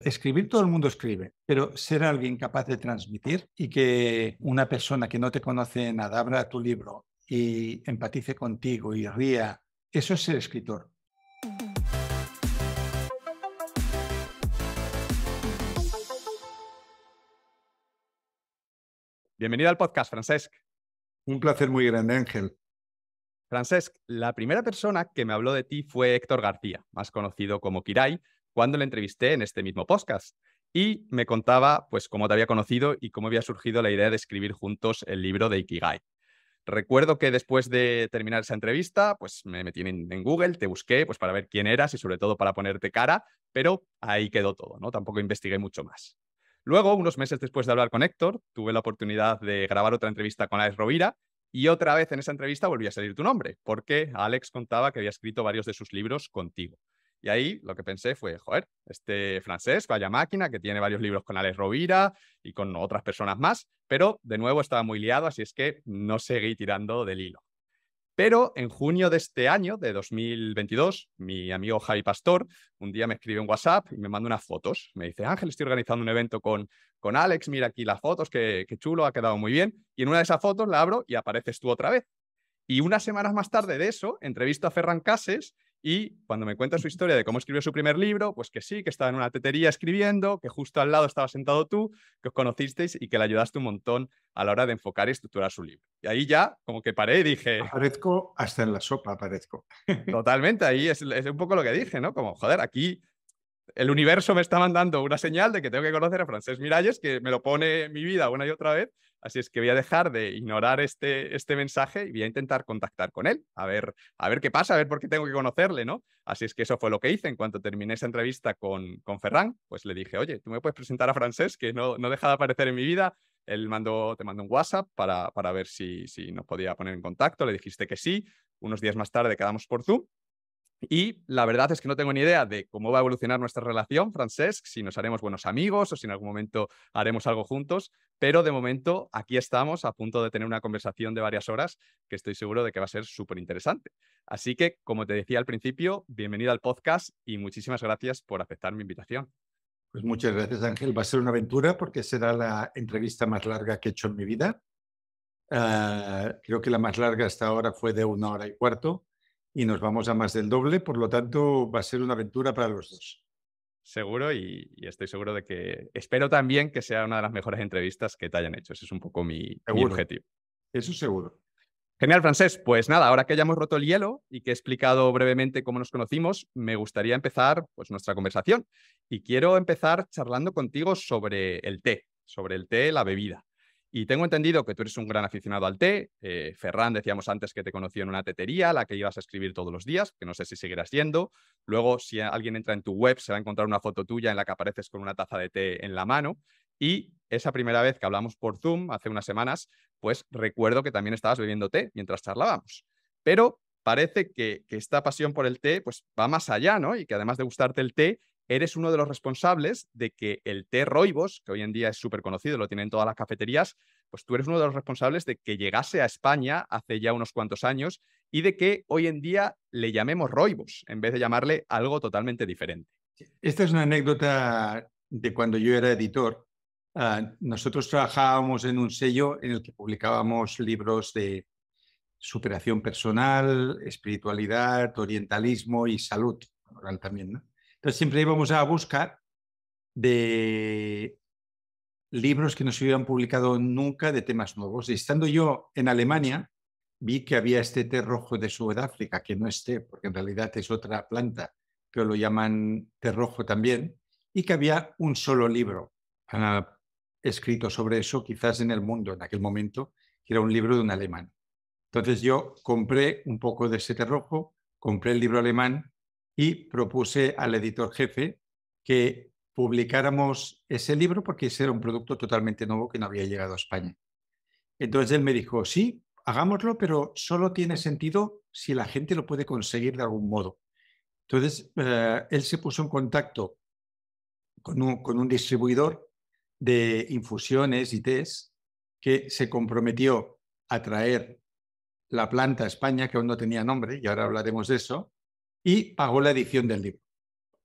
Escribir todo el mundo escribe, pero ser alguien capaz de transmitir y que una persona que no te conoce nada abra tu libro y empatice contigo y ría, eso es ser escritor. Bienvenido al podcast, Francesc. Un placer muy grande, Ángel. Francesc, la primera persona que me habló de ti fue Héctor García, más conocido como Kirai, cuando le entrevisté en este mismo podcast. Y me contaba pues cómo te había conocido y cómo había surgido la idea de escribir juntos el libro de Ikigai. Recuerdo que después de terminar esa entrevista, pues me metí en, Google, te busqué pues para ver quién eras y sobre todo para ponerte cara, pero ahí quedó todo, ¿no? Tampoco investigué mucho más. Luego, unos meses después de hablar con Héctor, tuve la oportunidad de grabar otra entrevista con Alex Rovira y otra vez en esa entrevista volví a salir tu nombre, porque Alex contaba que había escrito varios de sus libros contigo. Y ahí lo que pensé fue, joder, este francés, vaya máquina, que tiene varios libros con Alex Rovira y con otras personas más, pero de nuevo estaba muy liado, así es que no seguí tirando del hilo. Pero en junio de este año, de 2022, mi amigo Javi Pastor un día me escribe en WhatsApp y me manda unas fotos. Me dice, Ángel, estoy organizando un evento con, Alex, mira aquí las fotos, qué, qué chulo, ha quedado muy bien. Y en una de esas fotos la abro y apareces tú otra vez. Y unas semanas más tarde de eso, entrevisto a Ferran Cases y cuando me cuenta su historia de cómo escribió su primer libro, pues que sí, que estaba en una tetería escribiendo, que justo al lado estaba sentado tú, que os conocisteis y que le ayudaste un montón a la hora de enfocar y estructurar su libro. Y ahí ya como que paré y dije... Aparezco hasta en la sopa, aparezco. Totalmente, ahí es, un poco lo que dije, ¿no? Como, joder, aquí el universo me está mandando una señal de que tengo que conocer a Francés Miralles, que me lo pone mi vida una y otra vez, Así es que voy a dejar de ignorar este, este mensaje y voy a intentar contactar con él, a ver, a ver qué pasa, a ver por qué tengo que conocerle, ¿no? Así es que eso fue lo que hice. En cuanto terminé esa entrevista con, con Ferran, pues le dije, oye, tú me puedes presentar a Francés, que no, no deja de aparecer en mi vida. Él mandó, te mandó un WhatsApp para, ver si, si nos podía poner en contacto. Le dijiste que sí. Unos días más tarde quedamos por Zoom y la verdad es que no tengo ni idea de cómo va a evolucionar nuestra relación, Francesc, si nos haremos buenos amigos o si en algún momento haremos algo juntos, pero de momento aquí estamos a punto de tener una conversación de varias horas que estoy seguro de que va a ser súper interesante. Así que, como te decía al principio, bienvenida al podcast y muchísimas gracias por aceptar mi invitación. Pues muchas gracias, Ángel. Va a ser una aventura porque será la entrevista más larga que he hecho en mi vida. Ah, creo que la más larga hasta ahora fue de una hora y cuarto y nos vamos a más del doble, por lo tanto va a ser una aventura para los dos. Seguro y, estoy seguro de que espero también que sea una de las mejores entrevistas que te hayan hecho. Ese es un poco mi, objetivo. Eso seguro. Genial, Francés. Pues nada, ahora que hayamos roto el hielo y que he explicado brevemente cómo nos conocimos, me gustaría empezar pues, nuestra conversación. Y quiero empezar charlando contigo sobre el té, sobre el té, la bebida. Y tengo entendido que tú eres un gran aficionado al té. Eh, Ferran, decíamos antes que te conocí en una tetería, la que ibas a escribir todos los días, que no sé si seguirás yendo. Luego, si alguien entra en tu web, se va a encontrar una foto tuya en la que apareces con una taza de té en la mano. Y esa primera vez que hablamos por Zoom, hace unas semanas, pues recuerdo que también estabas bebiendo té mientras charlábamos. Pero parece que, que esta pasión por el té pues, va más allá, ¿no? Y que además de gustarte el té, eres uno de los responsables de que el té roibos, que hoy en día es súper conocido, lo tienen todas las cafeterías, pues tú eres uno de los responsables de que llegase a España hace ya unos cuantos años y de que hoy en día le llamemos roibos en vez de llamarle algo totalmente diferente. Esta es una anécdota de cuando yo era editor. Ah, nosotros trabajábamos en un sello en el que publicábamos libros de superación personal, espiritualidad, orientalismo y salud, también, ¿no? Entonces siempre íbamos a buscar de libros que no se hubieran publicado nunca de temas nuevos. Y estando yo en Alemania, vi que había este té rojo de Sudáfrica, que no es té, porque en realidad es otra planta, que lo llaman té rojo también, y que había un solo libro escrito sobre eso, quizás en el mundo en aquel momento, que era un libro de un alemán. Entonces yo compré un poco de ese té rojo, compré el libro alemán y propuse al editor jefe que publicáramos ese libro porque ese era un producto totalmente nuevo que no había llegado a España. Entonces él me dijo, sí, hagámoslo, pero solo tiene sentido si la gente lo puede conseguir de algún modo. Entonces eh, él se puso en contacto con un, con un distribuidor de infusiones y test que se comprometió a traer la planta a España, que aún no tenía nombre, y ahora hablaremos de eso, y pagó la edición del libro,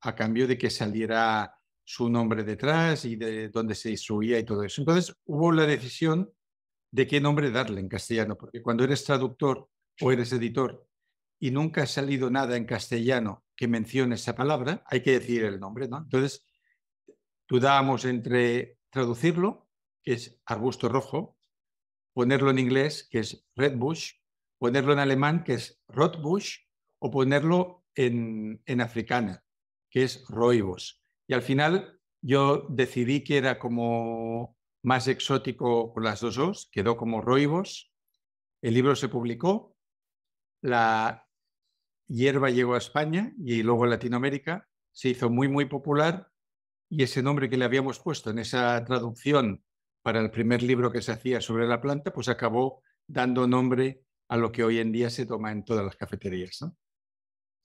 a cambio de que saliera su nombre detrás y de dónde se distribuía y todo eso. Entonces hubo la decisión de qué nombre darle en castellano, porque cuando eres traductor o eres editor y nunca ha salido nada en castellano que mencione esa palabra, hay que decir el nombre, ¿no? Entonces dudábamos entre traducirlo, que es arbusto rojo, ponerlo en inglés, que es red bush, ponerlo en alemán, que es rotbush, o ponerlo en, africana, que es roibos. Y al final yo decidí que era como más exótico con las dos os, quedó como roibos. El libro se publicó, la hierba llegó a España y luego a Latinoamérica, se hizo muy, muy popular y ese nombre que le habíamos puesto en esa traducción para el primer libro que se hacía sobre la planta, pues acabó dando nombre a lo que hoy en día se toma en todas las cafeterías.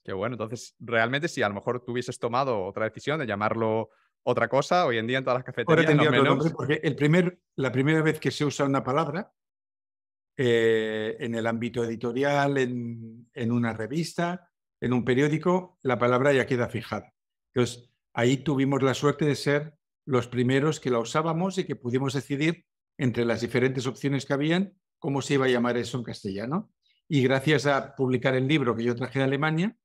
Que bueno, entonces realmente si a lo mejor tuvieses tomado otra decisión de llamarlo otra cosa, hoy en día en todas las cafeterías... porque el primer, la primera vez que se usa una palabra eh, en el ámbito editorial, en, en una revista, en un periódico, la palabra ya queda fijada. Entonces, ahí tuvimos la suerte de ser los primeros que la usábamos y que pudimos decidir entre las diferentes opciones que habían cómo se iba a llamar eso en castellano. Y gracias a publicar el libro que yo traje de Alemania,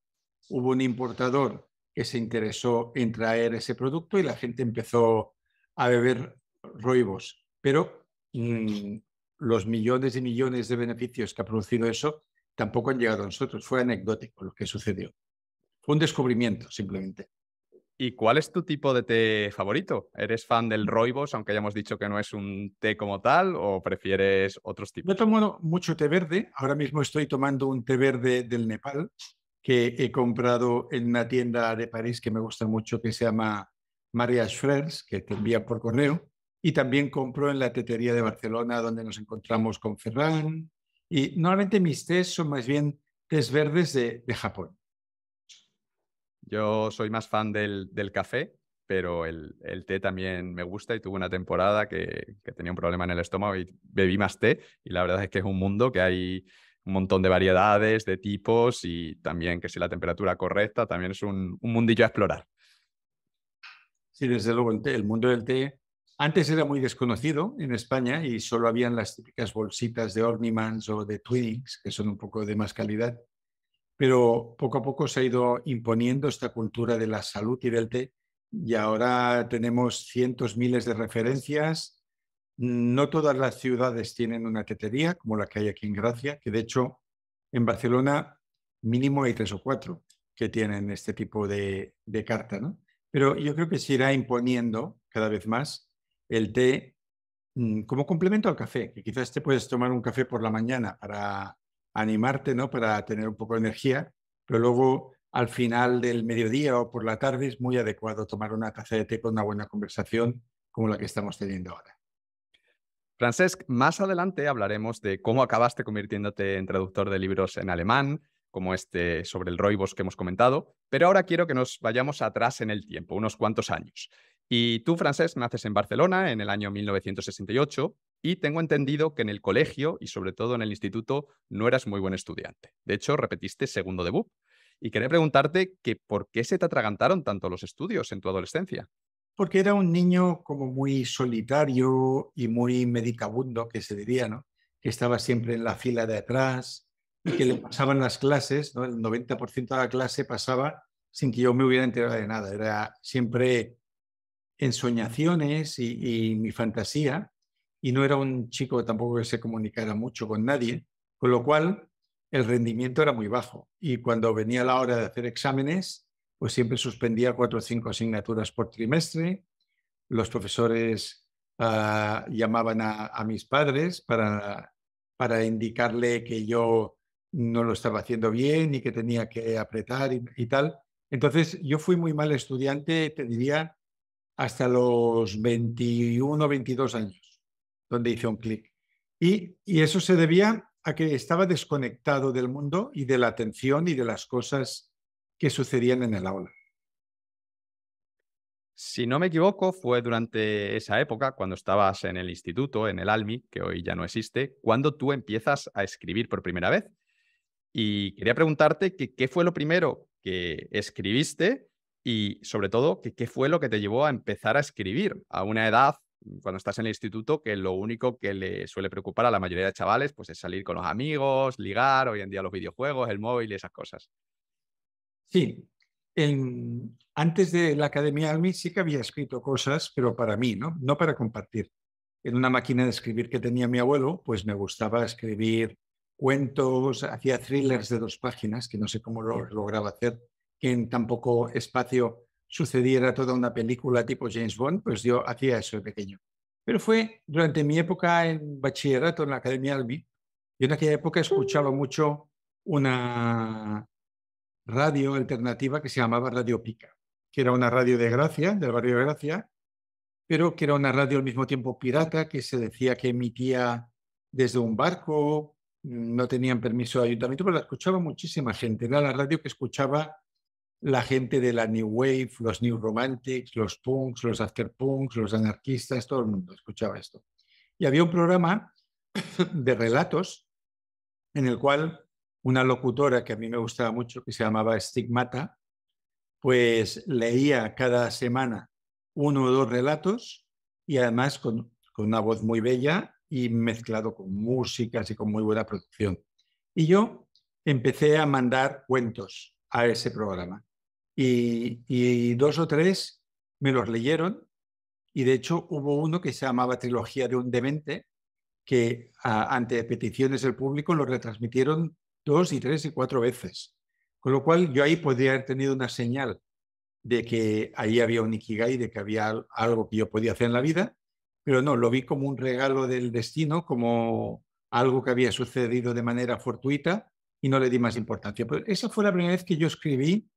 hubo un importador que se interesó en traer ese producto y la gente empezó a beber roibos. Pero mm, los millones y millones de beneficios que ha producido eso tampoco han llegado a nosotros. Fue anecdótico lo que sucedió. Fue un descubrimiento, simplemente. ¿Y cuál es tu tipo de té favorito? ¿Eres fan del roibos, aunque hayamos dicho que no es un té como tal, o prefieres otros tipos? Yo tomo mucho té verde. Ahora mismo estoy tomando un té verde del Nepal, que he comprado en una tienda de París que me gusta mucho, que se llama Maria Frères, que te envía por correo. Y también compro en la tetería de Barcelona, donde nos encontramos con Ferran. Y normalmente mis tés son más bien tés verdes de, Japón. Yo soy más fan del, café, pero el, té también me gusta y tuve una temporada que, que, tenía un problema en el estómago y bebí más té y la verdad es que es un mundo que hay un montón de variedades, de tipos y también que si la temperatura correcta, también es un, mundillo a explorar. Sí, desde luego, el, el, mundo del té antes era muy desconocido en España y solo habían las típicas bolsitas de Ornimans o de Twinings, que son un poco de más calidad, pero poco a poco se ha ido imponiendo esta cultura de la salud y del té y ahora tenemos cientos, miles de referencias no todas las ciudades tienen una tetería como la que hay aquí en Gracia, que de hecho en Barcelona mínimo hay tres o cuatro que tienen este tipo de, carta, ¿no? Pero yo creo que se irá imponiendo cada vez más el té mm, como complemento al café, que quizás te puedes tomar un café por la mañana para animarte, ¿no? Para tener un poco de energía, pero luego al final del mediodía o por la tarde es muy adecuado tomar una taza de té con una buena conversación como la que estamos teniendo ahora. Francesc, más adelante hablaremos de cómo acabaste convirtiéndote en traductor de libros en alemán, como este sobre el roibos que hemos comentado, pero ahora quiero que nos vayamos atrás en el tiempo, unos cuantos años. Y tú, Francesc, naces en Barcelona en el año 1968 y tengo entendido que en el colegio y sobre todo en el instituto no eras muy buen estudiante. De hecho, repetiste segundo de Y quería preguntarte que por qué se te atragantaron tanto los estudios en tu adolescencia porque era un niño como muy solitario y muy medicabundo, que se diría, ¿no? que estaba siempre en la fila de atrás y que le pasaban las clases, el 90% de la clase pasaba sin que yo me hubiera enterado de nada, era siempre ensoñaciones y, y mi fantasía, y no era un chico tampoco que se comunicara mucho con nadie, con lo cual el rendimiento era muy bajo. Y cuando venía la hora de hacer exámenes, pues siempre suspendía cuatro o cinco asignaturas por trimestre. Los profesores ah, llamaban a, mis padres para, para indicarle que yo no lo estaba haciendo bien y que tenía que apretar y, tal. Entonces, yo fui muy mal estudiante, te diría, hasta los 21, 22 años, donde hice un clic. Y, y, eso se debía a que estaba desconectado del mundo y de la atención y de las cosas que sucedían en el aula. Si no me equivoco, fue durante esa época, cuando estabas en el instituto, en el ALMI, que hoy ya no existe, cuando tú empiezas a escribir por primera vez. Y quería preguntarte qué fue lo primero que escribiste y sobre todo qué fue lo que te llevó a empezar a escribir a una edad, cuando estás en el instituto, que lo único que le suele preocupar a la mayoría de chavales pues, es salir con los amigos, ligar, hoy en día los videojuegos, el móvil y esas cosas. Sí, en, antes de la Academia Albi sí que había escrito cosas, pero para mí, ¿no? No para compartir. En una máquina de escribir que tenía mi abuelo, pues me gustaba escribir cuentos, hacía thrillers de dos páginas, que no sé cómo lo lograba hacer, que en tan poco espacio sucediera toda una película tipo James Bond, pues yo hacía eso de pequeño. Pero fue durante mi época en bachillerato en la Academia Albi, yo en aquella época escuchaba mucho una radio alternativa que se llamaba Radio Pica, que era una radio de Gracia, del barrio de Gracia, pero que era una radio al mismo tiempo pirata, que se decía que emitía desde un barco, mm, no tenían permiso de ayuntamiento, pero la escuchaba muchísima gente. Era la radio que escuchaba la gente de la New Wave, los New Romantics, los punks, los afterpunks, los anarquistas, todo el mundo escuchaba esto. Y había un programa de relatos en el cual una locutora que a mí me gustaba mucho, que se llamaba Stigmata, pues leía cada semana uno o dos relatos y además con, una voz muy bella y mezclado con músicas y con muy buena producción. Y yo empecé a mandar cuentos a ese programa y, dos o tres me los leyeron y de hecho hubo uno que se llamaba Trilogía de un Demente, que ante peticiones del público lo retransmitieron dos y tres y cuatro veces. Con lo cual yo ahí podría haber tenido una señal de que ahí había un ikigai, de que había algo que yo podía hacer en la vida, pero no, lo vi como un regalo del destino, como algo que había sucedido de manera fortuita y no le di más importancia. esa fue la primera vez que yo escribí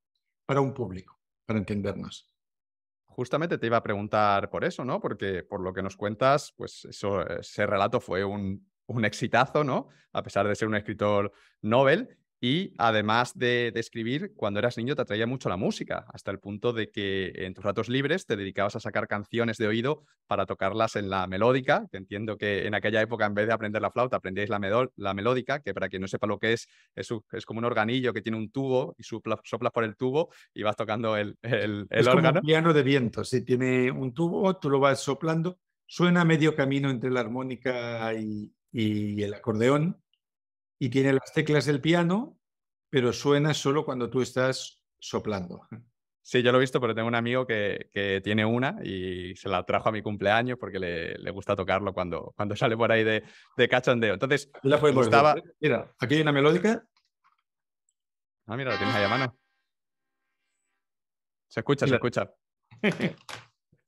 para un público, para entendernos. Justamente te iba a preguntar por eso, ¿no? Porque por lo que nos cuentas, pues ese relato fue un un exitazo, ¿no? A pesar de ser un escritor Nobel. Y además de, escribir, cuando eras niño te atraía mucho la música, hasta el punto de que en tus ratos libres te dedicabas a sacar canciones de oído para tocarlas en la melódica, que entiendo que en aquella época en vez de aprender la flauta aprendíais la, la melódica, que para quien no sepa lo que es, es, como un organillo que tiene un tubo y soplas por el tubo y vas tocando el, el, es órgano. Como un piano de viento, si tiene un tubo, tú lo vas soplando, suena medio camino entre la armónica y, y el acordeón, y tiene las teclas del piano, pero suena solo cuando tú estás soplando. Sí, yo lo he visto, pero tengo un amigo que, tiene una y se la trajo a mi cumpleaños porque le, gusta tocarlo cuando, cuando sale por ahí de, cachondeo. Entonces, la gustaba... Mira, aquí hay una melódica. Ah, mira, la tienes ahí a mano. Se escucha, se escucha.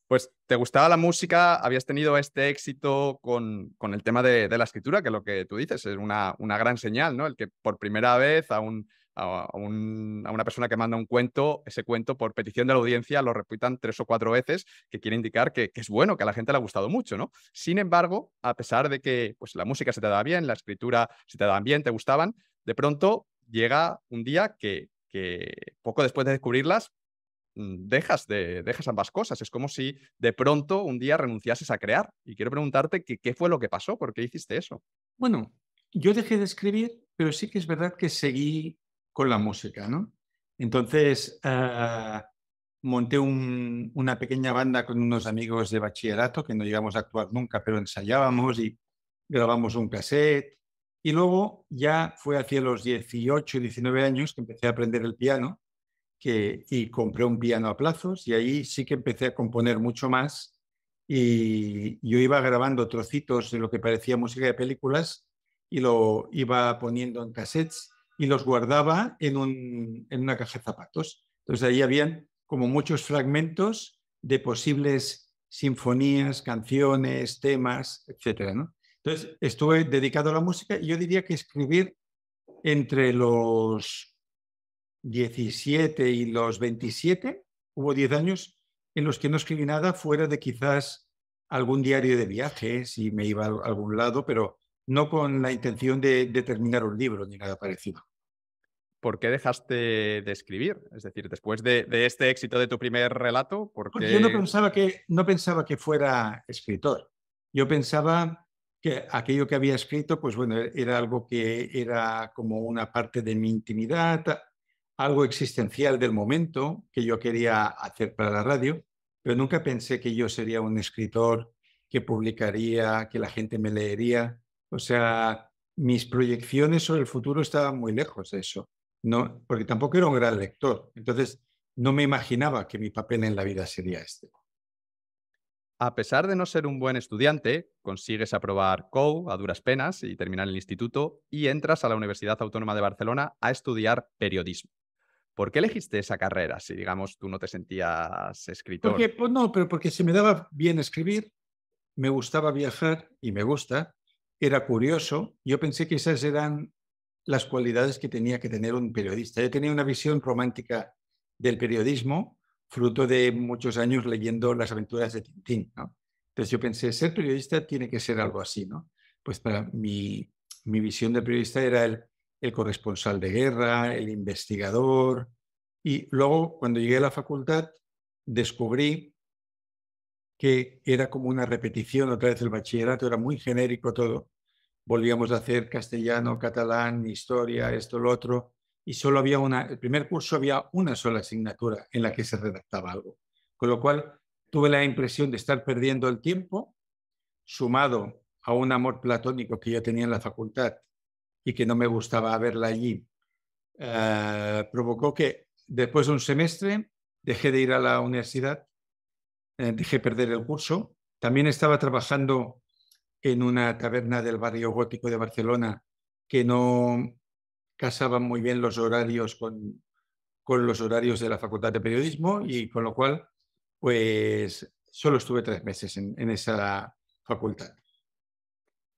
Pues te gustaba la música, habías tenido este éxito con, el tema de, la escritura, que lo que tú dices es una, gran señal, ¿no? El que por primera vez a, un, a, una persona que manda un cuento, ese cuento por petición de la audiencia lo repitan tres o cuatro veces, que quiere indicar que, es bueno, que a la gente le ha gustado mucho, ¿no? Sin embargo, a pesar de que pues, la música se te da bien, la escritura se te da bien, te gustaban, de pronto llega un día que, que poco después de descubrirlas, Mm, dejas, de, dejas ambas cosas. Es como si de pronto un día renunciases a crear. Y quiero preguntarte qué fue lo que pasó, por qué hiciste eso. Bueno, yo dejé de escribir, pero sí que es verdad que seguí con la música, ¿no? Entonces ah, monté una pequeña banda con unos amigos de bachillerato que no llegamos a actuar nunca, pero ensayábamos y grabamos un cassette. Y luego ya fue hacia los 18, 19 años que empecé a aprender el piano y compré un piano a plazos y ahí sí que empecé a componer mucho más y yo iba grabando trocitos de lo que parecía música de películas y lo iba poniendo en cassettes y los guardaba en, una caja de zapatos. Entonces ahí habían como muchos fragmentos de posibles sinfonías, canciones, temas, etc. Entonces estuve dedicado a la música y yo diría que escribir entre los 17 y los 27, hubo 10 años en los que no escribí nada fuera de quizás algún diario de viaje, si me iba a algún lado, pero no con la intención de, de terminar un libro ni nada parecido. ¿por qué dejaste de escribir? Es decir, después de, este éxito de tu primer relato, ¿por qué... Porque yo no pensaba, que, no pensaba que fuera escritor. Yo pensaba que aquello que había escrito, pues bueno, era algo que era como una parte de mi intimidad, algo existencial del momento que yo quería hacer para la radio, pero nunca pensé que yo sería un escritor que publicaría, que la gente me leería. O sea, mis proyecciones sobre el futuro estaban muy lejos de eso, no, porque tampoco era un gran lector. Entonces, no me imaginaba que mi papel en la vida sería este. A pesar de no ser un buen estudiante, consigues aprobar COU a duras penas y terminar el instituto y entras a la Universidad Autónoma de Barcelona a estudiar periodismo. ¿Por qué elegiste esa carrera si, digamos, tú no te sentías escritor? Porque, pues no, pero porque se me daba bien escribir, me gustaba viajar y me gusta, era curioso. Yo pensé que esas eran las cualidades que tenía que tener un periodista. Yo tenía una visión romántica del periodismo, fruto de muchos años leyendo las aventuras de Tintín. ¿no? Entonces yo pensé, ser periodista tiene que ser algo así, ¿no? Pues para mi, mi visión de periodista era el el corresponsal de guerra, el investigador. Y luego, cuando llegué a la facultad, descubrí que era como una repetición otra vez el bachillerato, era muy genérico todo. Volvíamos a hacer castellano, catalán, historia, esto, lo otro, y solo había una, el primer curso había una sola asignatura en la que se redactaba algo. Con lo cual tuve la impresión de estar perdiendo el tiempo, sumado a un amor platónico que yo tenía en la facultad y que no me gustaba verla allí. Eh, provocó que después de un semestre dejé de ir a la universidad, eh, dejé perder el curso. También estaba trabajando en una taberna del barrio gótico de Barcelona que no casaba muy bien los horarios con, los horarios de la Facultad de Periodismo y con lo cual, pues, solo estuve tres meses en esa facultad.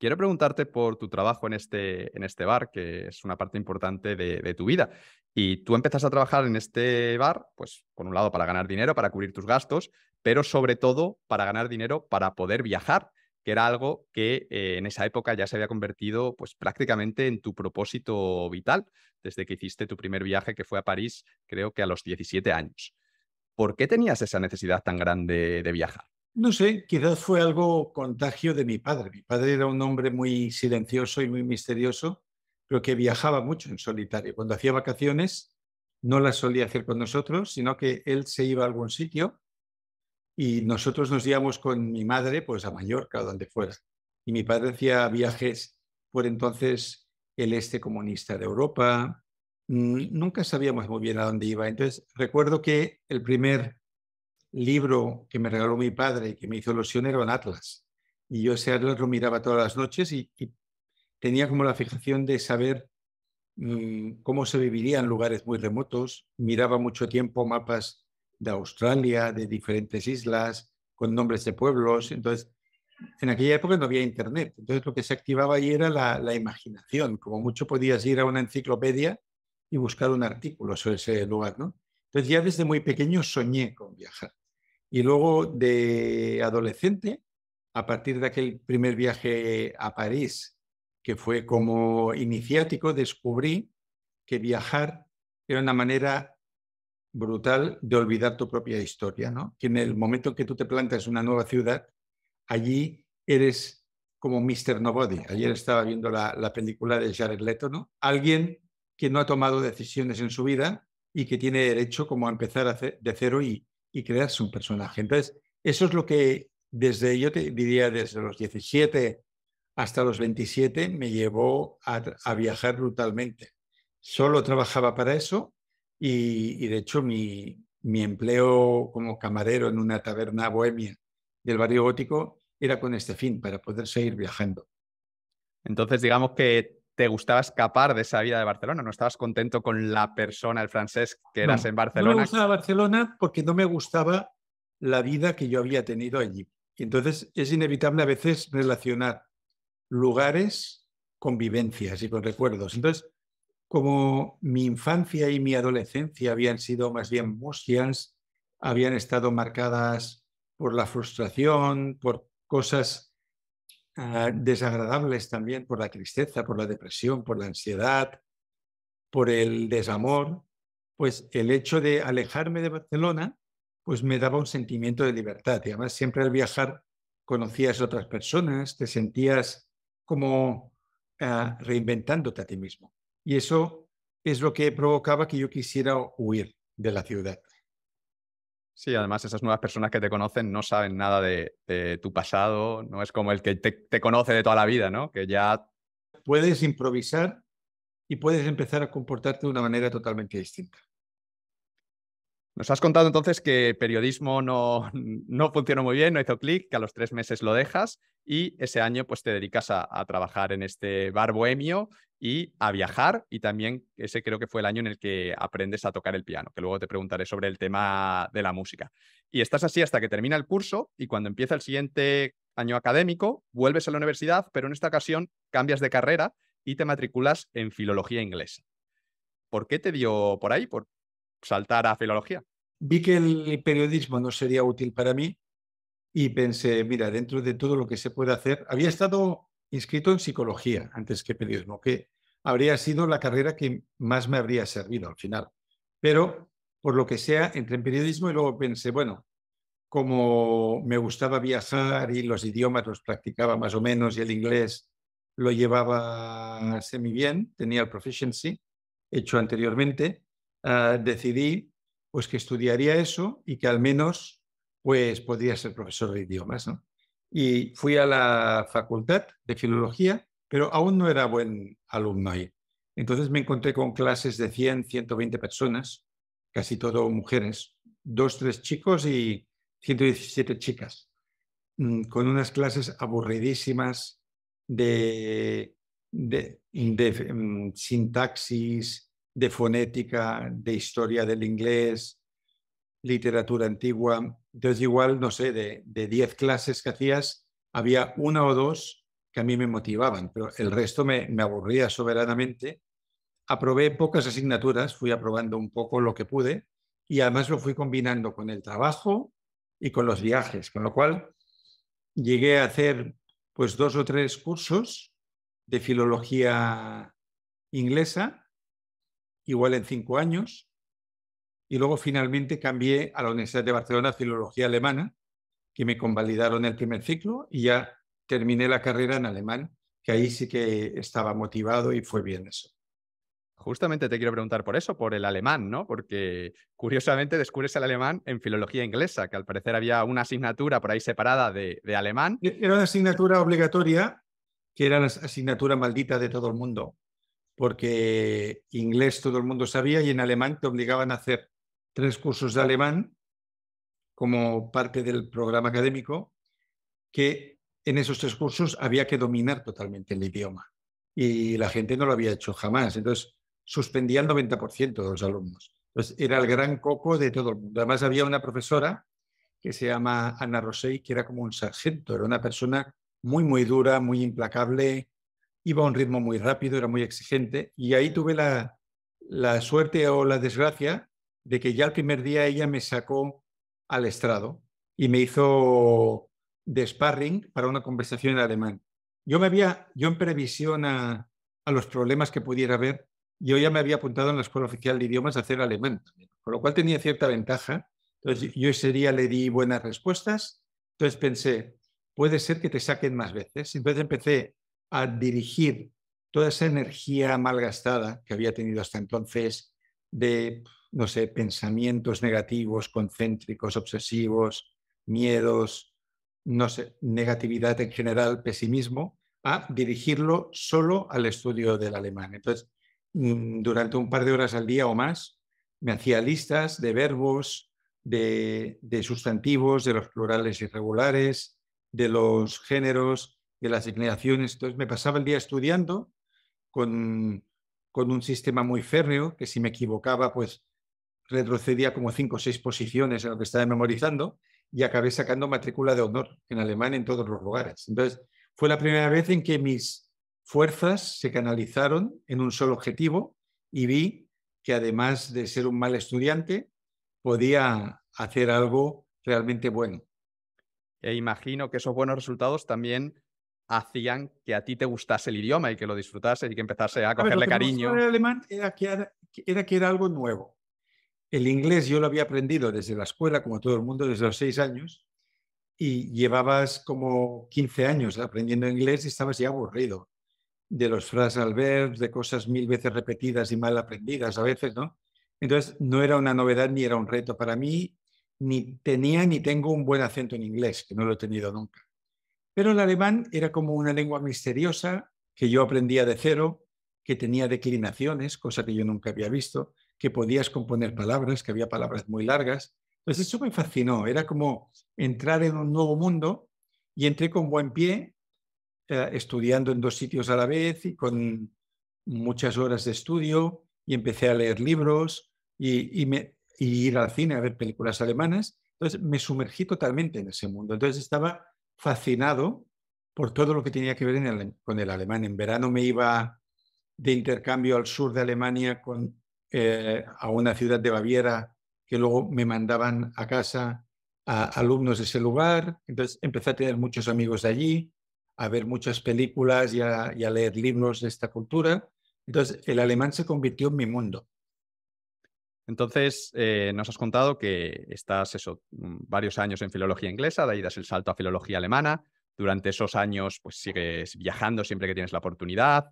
Quiero preguntarte por tu trabajo en este, en este bar, que es una parte importante de, tu vida. Y tú empezaste a trabajar en este bar, pues por un lado para ganar dinero, para cubrir tus gastos, pero sobre todo para ganar dinero para poder viajar, que era algo que eh, en esa época ya se había convertido pues prácticamente en tu propósito vital, desde que hiciste tu primer viaje que fue a París, creo que a los 17 años. ¿Por qué tenías esa necesidad tan grande de viajar? No sé, quizás fue algo contagio de mi padre. Mi padre era un hombre muy silencioso y muy misterioso, pero que viajaba mucho en solitario. Cuando hacía vacaciones, no las solía hacer con nosotros, sino que él se iba a algún sitio y nosotros nos íbamos con mi madre pues a Mallorca o donde fuera. Y mi padre hacía viajes por entonces el este comunista de Europa. Mm, nunca sabíamos muy bien a dónde iba. Entonces recuerdo que el primer libro que me regaló mi padre y que me hizo ilusión era un atlas. Y yo ese atlas lo miraba todas las noches y, tenía como la fijación de saber mm, cómo se viviría en lugares muy remotos. Miraba mucho tiempo mapas de Australia, de diferentes islas, con nombres de pueblos. Entonces, en aquella época no había internet. Entonces, lo que se activaba ahí era la, la imaginación. Como mucho podías ir a una enciclopedia y buscar un artículo sobre ese lugar, ¿no? Entonces, ya desde muy pequeño soñé con viajar. Y luego de adolescente, a partir de aquel primer viaje a París, que fue como iniciático, descubrí que viajar era una manera brutal de olvidar tu propia historia, ¿no? Que en el momento en que tú te plantas en una nueva ciudad, allí eres como Mr. Nobody. Ayer estaba viendo la, la película de Jared Leto, ¿no? Alguien que no ha tomado decisiones en su vida y que tiene derecho como a empezar de cero y, y crearse un personaje. Entonces, eso es lo que desde, yo te diría, desde los 17 hasta los 27 me llevó a, viajar brutalmente. Solo trabajaba para eso y, de hecho mi, mi, empleo como camarero en una taberna bohemia del barrio gótico era con este fin, para poder seguir viajando. Entonces, digamos que te gustaba escapar de esa vida de Barcelona, no estabas contento con la persona, el francés que eras en Barcelona. No me gustaba Barcelona porque no me gustaba la vida que yo había tenido allí. Entonces es inevitable a veces relacionar lugares con vivencias y con recuerdos. Entonces, como mi infancia y mi adolescencia habían sido más bien bosquians, habían estado marcadas por la frustración, por cosas Ah, desagradables también por la tristeza, por la depresión, por la ansiedad, por el desamor, pues el hecho de alejarme de Barcelona, pues me daba un sentimiento de libertad. Y además siempre al viajar conocías otras personas, te sentías como ah, reinventándote a ti mismo. Y eso es lo que provocaba que yo quisiera huir de la ciudad. Sí, además esas nuevas personas que te conocen no saben nada de, tu pasado, no es como el que te, te, conoce de toda la vida, ¿no? Que ya... Puedes improvisar y puedes empezar a comportarte de una manera totalmente distinta. Nos has contado entonces que periodismo no, funcionó muy bien, no hizo clic, que a los tres meses lo dejas y ese año pues te dedicas a, trabajar en este bar bohemio y a viajar y también ese creo que fue el año en el que aprendes a tocar el piano, que luego te preguntaré sobre el tema de la música. Y estás así hasta que termina el curso y cuando empieza el siguiente año académico vuelves a la universidad, pero en esta ocasión cambias de carrera y te matriculas en filología inglesa. ¿Por qué te dio por ahí? ¿Por, saltar a filología? Vi que el periodismo no sería útil para mí y pensé, mira, dentro de todo lo que se puede hacer, había estado inscrito en psicología antes que periodismo, que habría sido la carrera que más me habría servido al final. Pero, por lo que sea, entre en periodismo y luego pensé, bueno, como me gustaba viajar y los idiomas los practicaba más o menos y el inglés lo llevaba semi bien, tenía el proficiency hecho anteriormente, Ah, decidí pues que estudiaría eso y que al menos pues podría ser profesor de idiomas. Y fui a la facultad de filología, pero aún no era buen alumno ahí. Entonces me encontré con clases de 100, 120 personas, casi todo mujeres, dos, tres chicos y 117 chicas, mm, con unas clases aburridísimas de, de, mm, sintaxis, de fonética, de historia del inglés, literatura antigua. Entonces, igual, no sé, de 10 clases que hacías, había una o dos que a mí me motivaban, pero el resto me, me aburría soberanamente. Aprobé pocas asignaturas, fui aprobando un poco lo que pude y además lo fui combinando con el trabajo y con los viajes, con lo cual llegué a hacer pues dos o tres cursos de filología inglesa igual en cinco años, y luego finalmente cambié a la Universidad de Barcelona Filología Alemana, que me convalidaron el primer ciclo y ya terminé la carrera en alemán, que ahí sí que estaba motivado y fue bien eso. Justamente te quiero preguntar por eso, por el alemán, ¿no? Porque curiosamente descubres el alemán en filología inglesa, que al parecer había una asignatura por ahí separada de, de alemán. E-, era una asignatura obligatoria, que era la asignatura maldita de todo el mundo porque inglés todo el mundo sabía y en alemán te obligaban a hacer tres cursos de alemán como parte del programa académico, que en esos tres cursos había que dominar totalmente el idioma. Y la gente no lo había hecho jamás. Entonces, suspendía el 90% de los alumnos. Entonces, era el gran coco de todo el mundo. Además, había una profesora que se llama Ana Rosey, que era como un sargento, era una persona muy, muy dura, muy implacable, iba a un ritmo muy rápido, era muy exigente, y ahí tuve la, suerte o la desgracia de que ya el primer día ella me sacó al estrado y me hizo de sparring para una conversación en alemán. Yo me había, yo en previsión a, los problemas que pudiera haber, yo ya me había apuntado en la Escuela Oficial de Idiomas a hacer alemán, con lo cual tenía cierta ventaja. Entonces yo ese día le di buenas respuestas, entonces pensé, puede ser que te saquen más veces. Entonces empecé a dirigir toda esa energía malgastada que había tenido hasta entonces de, no sé, pensamientos negativos, concéntricos, obsesivos, miedos, no sé, negatividad en general, pesimismo, a dirigirlo solo al estudio del alemán. Entonces, mm, durante un par de horas al día o más, me hacía listas de verbos, de, de sustantivos, de los plurales irregulares, de los géneros, de las declinaciones, Entonces me pasaba el día estudiando con, con un sistema muy férreo, que si me equivocaba, pues retrocedía como cinco o seis posiciones en lo que estaba memorizando y acabé sacando matrícula de honor en alemán en todos los lugares. Entonces fue la primera vez en que mis fuerzas se canalizaron en un solo objetivo y vi que además de ser un mal estudiante, podía hacer algo realmente bueno. E imagino que esos buenos resultados también hacían que a ti te gustase el idioma y que lo disfrutase y que empezase a cogerle cariño. el alemán era que era, que era algo nuevo. El inglés yo lo había aprendido desde la escuela, como todo el mundo, desde los seis años, y llevabas como 15 años aprendiendo inglés y estabas ya aburrido de los frases al verbs, de cosas mil veces repetidas y mal aprendidas a veces, ¿no? Entonces no era una novedad ni era un reto para mí, ni tenía ni tengo un buen acento en inglés, que no lo he tenido nunca. Pero el alemán era como una lengua misteriosa que yo aprendía de cero, que tenía declinaciones, cosa que yo nunca había visto, que podías componer palabras, que había palabras muy largas. Entonces eso me fascinó, era como entrar en un nuevo mundo y entré con buen pie, eh, estudiando en dos sitios a la vez y con muchas horas de estudio y empecé a leer libros y, y ir al cine a ver películas alemanas. Entonces me sumergí totalmente en ese mundo. Entonces estaba fascinado por todo lo que tenía que ver con el alemán. En verano me iba de intercambio al sur de Alemania eh, a una ciudad de Baviera que luego me mandaban a casa a alumnos de ese lugar. Entonces empecé a tener muchos amigos de allí, a ver muchas películas y a leer libros de esta cultura. Entonces el alemán se convirtió en mi mundo. Entonces, eh, nos has contado que estás eso, mm, varios años en filología inglesa, de ahí das el salto a filología alemana. Durante esos años, pues sigues viajando siempre que tienes la oportunidad.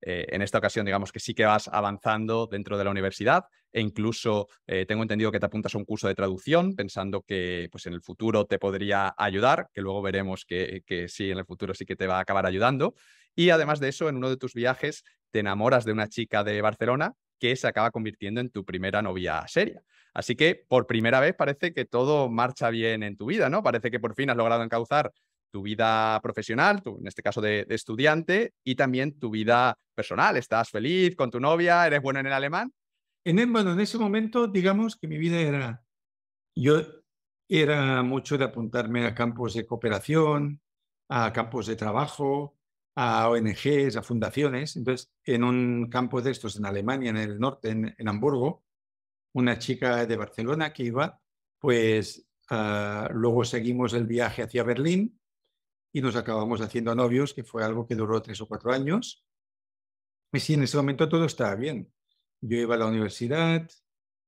Eh, en esta ocasión, digamos que sí que vas avanzando dentro de la universidad e incluso eh, tengo entendido que te apuntas a un curso de traducción pensando que pues, en el futuro te podría ayudar, que luego veremos que sí, en el futuro sí que te va a acabar ayudando. Y además de eso, en uno de tus viajes te enamoras de una chica de Barcelona que se acaba convirtiendo en tu primera novia seria. Así que por primera vez parece que todo marcha bien en tu vida, ¿no? Parece que por fin has logrado encauzar tu vida profesional, en este caso de, estudiante, y también tu vida personal. ¿Estás feliz con tu novia? ¿Eres bueno en el alemán? En bueno, en ese momento, digamos que mi vida era... Yo era mucho de apuntarme a campos de cooperación, a campos de trabajo, a ONGs, a fundaciones. Entonces, en un campo de estos en Alemania, en el norte, en, Hamburgo, una chica de Barcelona que iba, pues ah, luego seguimos el viaje hacia Berlín y nos acabamos haciendo novios, que fue algo que duró tres o cuatro años. Y sí, en ese momento todo estaba bien. Yo iba a la universidad,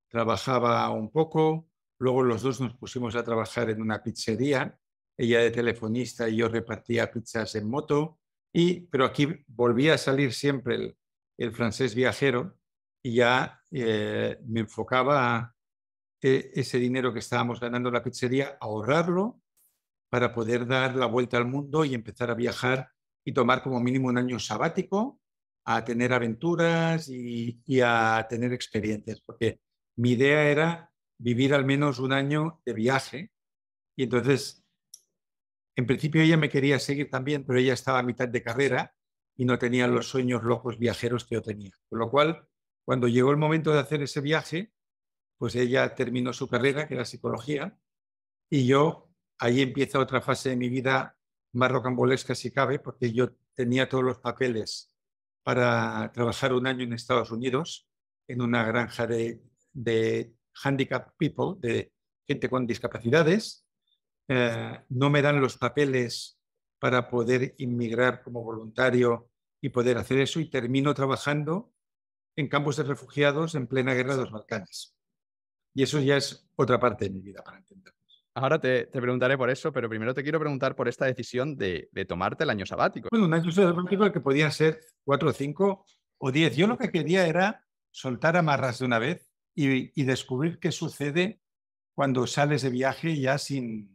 trabajaba un poco, luego los dos nos pusimos a trabajar en una pizzería, ella de telefonista y yo repartía pizzas en moto y, pero aquí volvía a salir siempre el, francés viajero y ya eh, me enfocaba e, ese dinero que estábamos ganando en la pizzería, ahorrarlo para poder dar la vuelta al mundo y empezar a viajar y tomar como mínimo un año sabático a tener aventuras y, y a tener experiencias, porque mi idea era vivir al menos un año de viaje y entonces en principio ella me quería seguir también, pero ella estaba a mitad de carrera y no tenía los sueños locos viajeros que yo tenía. Con lo cual, cuando llegó el momento de hacer ese viaje, pues ella terminó su carrera, que era psicología, y yo ahí empieza otra fase de mi vida más rocambolesca si cabe, porque yo tenía todos los papeles para trabajar un año en Estados Unidos, en una granja de, handicapped people, de gente con discapacidades, eh, no me dan los papeles para poder inmigrar como voluntario y poder hacer eso y termino trabajando en campos de refugiados en plena guerra de los Balcanes. Y eso ya es otra parte de mi vida para entenderlo. Ahora te, te, preguntaré por eso, pero primero te quiero preguntar por esta decisión de, de tomarte el año sabático. un año sabático que podía ser cuatro, cinco o diez. Yo lo que quería era soltar amarras de una vez y, y descubrir qué sucede cuando sales de viaje ya sin,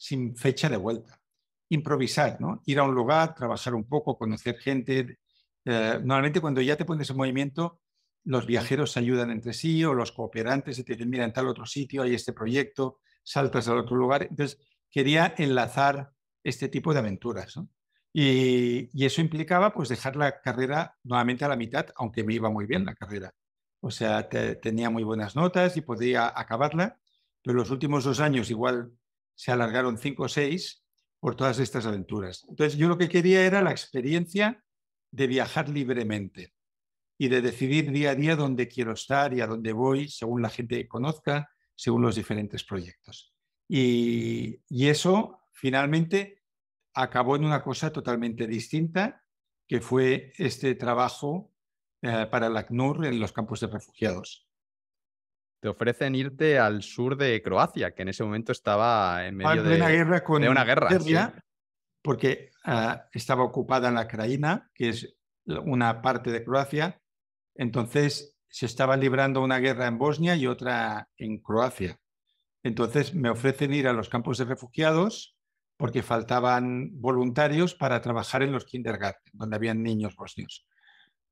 sin fecha de vuelta. Improvisar, ¿no? Ir a un lugar, trabajar un poco, conocer gente. Eh, normalmente cuando ya te pones en movimiento, los viajeros se ayudan entre sí o los cooperantes se te dicen, mira, en tal otro sitio hay este proyecto, saltas al otro lugar. Entonces, quería enlazar este tipo de aventuras, Y, eso implicaba pues dejar la carrera nuevamente a la mitad, aunque me iba muy bien la carrera. O sea, tenía muy buenas notas y podía acabarla, pero los últimos dos años igual se alargaron cinco o seis por todas estas aventuras. Entonces yo lo que quería era la experiencia de viajar libremente y de decidir día a día dónde quiero estar y a dónde voy, según la gente que conozca, según los diferentes proyectos. Y, eso finalmente acabó en una cosa totalmente distinta, que fue este trabajo eh, para la ACNUR en los campos de refugiados te ofrecen irte al sur de Croacia, que en ese momento estaba en ah, medio de, guerra con una guerra. Serbia, Porque ah, estaba ocupada en la Ucrania, que es una parte de Croacia. Entonces se estaba librando una guerra en Bosnia y otra en Croacia. Entonces me ofrecen ir a los campos de refugiados porque faltaban voluntarios para trabajar en los kindergarten, donde habían niños bosnios.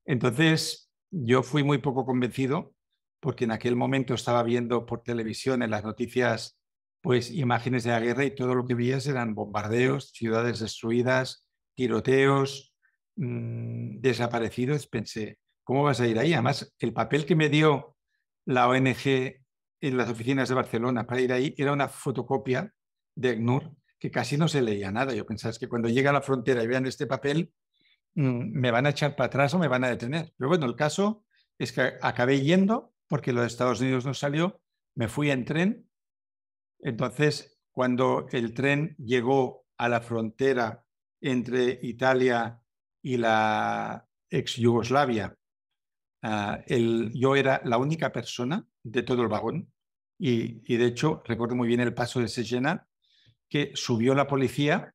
Entonces yo fui muy poco convencido porque en aquel momento estaba viendo por televisión en las noticias pues imágenes de la guerra y todo lo que veías eran bombardeos, ciudades destruidas, tiroteos, mm, desaparecidos. Pensé, ¿cómo vas a ir ahí? Además, el papel que me dio la ONG en las oficinas de Barcelona para ir ahí era una fotocopia de ACNUR que casi no se leía nada. Yo pensaba es que cuando llegue a la frontera y vean este papel, mm, me van a echar para atrás o me van a detener. Pero bueno, el caso es que acabé yendo porque lo Estados Unidos no salió, me fui en tren. Entonces, cuando el tren llegó a la frontera entre Italia y la ex Yugoslavia, ah, yo era la única persona de todo el vagón y, de hecho recuerdo muy bien el paso de Sejena que subió la policía,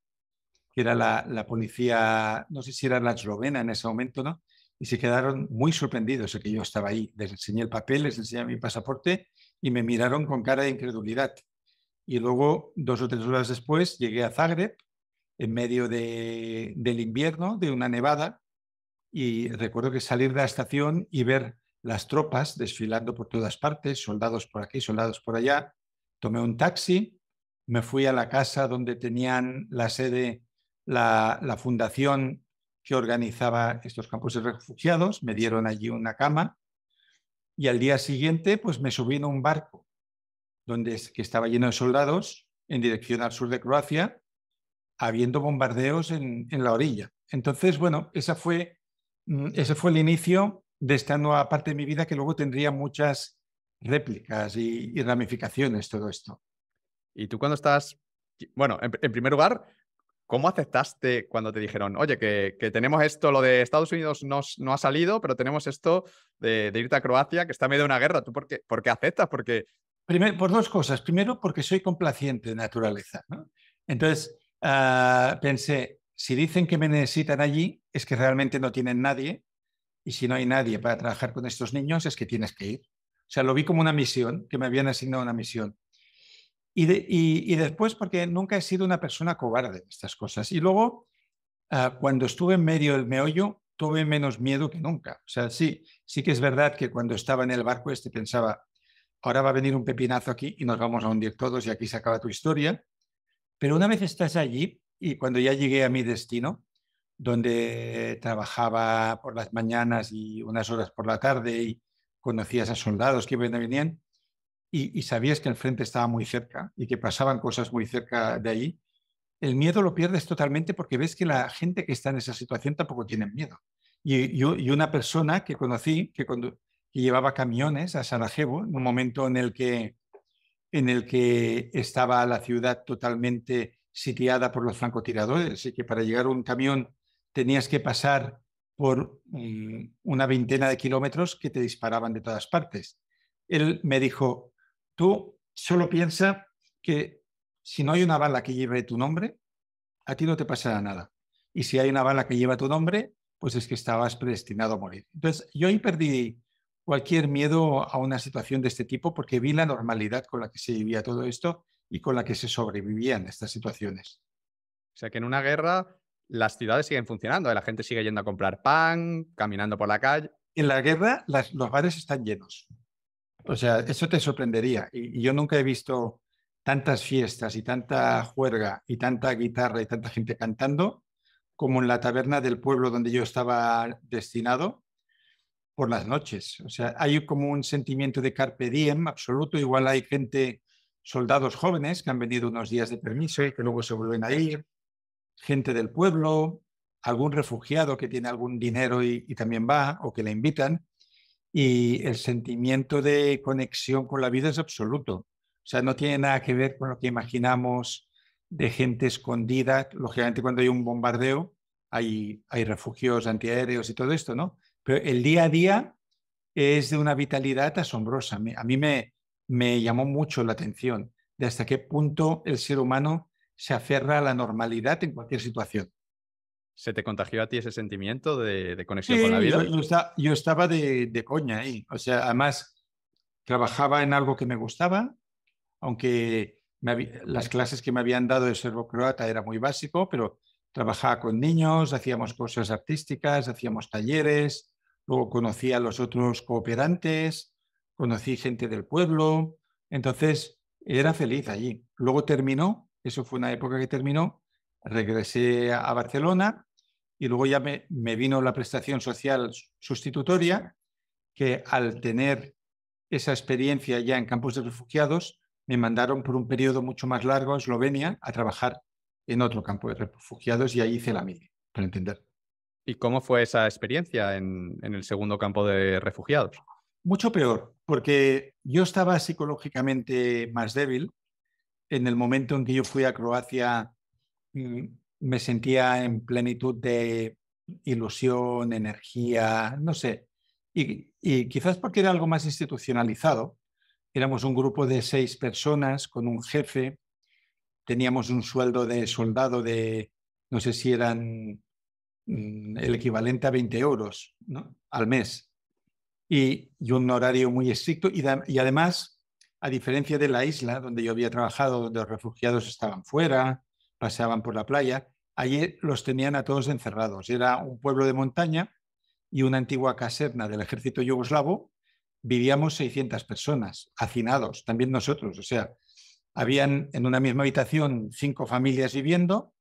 que era la, la, policía, no sé si era la eslovena en ese momento, ¿no? y se quedaron muy sorprendidos de que yo estaba ahí. Les enseñé el papel, les enseñé mi pasaporte y me miraron con cara de incredulidad. Y luego, dos o tres horas después, llegué a Zagreb en medio del invierno, de una nevada, y recuerdo que salir de la estación y ver las tropas desfilando por todas partes, soldados por aquí, soldados por allá. Tomé un taxi, me fui a la casa donde tenían la sede, la fundación que organizaba estos campos de refugiados, me dieron allí una cama y al día siguiente pues me subí en un barco donde que estaba lleno de soldados en dirección al sur de Croacia, habiendo bombardeos en, la orilla. Entonces, bueno, esa fue, mm, ese fue el inicio de esta nueva parte de mi vida que luego tendría muchas réplicas y, ramificaciones todo esto. Y tú cuando estás, bueno, en primer lugar, ¿Cómo aceptaste cuando te dijeron, oye, que, tenemos esto, lo de Estados Unidos no, ha salido, pero tenemos esto de, de, irte a Croacia, que está medio de una guerra? ¿Tú por qué, aceptas? Porque... por dos cosas. Primero, porque soy complaciente de naturaleza. Entonces, ah, pensé, si dicen que me necesitan allí, es que realmente no tienen nadie. Y si no hay nadie para trabajar con estos niños, es que tienes que ir. O sea, lo vi como una misión, que me habían asignado una misión. Y, después, porque nunca he sido una persona cobarde en estas cosas. Y luego, ah, cuando estuve en medio del meollo, tuve menos miedo que nunca. O sea, sí, sí que es verdad que cuando estaba en el barco este pensaba, ahora va a venir un pepinazo aquí y nos vamos a hundir todos y aquí se acaba tu historia. Pero una vez estás allí, y cuando ya llegué a mi destino, donde trabajaba por las mañanas y unas horas por la tarde y conocías a soldados que iban venían, y, sabías que el frente estaba muy cerca y que pasaban cosas muy cerca de ahí, el miedo lo pierdes totalmente porque ves que la gente que está en esa situación tampoco tiene miedo. Y, yo y una persona que conocí, que, llevaba camiones a Sarajevo, en un momento en el que, en el que estaba la ciudad totalmente sitiada por los francotiradores y que para llegar a un camión tenías que pasar por mm, una veintena de kilómetros que te disparaban de todas partes. Él me dijo, Tú solo piensa que si no hay una bala que lleve tu nombre, a ti no te pasará nada. Y si hay una bala que lleva tu nombre, pues es que estabas predestinado a morir. Entonces, yo ahí perdí cualquier miedo a una situación de este tipo porque vi la normalidad con la que se vivía todo esto y con la que se sobrevivían estas situaciones. O sea que en una guerra las ciudades siguen funcionando, ¿eh? la gente sigue yendo a comprar pan, caminando por la calle. En la guerra los bares están llenos. O sea, eso te sorprendería. Y, yo nunca he visto tantas fiestas y tanta juerga y tanta guitarra y tanta gente cantando como en la taberna del pueblo donde yo estaba destinado por las noches. O sea, hay como un sentimiento de carpe diem absoluto. Igual hay gente, soldados jóvenes que han venido unos días de permiso y que luego se vuelven a ir, gente del pueblo, algún refugiado que tiene algún dinero y también va o que le invitan y el sentimiento de conexión con la vida es absoluto. O sea, no tiene nada que ver con lo que imaginamos de gente escondida. Lógicamente, cuando hay un bombardeo, hay, hay refugios antiaéreos y todo esto, ¿no? Pero el día a día es de una vitalidad asombrosa. A mí me, me llamó mucho la atención de hasta qué punto el ser humano se aferra a la normalidad en cualquier situación. ¿Se te contagió a ti ese sentimiento de, conexión con la vida? Yo, estaba, de, coña ahí. O sea, además, trabajaba en algo que me gustaba, aunque las clases que me habían dado de serbo-croata era muy básico, pero trabajaba con niños, hacíamos cosas artísticas, hacíamos talleres, luego conocí a los otros cooperantes, conocí gente del pueblo. Entonces, era feliz allí. Luego terminó, eso fue una época que terminó, regresé a Barcelona y luego ya me, vino la prestación social sustitutoria, que al tener esa experiencia ya en campos de refugiados, me mandaron por un periodo mucho más largo a Eslovenia a trabajar en otro campo de refugiados y ahí hice la mía para entender. ¿Y cómo fue esa experiencia en, en, el segundo campo de refugiados? Mucho peor, porque yo estaba psicológicamente más débil. En el momento en que yo fui a Croacia, mm, me sentía en plenitud de ilusión, energía, no sé. Y, y quizás porque era algo más institucionalizado, éramos un grupo de seis personas con un jefe, teníamos un sueldo de soldado de, no sé si eran mm, el equivalente a 20 euros ¿no? al mes, y, y, un horario muy estricto, y, y, además, a diferencia de la isla donde yo había trabajado, donde los refugiados estaban fuera, paseaban por la playa, Allí los tenían a todos encerrados. Era un pueblo de montaña y una antigua caserna del ejército yugoslavo. Vivíamos 600 personas, hacinados, también nosotros. O sea, habían en una misma habitación cinco familias viviendo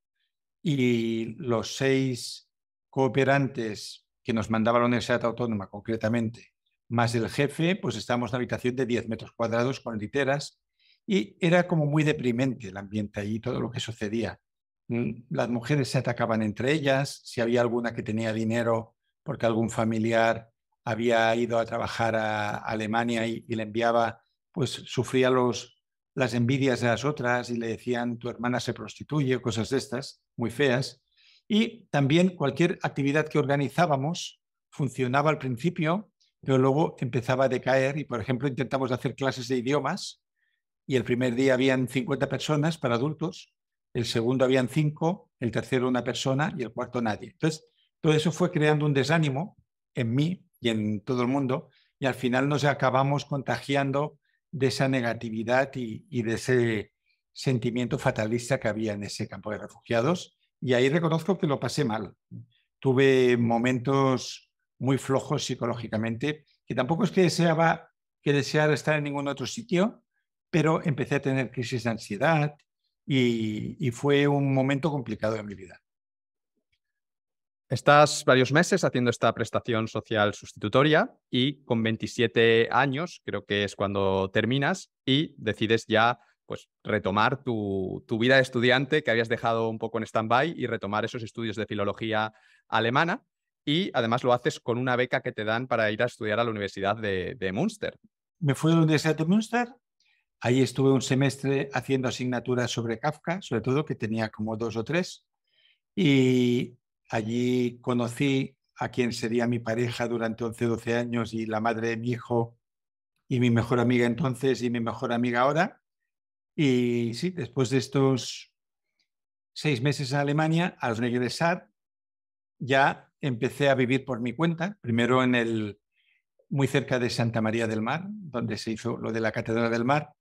y los seis cooperantes que nos mandaba la Universidad Autónoma concretamente, más el jefe, pues estábamos en una habitación de 10 metros cuadrados con literas y era como muy deprimente el ambiente allí, todo lo que sucedía. Mm, las mujeres se atacaban entre ellas, si había alguna que tenía dinero porque algún familiar había ido a trabajar a Alemania y, le enviaba, pues sufría los, las envidias de las otras y le decían, tu hermana se prostituye, cosas de estas, muy feas. Y también cualquier actividad que organizábamos funcionaba al principio, pero luego empezaba a decaer y, por ejemplo, intentamos hacer clases de idiomas y el primer día habían 50 personas para adultos el segundo habían cinco, el tercero una persona y el cuarto nadie. Entonces, todo eso fue creando un desánimo en mí y en todo el mundo y al final nos acabamos contagiando de esa negatividad y, de ese sentimiento fatalista que había en ese campo de refugiados. Y ahí reconozco que lo pasé mal. Tuve momentos muy flojos psicológicamente, que tampoco es que deseaba que deseara estar en ningún otro sitio, pero empecé a tener crisis de ansiedad, y, fue un momento complicado de mi vida. Estás varios meses haciendo esta prestación social sustitutoria y con 27 años, creo que es cuando terminas, y decides ya pues, retomar tu, vida de estudiante que habías dejado un poco en stand-by y retomar esos estudios de filología alemana. Y además lo haces con una beca que te dan para ir a estudiar a la Universidad de, de Münster. Me fui a la Universidad de Münster Ahí estuve un semestre haciendo asignaturas sobre Kafka, sobre todo, que tenía como dos o tres. Y allí conocí a quien sería mi pareja durante 11, 12 años y la madre de mi hijo y mi mejor amiga entonces y mi mejor amiga ahora. Y sí, después de estos seis meses en Alemania, al regresar, ya empecé a vivir por mi cuenta, primero en el muy cerca de Santa María del Mar, donde se hizo lo de la Catedral del Mar,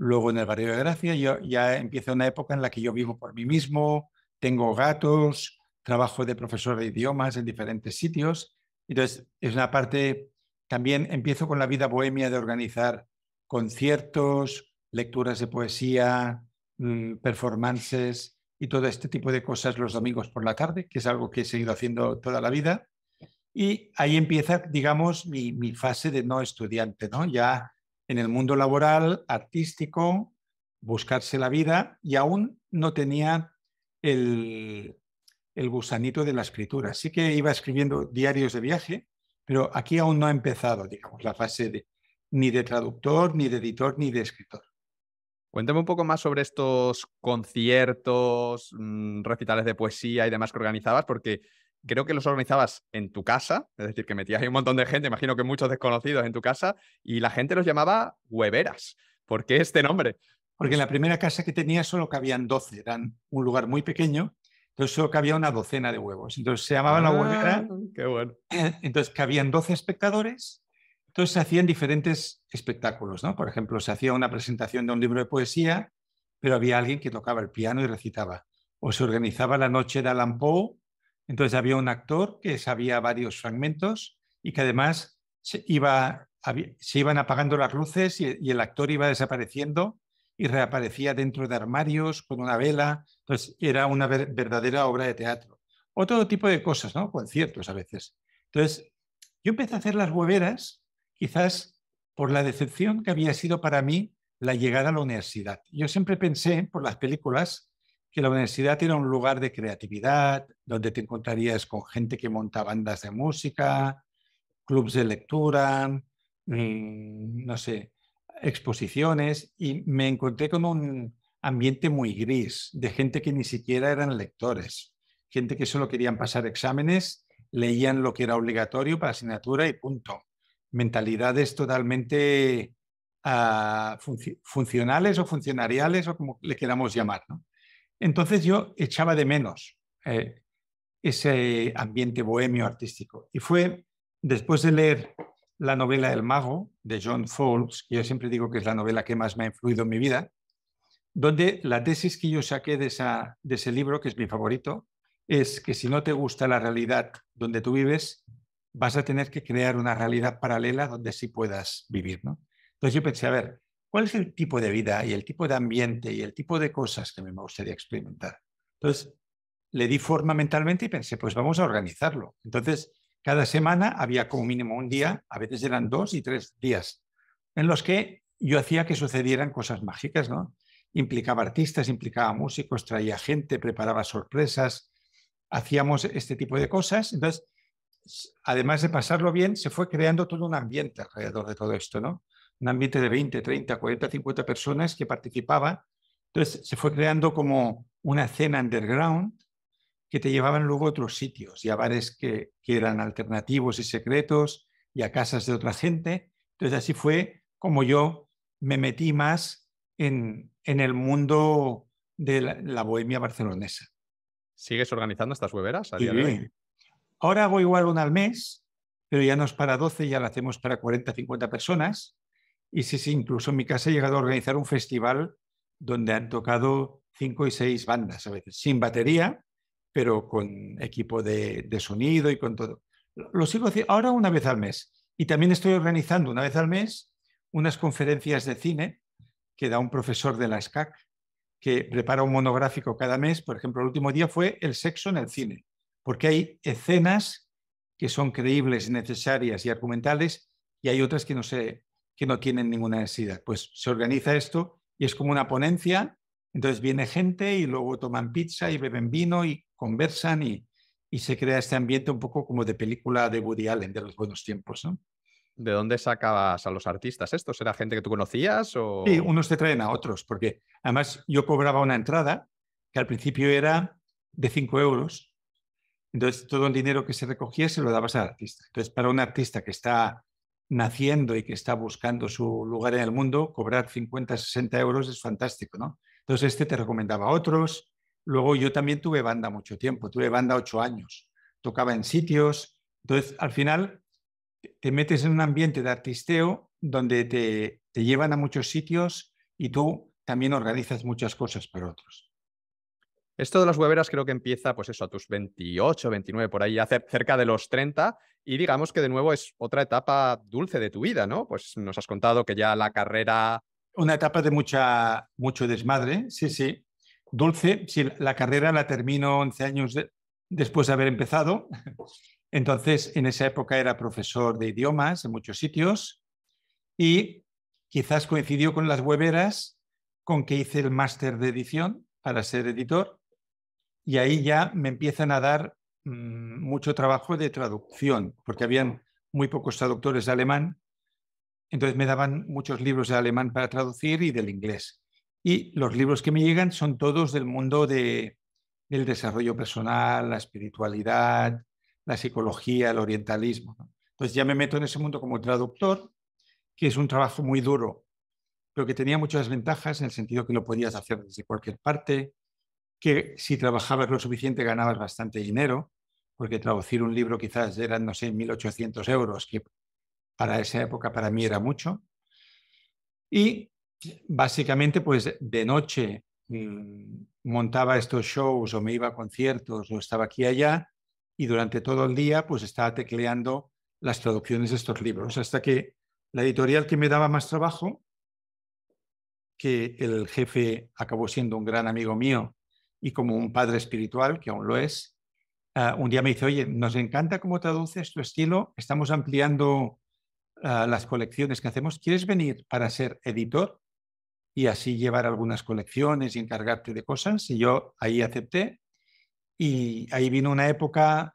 Luego en el barrio de Gracia yo, ya empieza una época en la que yo vivo por mí mismo, tengo gatos, trabajo de profesor de idiomas en diferentes sitios. Entonces es una parte, también empiezo con la vida bohemia de organizar conciertos, lecturas de poesía, mm, performances y todo este tipo de cosas los domingos por la tarde, que es algo que he seguido haciendo toda la vida. Y ahí empieza, digamos, mi, mi fase de no estudiante, ¿no? Ya en el mundo laboral, artístico, buscarse la vida y aún no tenía el, gusanito de la escritura. Sí que iba escribiendo diarios de viaje, pero aquí aún no ha empezado, digamos, la fase de, ni de traductor, ni de editor, ni de escritor. Cuéntame un poco más sobre estos conciertos, mm, recitales de poesía y demás que organizabas, porque creo que los organizabas en tu casa, es decir, que metías ahí un montón de gente, imagino que muchos desconocidos en tu casa, y la gente los llamaba hueveras. ¿Por qué este nombre? Porque en la pues primera casa que tenía solo cabían 12, eran un lugar muy pequeño, entonces solo cabía una docena de huevos. Entonces se llamaba la huevera. Ah, qué bueno. Eh, entonces cabían 12 espectadores, entonces se hacían diferentes espectáculos, ¿no? Por ejemplo, se hacía una presentación de un libro de poesía, pero había alguien que tocaba el piano y recitaba. O se organizaba la noche de Alan entonces había un actor que sabía varios fragmentos y que además se, iban apagando las luces y, el actor iba desapareciendo y reaparecía dentro de armarios con una vela. Entonces era una verdadera obra de teatro. Otro tipo de cosas, ¿no? Conciertos a veces. Entonces yo empecé a hacer las hueveras quizás por la decepción que había sido para mí la llegada a la universidad. Yo siempre pensé por las películas que la universidad era un lugar de creatividad, donde te encontrarías con gente que monta bandas de música, clubs de lectura, mm, no sé, exposiciones, y me encontré con un ambiente muy gris, de gente que ni siquiera eran lectores, gente que solo querían pasar exámenes, leían lo que era obligatorio para asignatura y punto. Mentalidades totalmente ah, funcionales o funcionariales o como le queramos llamar, ¿no? Entonces yo echaba de menos eh, ese ambiente bohemio artístico. Y fue después de leer la novela El mago de John Fowles, que yo siempre digo que es la novela que más me ha influido en mi vida, donde la tesis que yo saqué de, ese libro, que es mi favorito, es que si no te gusta la realidad donde tú vives, vas a tener que crear una realidad paralela donde sí puedas vivir. ¿no? Entonces yo pensé, a ver, ¿Cuál es el tipo de vida y el tipo de ambiente y el tipo de cosas que me gustaría experimentar? Entonces, le di forma mentalmente y pensé, pues vamos a organizarlo. Entonces, cada semana había como mínimo un día, a veces eran dos y tres días, en los que yo hacía que sucedieran cosas mágicas, ¿no? Implicaba artistas, implicaba músicos, traía gente, preparaba sorpresas, hacíamos este tipo de cosas. Entonces, además de pasarlo bien, se fue creando todo un ambiente alrededor de todo esto, ¿no? un ambiente de 20, 30, 40, 50 personas que participaban. Entonces se fue creando como una cena underground que te llevaban luego a otros sitios y a bares que, eran alternativos y secretos y a casas de otra gente. Entonces así fue como yo me metí más en, el mundo de la, bohemia barcelonesa. ¿Sigues organizando estas hueveras a día de hoy? Ahora hago igual una al mes, pero ya no es para 12, ya la hacemos para 40, 50 personas. Y sí, sí, incluso en mi casa he llegado a organizar un festival donde han tocado cinco y seis bandas a veces, sin batería, pero con equipo de, sonido y con todo. Lo sigo haciendo ahora una vez al mes. Y también estoy organizando una vez al mes unas conferencias de cine que da un profesor de la SCAC, que prepara un monográfico cada mes. Por ejemplo, el último día fue el sexo en el cine, porque hay escenas que son creíbles, necesarias y argumentales, y hay otras que no se que no tienen ninguna necesidad. Pues se organiza esto y es como una ponencia, entonces viene gente y luego toman pizza y beben vino y conversan y, se crea este ambiente un poco como de película de Woody Allen de los buenos tiempos, ¿De dónde sacabas a los artistas estos? ¿Era gente que tú conocías o...? Sí, unos te traen a otros, porque además yo cobraba una entrada que al principio era de 5 euros. Entonces todo el dinero que se recogía se lo dabas al artista. Entonces para un artista que está naciendo y que está buscando su lugar en el mundo, cobrar 50, 60 euros es fantástico, ¿no? Entonces este te recomendaba a otros. Luego yo también tuve banda mucho tiempo, tuve banda ocho años, tocaba en sitios. Entonces al final te metes en un ambiente de artisteo donde te, te llevan a muchos sitios y tú también organizas muchas cosas para otros. Esto de las hueveras creo que empieza, pues eso, a tus 28, 29, por ahí, cerca de los 30. Y digamos que de nuevo es otra etapa dulce de tu vida, ¿no? Pues nos has contado que ya la carrera. Una etapa de mucha, mucho desmadre, sí, sí. Dulce, sí, la carrera la termino 11 años después de haber empezado. Entonces, en esa época era profesor de idiomas en muchos sitios y quizás coincidió con las hueveras con que hice el máster de edición para ser editor y ahí ya me empiezan a dar mm, mucho trabajo de traducción, porque habían muy pocos traductores de alemán, entonces me daban muchos libros de alemán para traducir y del inglés. Y los libros que me llegan son todos del mundo del desarrollo personal, la espiritualidad, la psicología, el orientalismo. Entonces ya me meto en ese mundo como traductor, que es un trabajo muy duro, pero que tenía muchas ventajas en el sentido que lo podías hacer desde cualquier parte, que si trabajabas lo suficiente ganabas bastante dinero, porque traducir un libro quizás eran, no sé, 1.800 euros, que para esa época para mí era mucho. Y básicamente, pues de noche mm, montaba estos shows o me iba a conciertos o estaba aquí y allá y durante todo el día pues estaba tecleando las traducciones de estos libros, hasta que la editorial que me daba más trabajo, que el jefe acabó siendo un gran amigo mío y como un padre espiritual, que aún lo es, ah, un día me dice, oye, nos encanta cómo traduces tu estilo, estamos ampliando ah, las colecciones que hacemos, ¿quieres venir para ser editor y así llevar algunas colecciones y encargarte de cosas? Y yo ahí acepté y ahí vino una época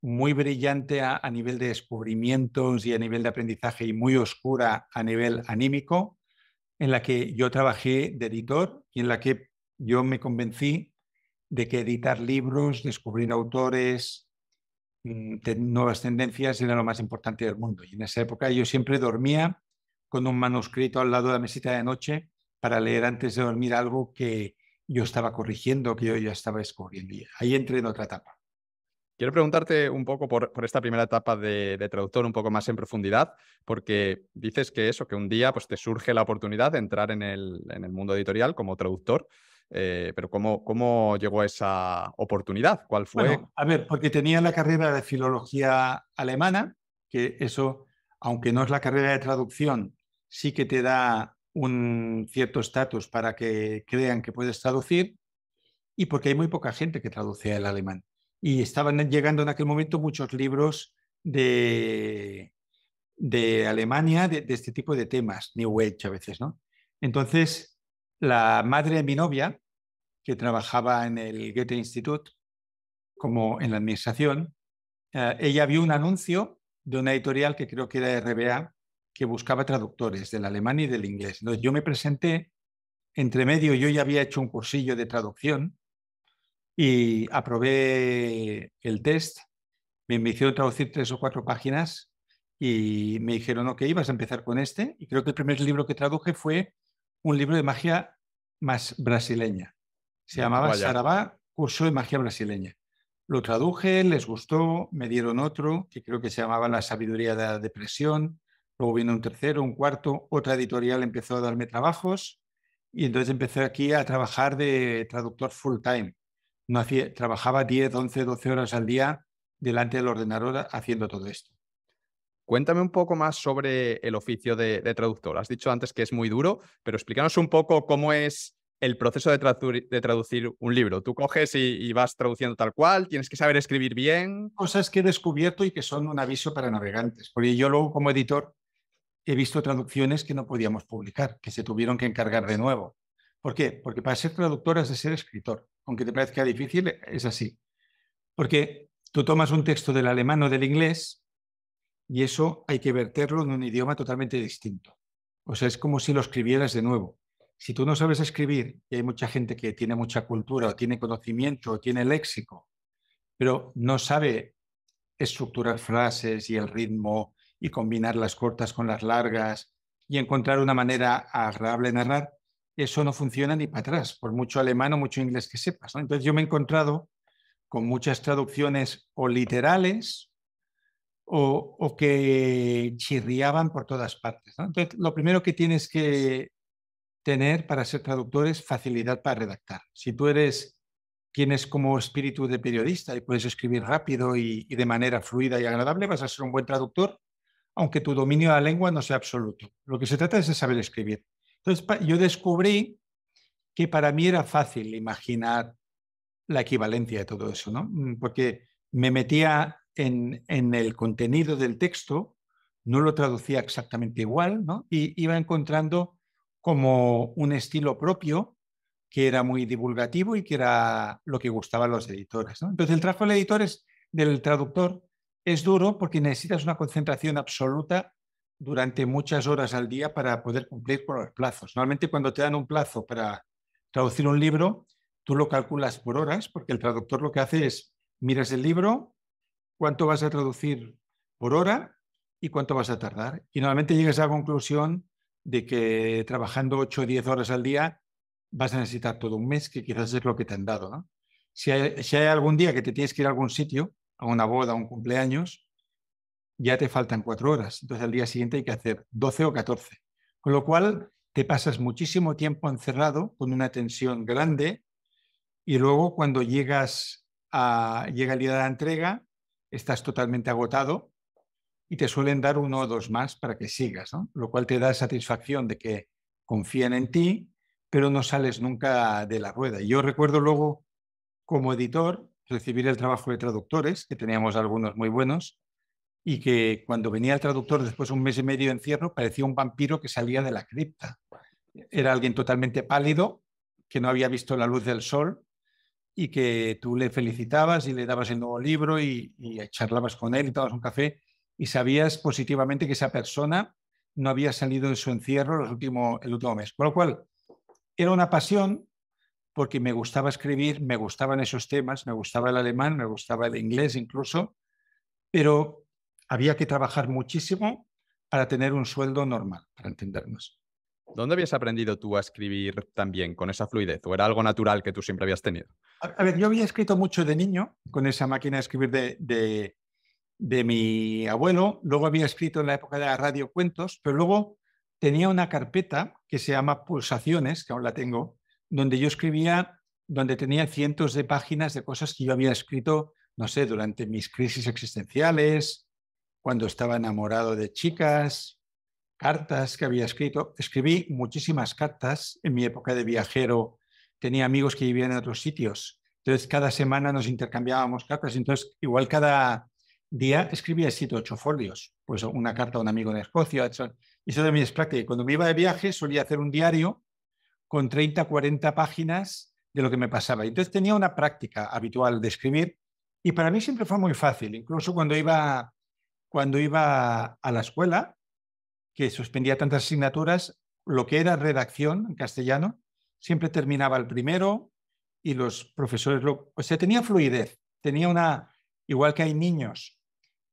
muy brillante a nivel de descubrimientos y a nivel de aprendizaje y muy oscura a nivel anímico, en la que yo trabajé de editor y en la que yo me convencí de que editar libros, descubrir autores, mm, nuevas tendencias era lo más importante del mundo. Y en esa época yo siempre dormía con un manuscrito al lado de la mesita de noche para leer antes de dormir algo que yo estaba corrigiendo, que yo ya estaba descubriendo. ahí entré en otra etapa. Quiero preguntarte un poco por, por esta primera etapa de, de, traductor, un poco más en profundidad, porque dices que eso, que un día pues, te surge la oportunidad de entrar en el, en el mundo editorial como traductor. Eh, pero ¿cómo, ¿cómo llegó a esa oportunidad? ¿Cuál fue? a ver, porque tenía la carrera de filología alemana, que eso, aunque no es la carrera de traducción, sí que te da un cierto estatus para que crean que puedes traducir, y porque hay muy poca gente que traduce el alemán. Y estaban llegando en aquel momento muchos libros de, de Alemania de, este tipo de temas, New Age a veces, ¿no? Entonces, la madre de mi novia, que trabajaba en el Goethe Institute como en la administración, eh, ella vio un anuncio de una editorial que creo que era RBA, que buscaba traductores del alemán y del inglés. Entonces yo me presenté, entre medio yo ya había hecho un cursillo de traducción y aprobé el test, me hicieron traducir tres o cuatro páginas y me dijeron, ok, ibas a empezar con este. Y creo que el primer libro que traduje fue un libro de magia más brasileña. Se llamaba Sarabá, curso de magia brasileña. Lo traduje, les gustó, me dieron otro, que creo que se llamaba La sabiduría de la depresión. Luego vino un tercero, un cuarto, otra editorial empezó a darme trabajos y entonces empecé aquí a trabajar de traductor full time. No hacía, trabajaba 10, 11, 12 horas al día delante del ordenador haciendo todo esto. Cuéntame un poco más sobre el oficio de, traductor. Has dicho antes que es muy duro, pero explícanos un poco cómo es el proceso de, traducir, un libro. Tú coges y, y, vas traduciendo tal cual, tienes que saber escribir bien. Cosas que he descubierto y que son un aviso para navegantes, porque yo luego como editor he visto traducciones que no podíamos publicar, que se tuvieron que encargar de nuevo. ¿Por qué? Porque para ser traductor has de ser escritor. Aunque te parezca difícil, es así. Porque tú tomas un texto del alemán o del inglés y eso hay que verterlo en un idioma totalmente distinto. O sea, es como si lo escribieras de nuevo. Si tú no sabes escribir, y hay mucha gente que tiene mucha cultura o tiene conocimiento o tiene léxico, pero no sabe estructurar frases y el ritmo y combinar las cortas con las largas y encontrar una manera agradable de narrar, eso no funciona ni para atrás, por mucho alemán o mucho inglés que sepas. Entonces yo me he encontrado con muchas traducciones o literales o, que chirriaban por todas partes. Entonces, lo primero que tienes que tener para ser traductor es facilidad para redactar. Si tú eres tienes como espíritu de periodista y puedes escribir rápido y, de manera fluida y agradable, vas a ser un buen traductor, aunque tu dominio de la lengua no sea absoluto. Lo que se trata es de saber escribir. Entonces, yo descubrí que para mí era fácil imaginar la equivalencia de todo eso, mm, Porque me metía en, el contenido del texto, no lo traducía exactamente igual, y iba encontrando como un estilo propio que era muy divulgativo y que era lo que gustaba a los editores. Entonces el trabajo del editor del traductor es duro porque necesitas una concentración absoluta durante muchas horas al día para poder cumplir con los plazos. Normalmente cuando te dan un plazo para traducir un libro, tú lo calculas por horas, porque el traductor lo que hace es miras el libro, cuánto vas a traducir por hora y cuánto vas a tardar. Y normalmente llegas a la conclusión de que trabajando 8 o 10 horas al día vas a necesitar todo un mes, que quizás es lo que te han dado. Si, hay, algún día que te tienes que ir a algún sitio, a una boda, a un cumpleaños, ya te faltan 4 horas. Entonces al día siguiente hay que hacer 12 o 14. Con lo cual te pasas muchísimo tiempo encerrado con una tensión grande y luego cuando llegas a, llega el día de la entrega, estás totalmente agotado y te suelen dar uno o dos más para que sigas, lo cual te da satisfacción de que confían en ti, pero no sales nunca de la rueda. yo recuerdo luego, como editor, recibir el trabajo de traductores, que teníamos algunos muy buenos, y que cuando venía el traductor después de un mes y medio de encierro, parecía un vampiro que salía de la cripta. Era alguien totalmente pálido, que no había visto la luz del sol y que tú le felicitabas y le dabas el nuevo libro y, charlabas con él y tomabas un café y sabías positivamente que esa persona no había salido de su encierro el último, el último mes. Con lo cual, era una pasión porque me gustaba escribir, me gustaban esos temas, me gustaba el alemán, me gustaba el inglés incluso, pero había que trabajar muchísimo para tener un sueldo normal, para entendernos. ¿Dónde habías aprendido tú a escribir también con esa fluidez? ¿O era algo natural que tú siempre habías tenido? A, ver, yo había escrito mucho de niño con esa máquina de escribir de, de, mi abuelo. Luego había escrito en la época de la radio cuentos, pero luego tenía una carpeta que se llama Pulsaciones, que aún la tengo, donde yo escribía, donde tenía cientos de páginas de cosas que yo había escrito, no sé, durante mis crisis existenciales, cuando estaba enamorado de chicas, cartas que había escrito. Escribí muchísimas cartas en mi época de viajero. Tenía amigos que vivían en otros sitios. Entonces, cada semana nos intercambiábamos cartas. Entonces, igual cada día escribía siete, ocho folios. Pues una carta a un amigo en Escocia. Y eso también es práctica, Cuando me iba de viaje, solía hacer un diario con 30, 40 páginas de lo que me pasaba. Entonces, tenía una práctica habitual de escribir. Y para mí siempre fue muy fácil. Incluso cuando iba, cuando iba a la escuela, que suspendía tantas asignaturas, lo que era redacción en castellano, siempre terminaba el primero y los profesores lo... O sea, tenía fluidez, tenía una... Igual que hay niños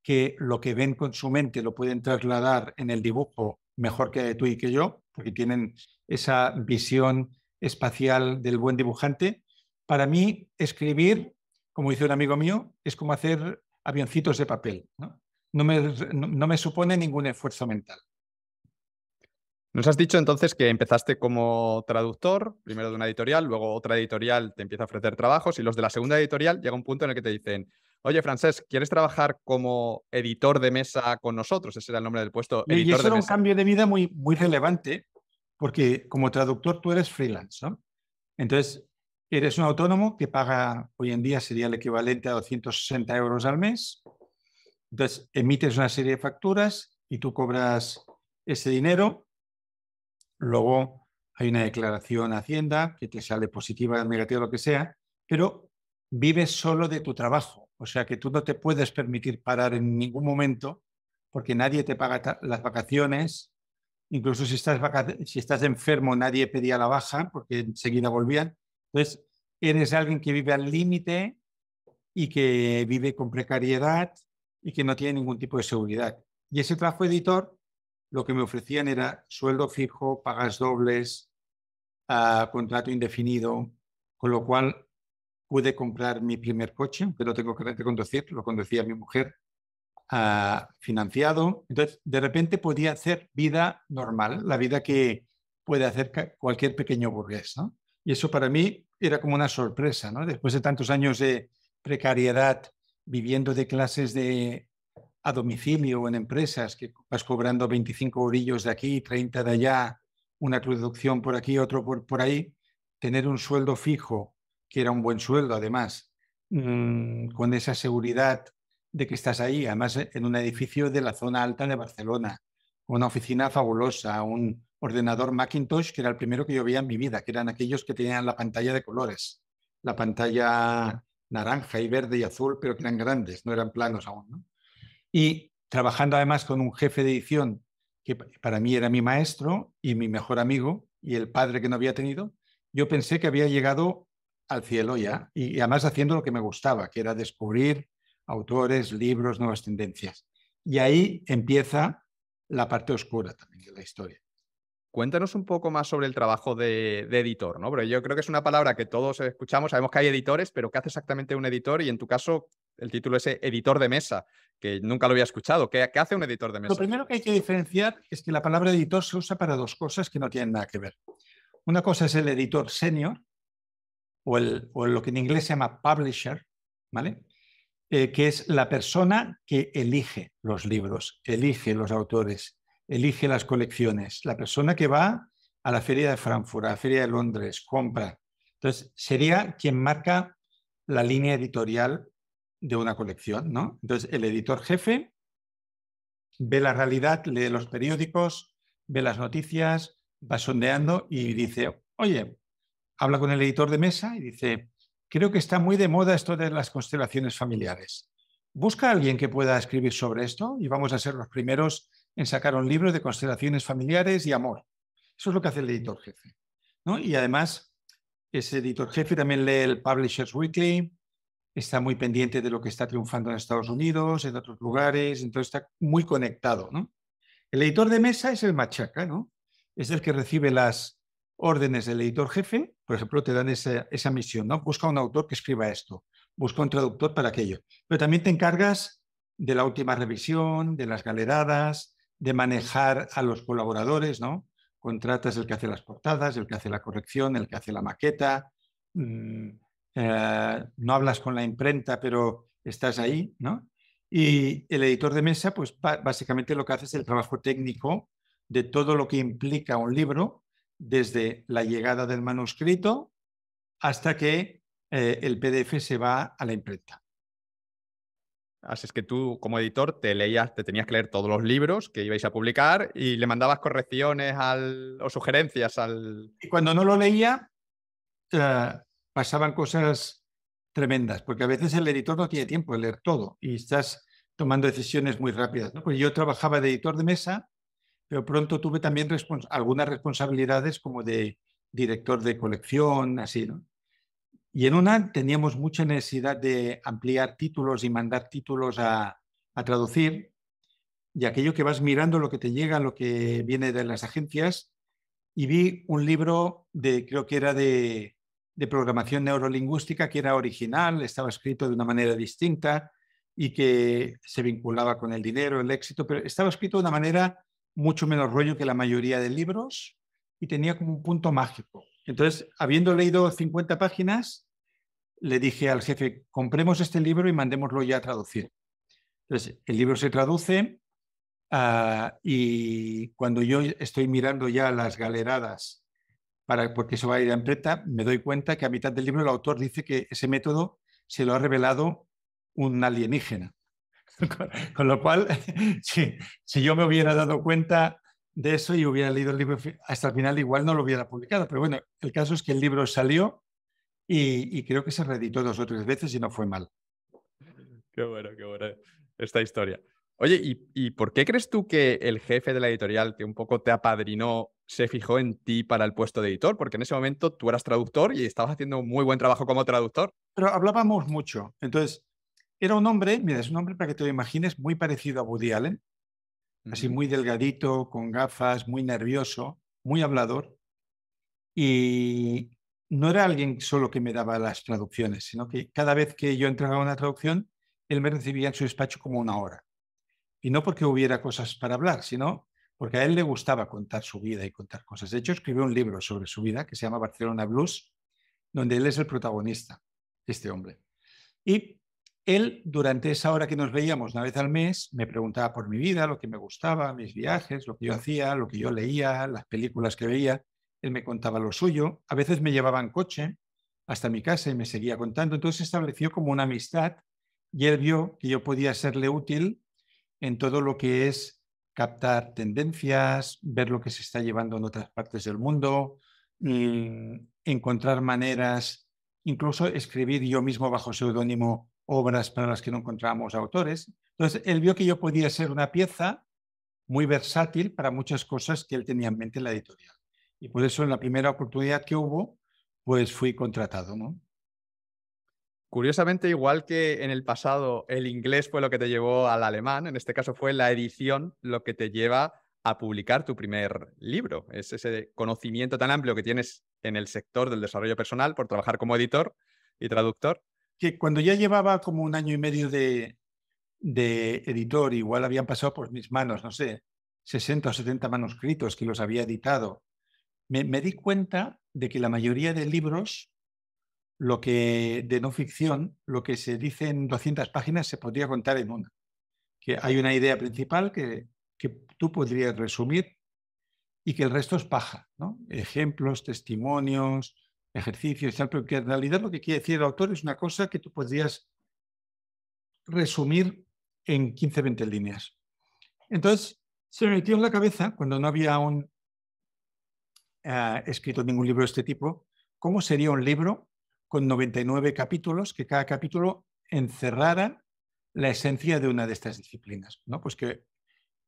que lo que ven con su mente lo pueden trasladar en el dibujo mejor que tú y que yo, porque tienen esa visión espacial del buen dibujante. Para mí, escribir, como dice un amigo mío, es como hacer avioncitos de papel. No, no me supone ningún esfuerzo mental. Nos has dicho entonces que empezaste como traductor, primero de una editorial, luego otra editorial te empieza a ofrecer trabajos y los de la segunda editorial llega un punto en el que te dicen, oye, Francés, ¿quieres trabajar como editor de mesa con nosotros? Ese era el nombre del puesto. y eso era un cambio de vida muy, muy relevante porque como traductor tú eres freelance, ¿no? Entonces, eres un autónomo que paga, hoy en día sería el equivalente a 260 euros al mes. Entonces, emites una serie de facturas y tú cobras ese dinero Luego hay una declaración Hacienda que te sale positiva, negativa, lo que sea, pero vives solo de tu trabajo. O sea que tú no te puedes permitir parar en ningún momento porque nadie te paga las vacaciones. Incluso si estás, si estás enfermo, nadie pedía la baja porque enseguida volvían. Entonces, eres alguien que vive al límite y que vive con precariedad y que no tiene ningún tipo de seguridad. Y ese trabajo editor lo que me ofrecían era sueldo fijo, pagas dobles, ah, contrato indefinido, con lo cual pude comprar mi primer coche, que lo tengo que conducir, lo conducía mi mujer, ah, financiado. Entonces, de repente podía hacer vida normal, la vida que puede hacer cualquier pequeño burgués. Y eso para mí era como una sorpresa, ¿no? Después de tantos años de precariedad, viviendo de clases de a domicilio o en empresas, que vas cobrando 25 orillos de aquí, 30 de allá, una reducción por aquí, otro por, por ahí, tener un sueldo fijo, que era un buen sueldo además, mm, con esa seguridad de que estás ahí, además eh, en un edificio de la zona alta de Barcelona, una oficina fabulosa, un ordenador Macintosh, que era el primero que yo veía en mi vida, que eran aquellos que tenían la pantalla de colores, la pantalla naranja y verde y azul, pero que eran grandes, no eran planos aún. ¿no? Y trabajando además con un jefe de edición que para mí era mi maestro y mi mejor amigo y el padre que no había tenido, yo pensé que había llegado al cielo ya y, además haciendo lo que me gustaba, que era descubrir autores, libros, nuevas tendencias. Y ahí empieza la parte oscura también de la historia. Cuéntanos un poco más sobre el trabajo de, editor, ¿no? pero yo creo que es una palabra que todos escuchamos, sabemos que hay editores, pero ¿qué hace exactamente un editor? Y en tu caso, el título ese editor de mesa, que nunca lo había escuchado. ¿Qué, hace un editor de mesa? Lo primero que hay que diferenciar es que la palabra editor se usa para dos cosas que no tienen nada que ver. Una cosa es el editor senior, o, el, o lo que en inglés se llama publisher, ¿vale? Eh, que es la persona que elige los libros, elige los autores, elige las colecciones, la persona que va a la feria de Frankfurt, a la feria de Londres, compra. Entonces, sería quien marca la línea editorial de una colección, ¿no? Entonces, el editor jefe ve la realidad, lee los periódicos, ve las noticias, va sondeando y dice, oye, habla con el editor de mesa y dice, creo que está muy de moda esto de las constelaciones familiares. Busca a alguien que pueda escribir sobre esto y vamos a ser los primeros en sacar un libro de constelaciones familiares y amor. Eso es lo que hace el editor jefe. ¿no? Y además, ese editor jefe también lee el Publishers Weekly, está muy pendiente de lo que está triunfando en Estados Unidos, en otros lugares, entonces está muy conectado. El editor de mesa es el machaca, es el que recibe las órdenes del editor jefe, por ejemplo, te dan esa, misión, ¿no? busca un autor que escriba esto, busca un traductor para aquello, pero también te encargas de la última revisión, de las galeradas, de manejar a los colaboradores, ¿no? Contratas el que hace las portadas, el que hace la corrección, el que hace la maqueta, mm, eh, no hablas con la imprenta, pero estás ahí, ¿no? Y el editor de mesa, pues básicamente lo que hace es el trabajo técnico de todo lo que implica un libro, desde la llegada del manuscrito hasta que eh, el PDF se va a la imprenta. Así es que tú, como editor, te leías, te tenías que leer todos los libros que ibais a publicar y le mandabas correcciones o sugerencias al. Y cuando no lo leía, eh, pasaban cosas tremendas, porque a veces el editor no tiene tiempo de leer todo y estás tomando decisiones muy rápidas. ¿no? Pues yo trabajaba de editor de mesa, pero pronto tuve también algunas responsabilidades como de director de colección, así, Y en una teníamos mucha necesidad de ampliar títulos y mandar títulos a, a traducir, y aquello que vas mirando lo que te llega, lo que viene de las agencias, y vi un libro de, creo que era de de programación neurolingüística que era original, estaba escrito de una manera distinta y que se vinculaba con el dinero, el éxito, pero estaba escrito de una manera mucho menos rollo que la mayoría de libros y tenía como un punto mágico. Entonces, habiendo leído 50 páginas, le dije al jefe, compremos este libro y mandémoslo ya a traducir. Entonces, el libro se traduce ah, y cuando yo estoy mirando ya las galeradas porque eso va a ir en preta, me doy cuenta que a mitad del libro el autor dice que ese método se lo ha revelado un alienígena. Con, lo cual, si, yo me hubiera dado cuenta de eso y hubiera leído el libro hasta el final, igual no lo hubiera publicado. Pero bueno, el caso es que el libro salió y, creo que se reeditó dos o tres veces y no fue mal. Qué bueno, qué bueno esta historia. Oye, ¿y, ¿y, por qué crees tú que el jefe de la editorial que un poco te apadrinó se fijó en ti para el puesto de editor? Porque en ese momento tú eras traductor y estabas haciendo muy buen trabajo como traductor. Pero hablábamos mucho. Entonces, era un hombre, mira, es un hombre para que te lo imagines, muy parecido a Woody Allen. Así muy delgadito, con gafas, muy nervioso, muy hablador. Y no era alguien solo que me daba las traducciones, sino que cada vez que yo entregaba una traducción, él me recibía en su despacho como una hora. Y no porque hubiera cosas para hablar, sino porque a él le gustaba contar su vida y contar cosas. De hecho, escribió un libro sobre su vida que se llama Barcelona Blues, donde él es el protagonista, este hombre. Y él, durante esa hora que nos veíamos una vez al mes, me preguntaba por mi vida, lo que me gustaba, mis viajes, lo que yo hacía, lo que yo leía, las películas que veía. Él me contaba lo suyo. A veces me llevaba en coche hasta mi casa y me seguía contando. Entonces estableció como una amistad y él vio que yo podía serle útil en todo lo que es captar tendencias, ver lo que se está llevando en otras partes del mundo, mm, encontrar maneras, incluso escribir yo mismo bajo seudónimo obras para las que no encontrábamos autores. Entonces, él vio que yo podía ser una pieza muy versátil para muchas cosas que él tenía en mente en la editorial. Y por eso en la primera oportunidad que hubo, pues fui contratado, ¿no? Curiosamente, igual que en el pasado el inglés fue lo que te llevó al alemán, en este caso fue la edición lo que te lleva a publicar tu primer libro. Es ese conocimiento tan amplio que tienes en el sector del desarrollo personal por trabajar como editor y traductor. Que cuando ya llevaba como un año y medio de, editor, igual habían pasado por mis manos, no sé, 60 o 70 manuscritos que los había editado, me di cuenta de que la mayoría de libros lo que de no ficción, lo que se dice en 200 páginas se podría contar en una. Que hay una idea principal que, tú podrías resumir y que el resto es paja, Ejemplos, testimonios, ejercicios, pero que en realidad lo que quiere decir el autor es una cosa que tú podrías resumir en 15, 20 líneas. Entonces, se me metió en la cabeza, cuando no había aún ah, escrito ningún libro de este tipo, cómo sería un libro con 99 capítulos, que cada capítulo encerrara la esencia de una de estas disciplinas. ¿no? Pues que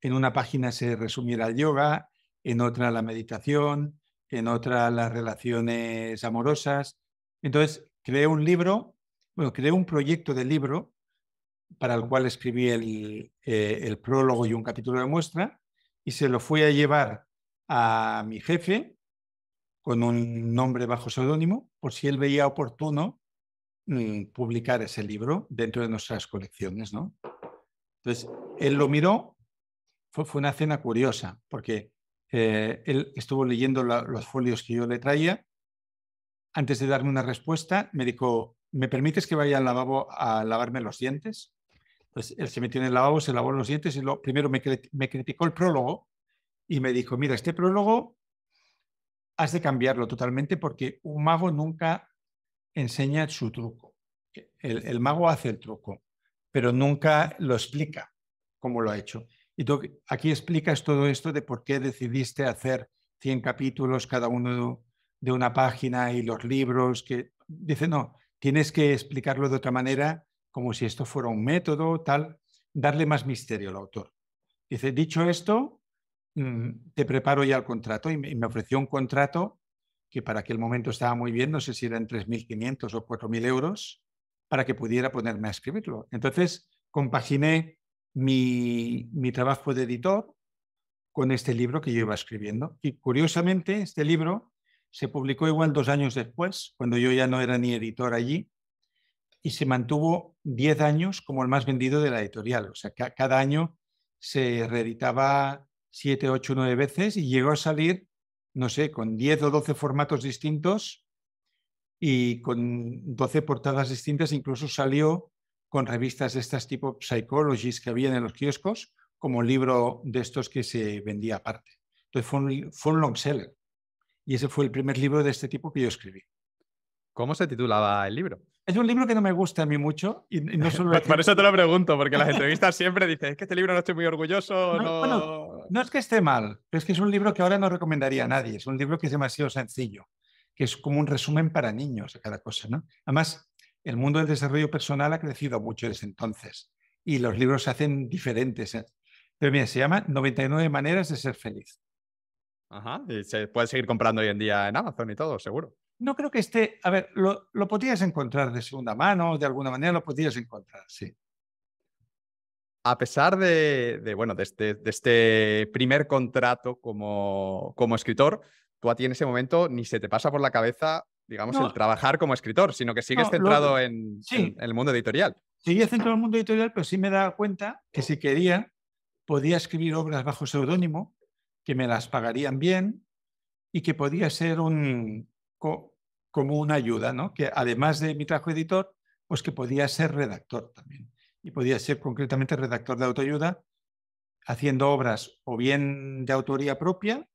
en una página se resumiera el yoga, en otra la meditación, en otra las relaciones amorosas. Entonces, creé un libro, bueno, creé un proyecto de libro para el cual escribí el, eh, el, prólogo y un capítulo de muestra y se lo fui a llevar a mi jefe con un nombre bajo seudónimo, por si él veía oportuno mm, publicar ese libro dentro de nuestras colecciones. ¿no? Entonces, él lo miró, fue, una cena curiosa, porque eh, él estuvo leyendo los folios que yo le traía. Antes de darme una respuesta, me dijo, ¿me permites que vaya al lavabo a lavarme los dientes? Entonces, él se metió en el lavabo, se lavó los dientes y lo, primero me criticó el prólogo y me dijo, mira, este prólogo has de cambiarlo totalmente porque un mago nunca enseña su truco. El, mago hace el truco, pero nunca lo explica como lo ha hecho. Y tú aquí explicas todo esto de por qué decidiste hacer 100 capítulos, cada uno de una página y los libros, que dice, no, tienes que explicarlo de otra manera, como si esto fuera un método, tal, darle más misterio al autor. Dice, dicho esto, Mm, te preparo ya el contrato y me ofreció un contrato que para aquel momento estaba muy bien, no sé si eran 3.500 o 4.000 euros, para que pudiera ponerme a escribirlo. Entonces, compaginé mi, trabajo de editor con este libro que yo iba escribiendo. Y curiosamente, este libro se publicó igual dos años después, cuando yo ya no era ni editor allí, y se mantuvo 10 años como el más vendido de la editorial. O sea, cada año se reeditaba siete, ocho, nueve veces y llegó a salir, no sé, con diez o doce formatos distintos y con doce portadas distintas. Incluso salió con revistas de estas tipo Psychologies que había en los kioscos como libro de estos que se vendía aparte. Entonces fue un, fue un long seller. Y ese fue el primer libro de este tipo que yo escribí. ¿Cómo se titulaba el libro? Es un libro que no me gusta a mí mucho y, no solo... Por eso te lo pregunto, porque las entrevistas siempre dicen, es que este libro no estoy muy orgulloso, no... es que esté mal, pero es que es un libro que ahora no recomendaría a nadie, es un libro que es demasiado sencillo, que es como un resumen para niños a cada cosa, ¿no? Además, el mundo del desarrollo personal ha crecido mucho desde entonces y los libros se hacen diferentes. ¿eh? Pero mira, se llama 99 maneras de ser feliz. Ajá, y se puede seguir comprando hoy en día en Amazon y todo, seguro. No creo que esté, a ver, lo, podías encontrar de segunda mano, de alguna manera lo podías encontrar, sí a pesar de, bueno, este, de este, primer contrato como, como, escritor, tú a ti en ese momento ni se te pasa por la cabeza, digamos, el trabajar como escritor, sino que sigues centrado en, el mundo editorial. Seguía centrado en el mundo editorial, pero sí me daba cuenta que si quería, podía escribir obras bajo seudónimo, que me las pagarían bien y que podía ser un, como una ayuda, ¿no? que además de mi trabajo editor, pues que podía ser redactor también. Y podía ser concretamente redactor de autoayuda, haciendo obras o bien de autoría propia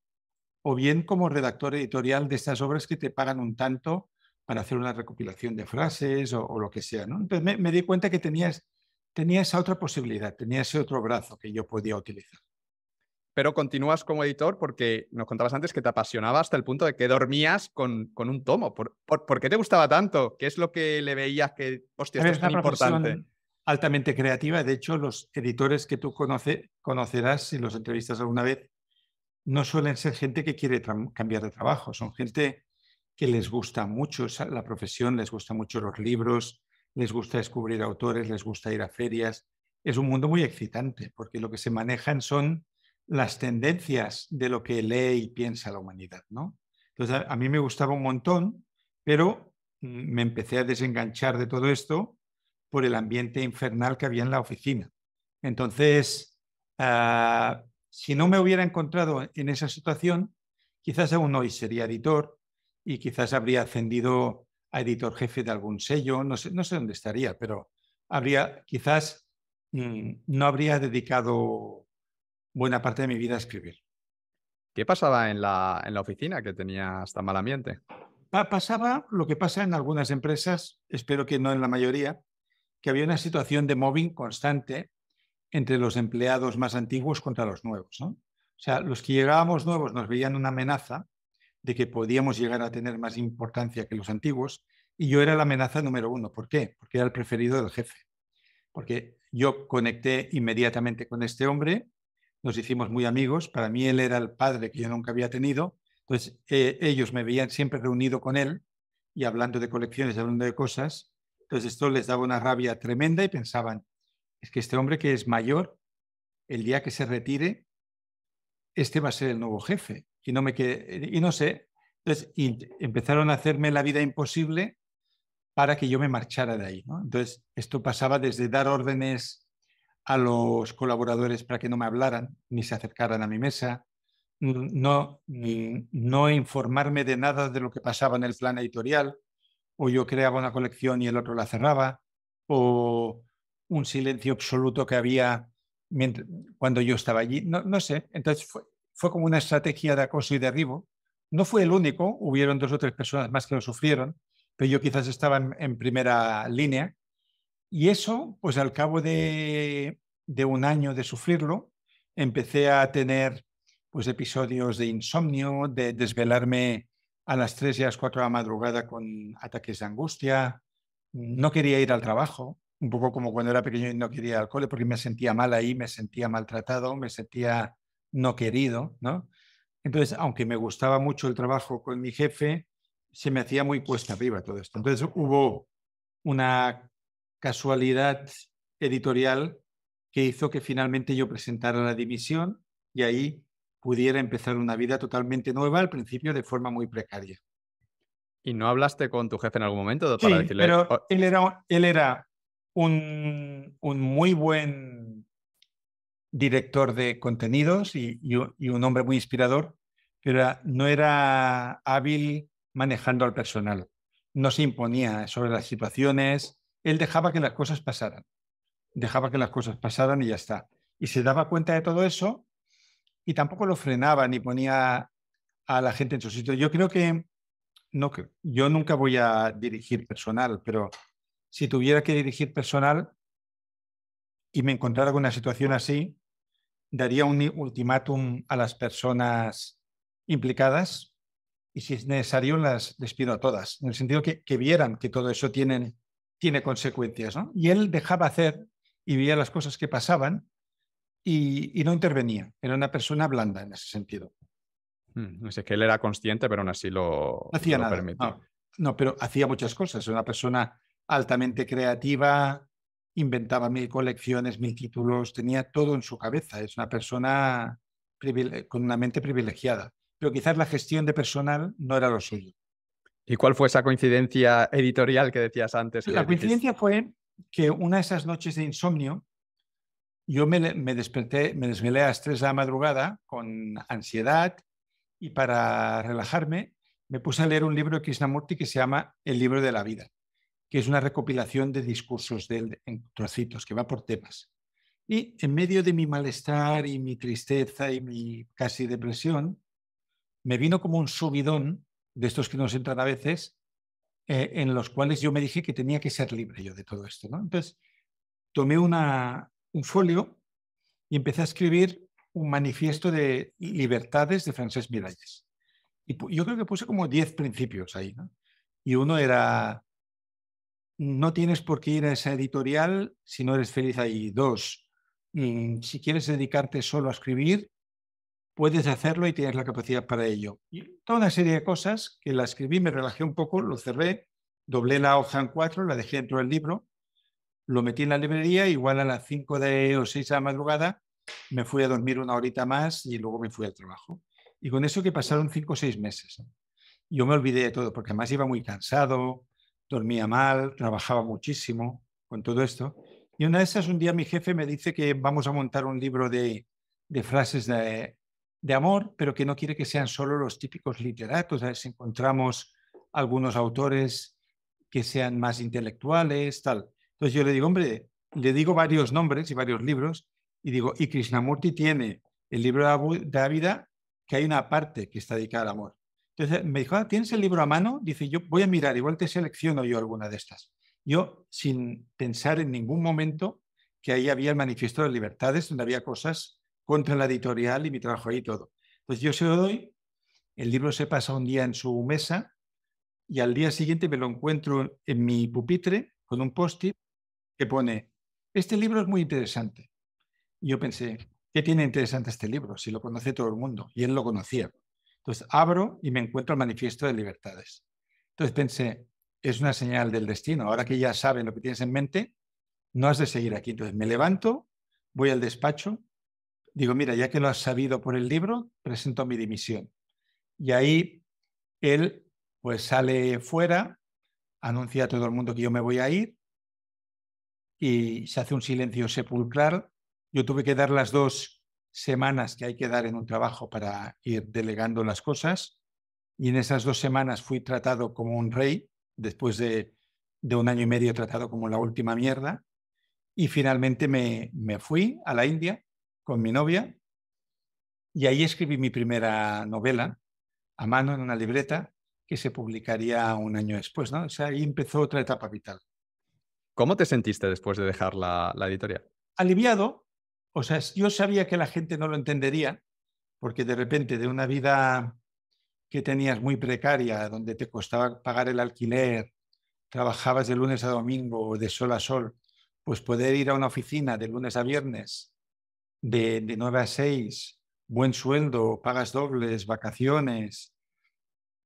o bien como redactor editorial de estas obras que te pagan un tanto para hacer una recopilación de frases o, lo que sea. Entonces me, di cuenta que tenías, tenía esa otra posibilidad, tenía ese otro brazo que yo podía utilizar pero continúas como editor porque nos contabas antes que te apasionaba hasta el punto de que dormías con, un tomo. ¿Por, qué te gustaba tanto? ¿Qué es lo que le veías que, hostia, es tan importante? Altamente creativa. De hecho, los editores que tú conoce, conocerás si los entrevistas alguna vez no suelen ser gente que quiere cambiar de trabajo, son gente que les gusta mucho la profesión, les gusta mucho los libros, les gusta descubrir autores, les gusta ir a ferias. Es un mundo muy excitante porque lo que se manejan son las tendencias de lo que lee y piensa la humanidad, ¿no? Entonces, a mí me gustaba un montón, pero mm, me empecé a desenganchar de todo esto por el ambiente infernal que había en la oficina. Entonces, ah, si no me hubiera encontrado en esa situación, quizás aún hoy sería editor y quizás habría ascendido a editor jefe de algún sello, no sé, no sé dónde estaría, pero habría, quizás mm, no habría dedicado buena parte de mi vida escribir. ¿Qué pasaba en la, oficina que tenía tan mal ambiente? pasaba lo que pasa en algunas empresas, espero que no en la mayoría, que había una situación de mobbing constante entre los empleados más antiguos contra los nuevos. O sea, los que llegábamos nuevos nos veían una amenaza de que podíamos llegar a tener más importancia que los antiguos y yo era la amenaza número uno. ¿Por qué? Porque era el preferido del jefe. Porque yo conecté inmediatamente con este hombre nos hicimos muy amigos. Para mí él era el padre que yo nunca había tenido. Entonces eh, ellos me veían siempre reunido con él y hablando de colecciones, hablando de cosas. Entonces esto les daba una rabia tremenda y pensaban, es que este hombre que es mayor, el día que se retire, este va a ser el nuevo jefe. Y no, me y no sé. Entonces empezaron a hacerme la vida imposible para que yo me marchara de ahí. Entonces esto pasaba desde dar órdenes a los colaboradores para que no me hablaran ni se acercaran a mi mesa, no, no informarme de nada de lo que pasaba en el plan editorial, o yo creaba una colección y el otro la cerraba, o un silencio absoluto que había cuando yo estaba allí, no, no sé. Entonces fue, como una estrategia de acoso y derribo. No fue el único, hubieron dos o tres personas más que lo sufrieron, pero yo quizás estaba en primera línea y eso, pues al cabo de, un año de sufrirlo, empecé a tener pues episodios de insomnio, de desvelarme a las 3 y a las 4 de la madrugada con ataques de angustia. No quería ir al trabajo, un poco como cuando era pequeño y no quería ir al cole porque me sentía mal ahí, me sentía maltratado, me sentía no querido, ¿no? Entonces, aunque me gustaba mucho el trabajo con mi jefe, se me hacía muy cuesta arriba todo esto. Entonces hubo una casualidad editorial que hizo que finalmente yo presentara la dimisión y ahí pudiera empezar una vida totalmente nueva, al principio de forma muy precaria. ¿Y no hablaste con tu jefe en algún momento sí, Pero oh, él era, un, muy buen director de contenidos y, y, un hombre muy inspirador, pero no era hábil manejando al personal. No se imponía sobre las situaciones, él dejaba que las cosas pasaran, dejaba que las cosas pasaran y ya está. Y se daba cuenta de todo eso y tampoco lo frenaba ni ponía a la gente en su sitio. Yo creo que, no, yo nunca voy a dirigir personal, pero si tuviera que dirigir personal y me encontrara con una situación así, daría un ultimátum a las personas implicadas y si es necesario las despido a todas, en el sentido que, que vieran que todo eso tienen tiene consecuencias. ¿no? Y él dejaba hacer y veía las cosas que pasaban y, no intervenía. Era una persona blanda en ese sentido. No mm, sé, que él era consciente, pero aún así lo, hacía No, no, pero hacía muchas cosas. Era una persona altamente creativa, inventaba mil colecciones, mil títulos, tenía todo en su cabeza. Es una persona con una mente privilegiada, pero quizás la gestión de personal no era lo suyo. ¿Y cuál fue esa coincidencia editorial que decías antes? la coincidencia fue que una de esas noches de insomnio, yo me, desperté, me desvelé a las 3 de la madrugada con ansiedad y para relajarme me puse a leer un libro de Krishnamurti que se llama El libro de la vida, que es una recopilación de discursos de él en trocitos, que va por temas. Y en medio de mi malestar y mi tristeza y mi casi depresión, me vino como un subidón de estos que nos entran a veces, eh, en los cuales yo me dije que tenía que ser libre yo de todo esto. ¿no? Entonces, tomé un folio y empecé a escribir un manifiesto de libertades de Francesc Miralles. Y yo creo que puse como 10 principios ahí. Y uno era, no tienes por qué ir a esa editorial si no eres feliz ahí. Dos, mm, si quieres dedicarte solo a escribir, puedes hacerlo y tienes la capacidad para ello. Y toda una serie de cosas que la escribí, me relajé un poco, lo cerré, doblé la hoja en cuatro, la dejé dentro del libro, lo metí en la librería, igual a las 5 de o 6 de la madrugada, me fui a dormir una horita más y luego me fui al trabajo. Y con eso que pasaron cinco o seis meses. Yo me olvidé de todo, porque además iba muy cansado, dormía mal, trabajaba muchísimo con todo esto. Y una de esas, un día mi jefe me dice que vamos a montar un libro de, de frases de, de amor, pero que no quiere que sean solo los típicos literatos. A encontramos algunos autores que sean más intelectuales, tal. Entonces yo le digo, hombre, le digo varios nombres y varios libros, y digo, y Krishnamurti tiene el libro de la que hay una parte que está dedicada al amor. Entonces me dijo, ah, ¿tienes el libro a mano? Dice, yo voy a mirar, igual te selecciono yo alguna de estas. Yo, sin pensar en ningún momento que ahí había el manifiesto de libertades, donde había cosas contra la editorial y mi trabajo ahí y todo. Entonces yo se lo doy, el libro se pasa un día en su mesa y al día siguiente me lo encuentro en mi pupitre con un post-it que pone, este libro es muy interesante. Y yo pensé, ¿qué tiene interesante este libro? Si lo conoce todo el mundo y él lo conocía. Entonces abro y me encuentro el manifiesto de libertades. Entonces pensé, es una señal del destino. Ahora que ya saben lo que tienes en mente, no has de seguir aquí. Entonces me levanto, voy al despacho digo, mira, ya que lo has sabido por el libro, presento mi dimisión. Y ahí él pues sale fuera, anuncia a todo el mundo que yo me voy a ir y se hace un silencio sepulcral. Yo tuve que dar las dos semanas que hay que dar en un trabajo para ir delegando las cosas y en esas dos semanas fui tratado como un rey, después de, de un año y medio tratado como la última mierda y finalmente me, me fui a la India con mi novia y ahí escribí mi primera novela a mano en una libreta que se publicaría un año después. ¿no? sea, ahí empezó otra etapa vital. ¿Cómo te sentiste después de dejar la, la editorial? Aliviado. O sea, yo sabía que la gente no lo entendería, porque de repente de una vida que tenías muy precaria, donde te costaba pagar el alquiler, trabajabas de lunes a domingo o de sol a sol, pues poder ir a una oficina de lunes a viernes de, de 9 a 6, buen sueldo, pagas dobles, vacaciones.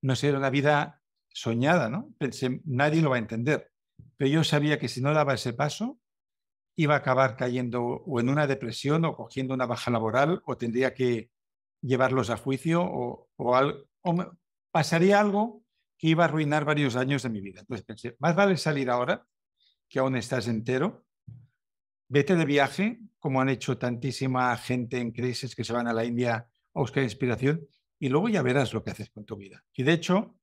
No sé, era una vida soñada, ¿no? Pensé, nadie lo va a entender. Pero yo sabía que si no daba ese paso, iba a acabar cayendo o en una depresión o cogiendo una baja laboral o tendría que llevarlos a juicio o, al, pasaría algo que iba a arruinar varios años de mi vida. Entonces pensé, más vale salir ahora, que aún estás entero, vete de viaje, como han hecho tantísima gente en crisis que se van a la India a buscar inspiración, y luego ya verás lo que haces con tu vida. Y de hecho,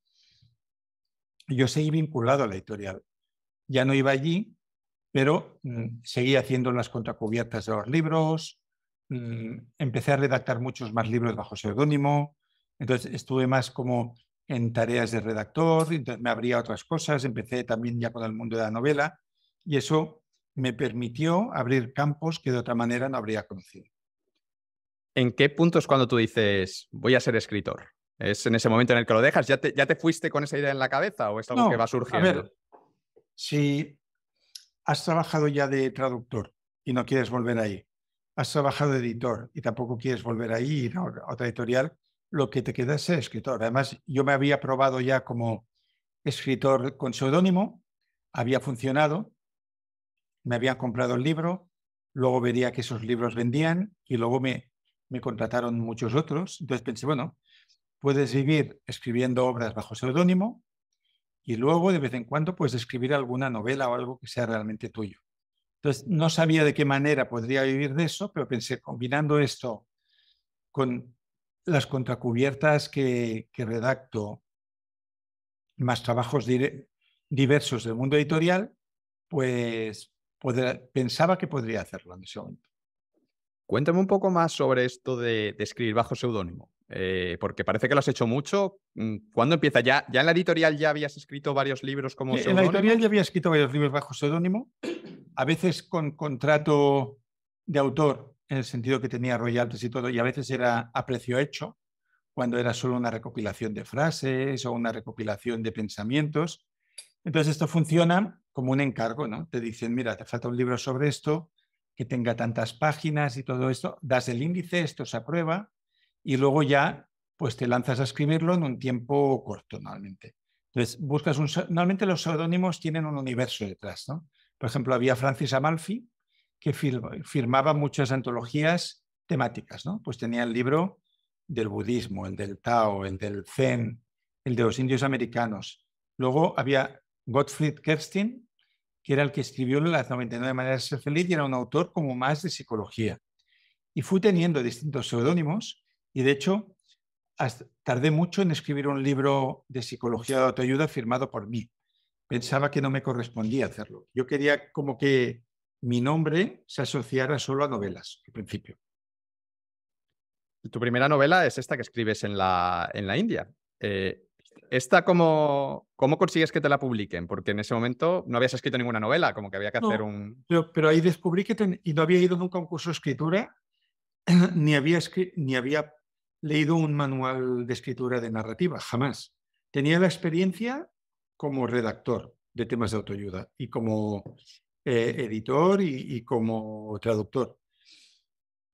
yo seguí vinculado a la editorial. Ya no iba allí, pero mm, seguí haciendo las contracubiertas de los libros, mm, empecé a redactar muchos más libros bajo seudónimo, entonces estuve más como en tareas de redactor, me abría otras cosas, empecé también ya con el mundo de la novela y eso me permitió abrir campos que de otra manera no habría conocido. ¿En qué punto es cuando tú dices, voy a ser escritor? ¿Es en ese momento en el que lo dejas? ¿Ya te, ya te fuiste con esa idea en la cabeza o es algo que va surgiendo? A si has trabajado ya de traductor y no quieres volver ahí, has trabajado de editor y tampoco quieres volver ahí a otra editorial, lo que te queda es ser escritor. Además, yo me había probado ya como escritor con seudónimo, había funcionado, me habían comprado el libro, luego vería que esos libros vendían y luego me, me contrataron muchos otros. Entonces pensé, bueno, puedes vivir escribiendo obras bajo seudónimo y luego de vez en cuando puedes escribir alguna novela o algo que sea realmente tuyo. Entonces no sabía de qué manera podría vivir de eso, pero pensé, combinando esto con las contracubiertas que, que redacto, más trabajos diversos del mundo editorial, pues pensaba que podría hacerlo en ese momento. Cuéntame un poco más sobre esto de, escribir bajo seudónimo, eh, porque parece que lo has hecho mucho. Mm, ¿Cuándo empieza? ¿Ya, ya en la editorial ya habías escrito varios libros como eh, En la editorial ya había escrito varios libros bajo seudónimo, a veces con contrato de autor, en el sentido que tenía royalties y todo, y a veces era a precio hecho, cuando era solo una recopilación de frases o una recopilación de pensamientos, entonces esto funciona como un encargo, ¿no? Te dicen, mira, te falta un libro sobre esto, que tenga tantas páginas y todo esto, das el índice, esto se aprueba y luego ya pues te lanzas a escribirlo en un tiempo corto normalmente. Entonces buscas un... Normalmente los seudónimos tienen un universo detrás, ¿no? Por ejemplo, había Francis Amalfi, que firmaba muchas antologías temáticas, ¿no? Pues tenía el libro del budismo, el del Tao, el del Zen, el de los indios americanos. Luego había Gottfried Kerstin, que era el que escribió la 99 maneras de ser feliz y era un autor como más de psicología. Y fui teniendo distintos seudónimos y de hecho tardé mucho en escribir un libro de psicología de autoayuda firmado por mí. Pensaba que no me correspondía hacerlo. Yo quería como que mi nombre se asociara solo a novelas, al principio. Tu primera novela es esta que escribes en la, en la India. Eh, ¿Esta cómo, cómo consigues que te la publiquen? Porque en ese momento no habías escrito ninguna novela, como que había que hacer un... Pero, ahí descubrí que y no había ido nunca a un curso de escritura, ni había, ni había leído un manual de escritura de narrativa, jamás. Tenía la experiencia como redactor de temas de autoayuda y como eh, editor y, como traductor.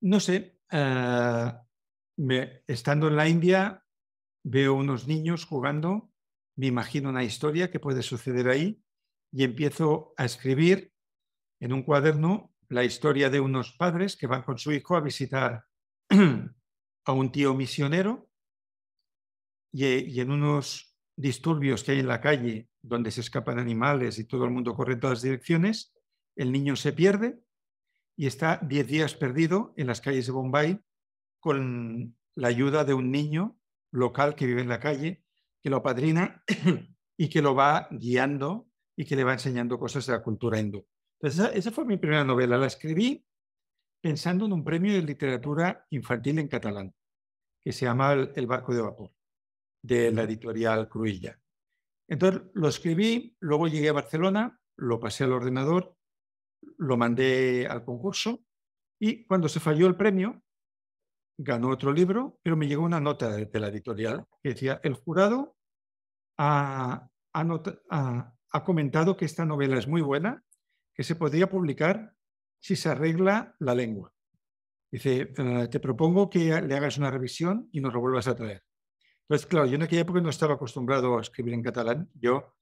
No sé, eh, estando en la India veo unos niños jugando, me imagino una historia que puede suceder ahí y empiezo a escribir en un cuaderno la historia de unos padres que van con su hijo a visitar a un tío misionero eh, y, en unos disturbios que hay en la calle donde se escapan animales y todo el mundo corre en todas direcciones, el niño se pierde y está diez días perdido en las calles de Bombay con la ayuda de un niño local que vive en la calle, que lo padrina y que lo va guiando y que le va enseñando cosas de la cultura hindú. Entonces, esa, fue mi primera novela. La escribí pensando en un premio de literatura infantil en catalán, que se llama el barco de vapor, de la editorial Cruilla. Entonces, lo escribí, luego llegué a Barcelona, lo pasé al ordenador, lo mandé al concurso y cuando se falló el premio, ganó otro libro, pero me llegó una nota de, la editorial que decía, el jurado ha, comentado que esta novela es muy buena, que se podría publicar si se arregla la lengua. Dice, ah, te propongo que le hagas una revisión y nos lo vuelvas a traer. Entonces, claro, yo en aquella época no estaba acostumbrado a escribir en catalán. Yo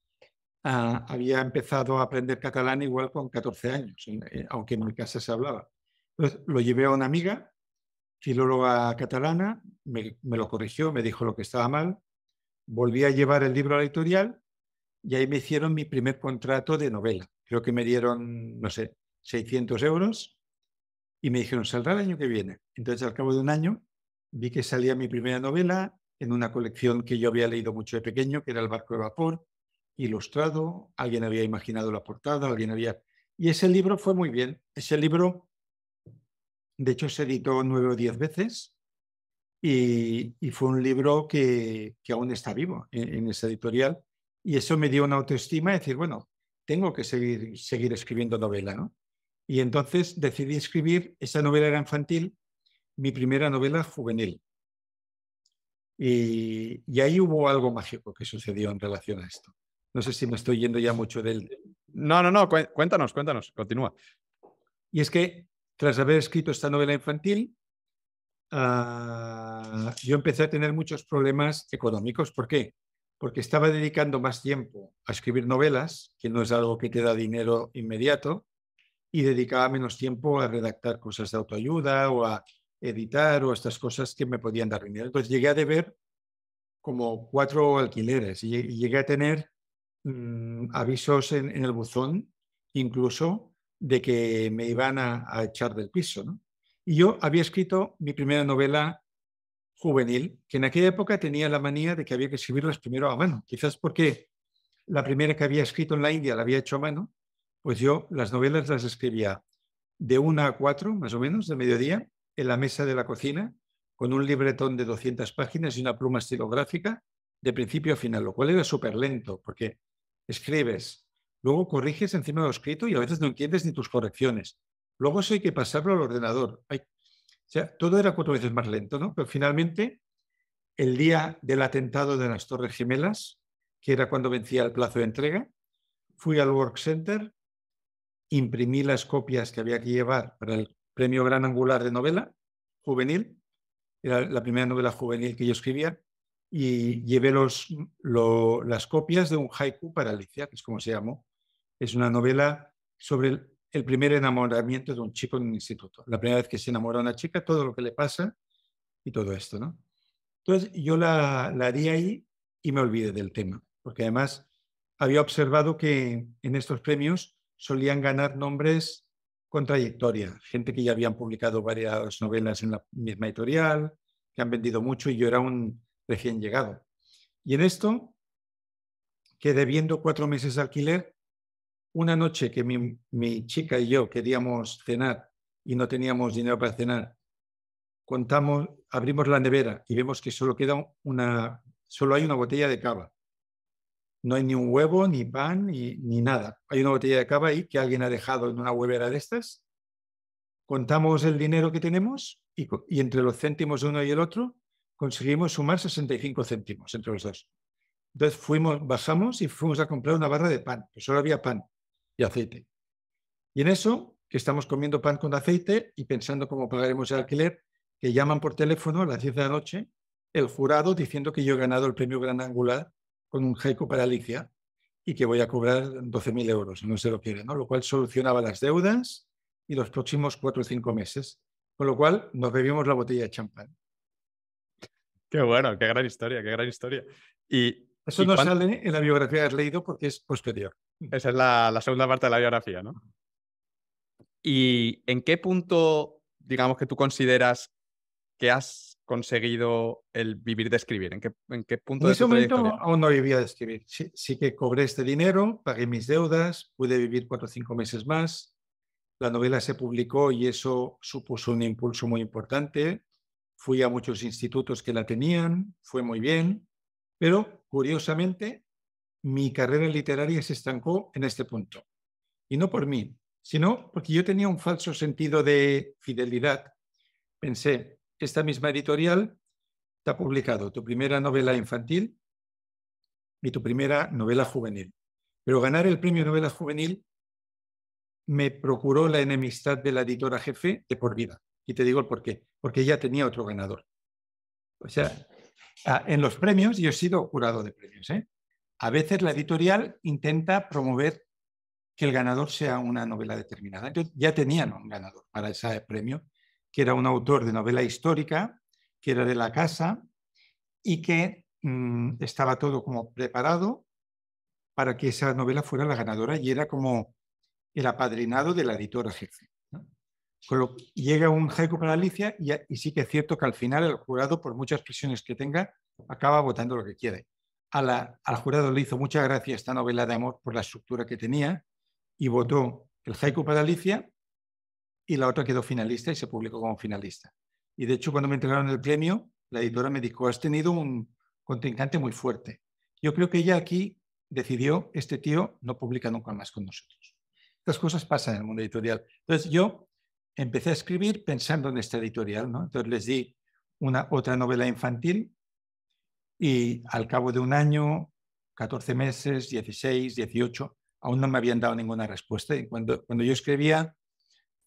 ah, había empezado a aprender catalán igual con 14 años, eh, aunque en mi casa se hablaba. Entonces, lo llevé a una amiga filóloga catalana, me, lo corrigió, me dijo lo que estaba mal, volví a llevar el libro a la editorial y ahí me hicieron mi primer contrato de novela. Creo que me dieron, no sé, 600 euros y me dijeron, saldrá el año que viene. Entonces, al cabo de un año, vi que salía mi primera novela en una colección que yo había leído mucho de pequeño, que era El barco de vapor, ilustrado, alguien había imaginado la portada, alguien había... Y ese libro fue muy bien. Ese libro de hecho, se editó nueve o diez veces y, fue un libro que, que aún está vivo en, ese esa editorial. Y eso me dio una autoestima de decir, bueno, tengo que seguir, seguir escribiendo novela, ¿no? Y entonces decidí escribir, esa novela era infantil, mi primera novela juvenil. Y, y, ahí hubo algo mágico que sucedió en relación a esto. No sé si me estoy yendo ya mucho del... No, no, no, cuéntanos, cuéntanos, continúa. Y es que tras haber escrito esta novela infantil, ah, yo empecé a tener muchos problemas económicos. ¿Por qué? Porque estaba dedicando más tiempo a escribir novelas, que no es algo que te da dinero inmediato, y dedicaba menos tiempo a redactar cosas de autoayuda o a editar o estas cosas que me podían dar dinero. Entonces llegué a deber como cuatro alquileres y llegué a tener mm, avisos en, el buzón, incluso de que me iban a, echar del piso. Y yo había escrito mi primera novela juvenil, que en aquella época tenía la manía de que había que escribirlas primero a ah, mano, quizás porque la primera que había escrito en la India la había hecho a mano, pues yo las novelas las escribía de una a cuatro, más o menos, de mediodía, en la mesa de la cocina, con un libretón de 200 páginas y una pluma estilográfica de principio a final, lo cual era súper lento, porque escribes Luego corriges encima de lo escrito y a veces no entiendes ni tus correcciones. Luego eso hay que pasarlo al ordenador. sea, todo era cuatro veces más lento, ¿no? Pero finalmente, el día del atentado de las Torres Gemelas, que era cuando vencía el plazo de entrega, fui al Work Center, imprimí las copias que había que llevar para el premio Gran Angular de novela juvenil, era la primera novela juvenil que yo escribía, y llevé los, las copias de un haiku para Alicia, que es como se llamó, es una novela sobre el, primer enamoramiento de un chico en un instituto. La primera vez que se enamora una chica, todo lo que le pasa y todo esto, ¿no? Entonces yo la, la di ahí y me olvidé del tema, porque además había observado que en estos premios solían ganar nombres con trayectoria, gente que ya habían publicado varias novelas en la misma editorial, que han vendido mucho y yo era un recién llegado. Y en esto que debiendo cuatro meses de alquiler una noche que mi, chica y yo queríamos cenar y no teníamos dinero para cenar, abrimos la nevera y vemos que solo queda una, solo hay una botella de cava. No hay ni un huevo, ni pan, ni, nada. Hay una botella de cava ahí que alguien ha dejado en una huevera de estas. Contamos el dinero que tenemos y, entre los céntimos de uno y el otro conseguimos sumar 65 céntimos entre los dos. Entonces fuimos, bajamos y fuimos a comprar una barra de pan, que pues solo había pan y aceite. Y en eso que estamos comiendo pan con aceite y pensando cómo pagaremos el alquiler, que llaman por teléfono a las 10 de la noche el jurado diciendo que yo he ganado el premio Gran Angular con un jaiko para Alicia y que voy a cobrar 12.000 euros, no se lo quiere, ¿no? Lo cual solucionaba las deudas y los próximos cuatro o cinco meses. Con lo cual nos bebimos la botella de champán. Qué bueno, qué gran historia, qué gran historia. Y, Eso no sale en la biografía has Leído porque es posterior. Esa es la, segunda parte de la biografía, ¿no? ¿Y en qué punto, digamos, que tú consideras que has conseguido el vivir de escribir? ¿En qué, en qué punto de ese momento aún no vivía de escribir. Sí, sí, que cobré este dinero, pagué mis deudas, pude vivir cuatro o cinco meses más. La novela se publicó y eso supuso un impulso muy importante. Fui a muchos institutos que la tenían, fue muy bien, pero curiosamente mi carrera literaria se estancó en este punto. Y no por mí, sino porque yo tenía un falso sentido de fidelidad. Pensé, esta misma editorial te ha publicado tu primera novela infantil y tu primera novela juvenil. Pero ganar el premio novela juvenil me procuró la enemistad de la editora jefe de por vida. Y te digo el por qué. Porque ya tenía otro ganador. O sea, en los premios, yo he sido jurado de premios, ¿eh? A veces la editorial intenta promover que el ganador sea una novela determinada. Entonces ya tenían un ganador para ese premio, que era un autor de novela histórica, que era de la casa y que mm, estaba todo como preparado para que esa novela fuera la ganadora y era como el apadrinado de la editora jefe. llega un jaico para Alicia y, sí que es cierto que al final el jurado, por muchas presiones que tenga, acaba votando lo que quiere al jurado le hizo mucha gracia esta novela de amor por la estructura que tenía y votó el haiku para Alicia y la otra quedó finalista y se publicó como finalista. Y de hecho, cuando me entregaron el premio, la editora me dijo, has tenido un contrincante muy fuerte. Yo creo que ella aquí decidió, este tío no publica nunca más con nosotros. Estas cosas pasan en el mundo editorial. Entonces yo empecé a escribir pensando en esta editorial, Entonces les di una otra novela infantil y al cabo de un año, 14 meses, 16, 18, aún no me habían dado ninguna respuesta. Y cuando, cuando yo escribía,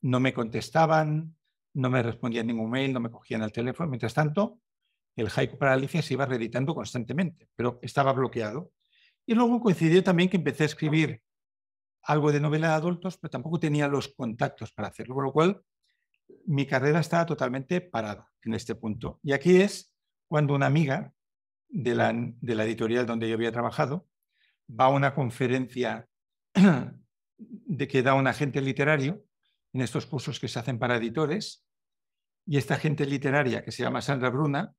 no me contestaban, no me respondían ningún mail, no me cogían el teléfono. Mientras tanto, el haiku para Alicia se iba reeditando constantemente, pero estaba bloqueado. Y luego coincidió también que empecé a escribir algo de novela de adultos, pero tampoco tenía los contactos para hacerlo, con lo cual mi carrera estaba totalmente parada en este punto. Y aquí es cuando una amiga de la, editorial donde yo había trabajado, va a una conferencia de que da un agente literario en estos cursos que se hacen para editores. Y esta agente literaria, que se llama Sandra Bruna,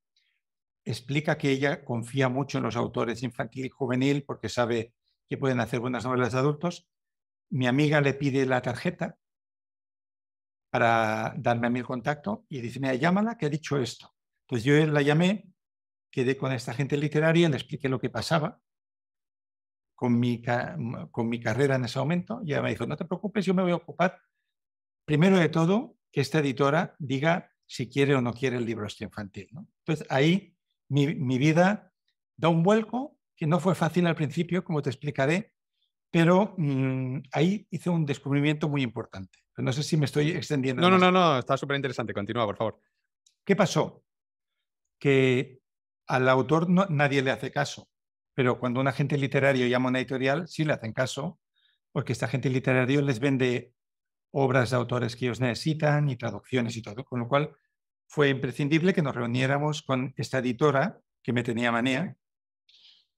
explica que ella confía mucho en los autores infantil y juvenil porque sabe que pueden hacer buenas novelas de adultos. Mi amiga le pide la tarjeta para darme a mí el contacto y dice, mira, llámala que ha dicho esto. Entonces yo la llamé quedé con esta gente literaria, le expliqué lo que pasaba con mi, con mi carrera en ese momento y ella me dijo, no te preocupes, yo me voy a ocupar primero de todo que esta editora diga si quiere o no quiere el libro este infantil. Entonces ahí mi, vida da un vuelco que no fue fácil al principio, como te explicaré, pero mm, ahí hice un descubrimiento muy importante. no sé si me estoy extendiendo. No, no, no, no, está súper interesante. Continúa, por favor. ¿Qué pasó? Que al autor nadie le hace caso, pero cuando un agente literario llama a una editorial, sí le hacen caso, porque esta agente literario les vende obras de autores que ellos necesitan y traducciones y todo, con lo cual fue imprescindible que nos reuniéramos con esta editora que me tenía manía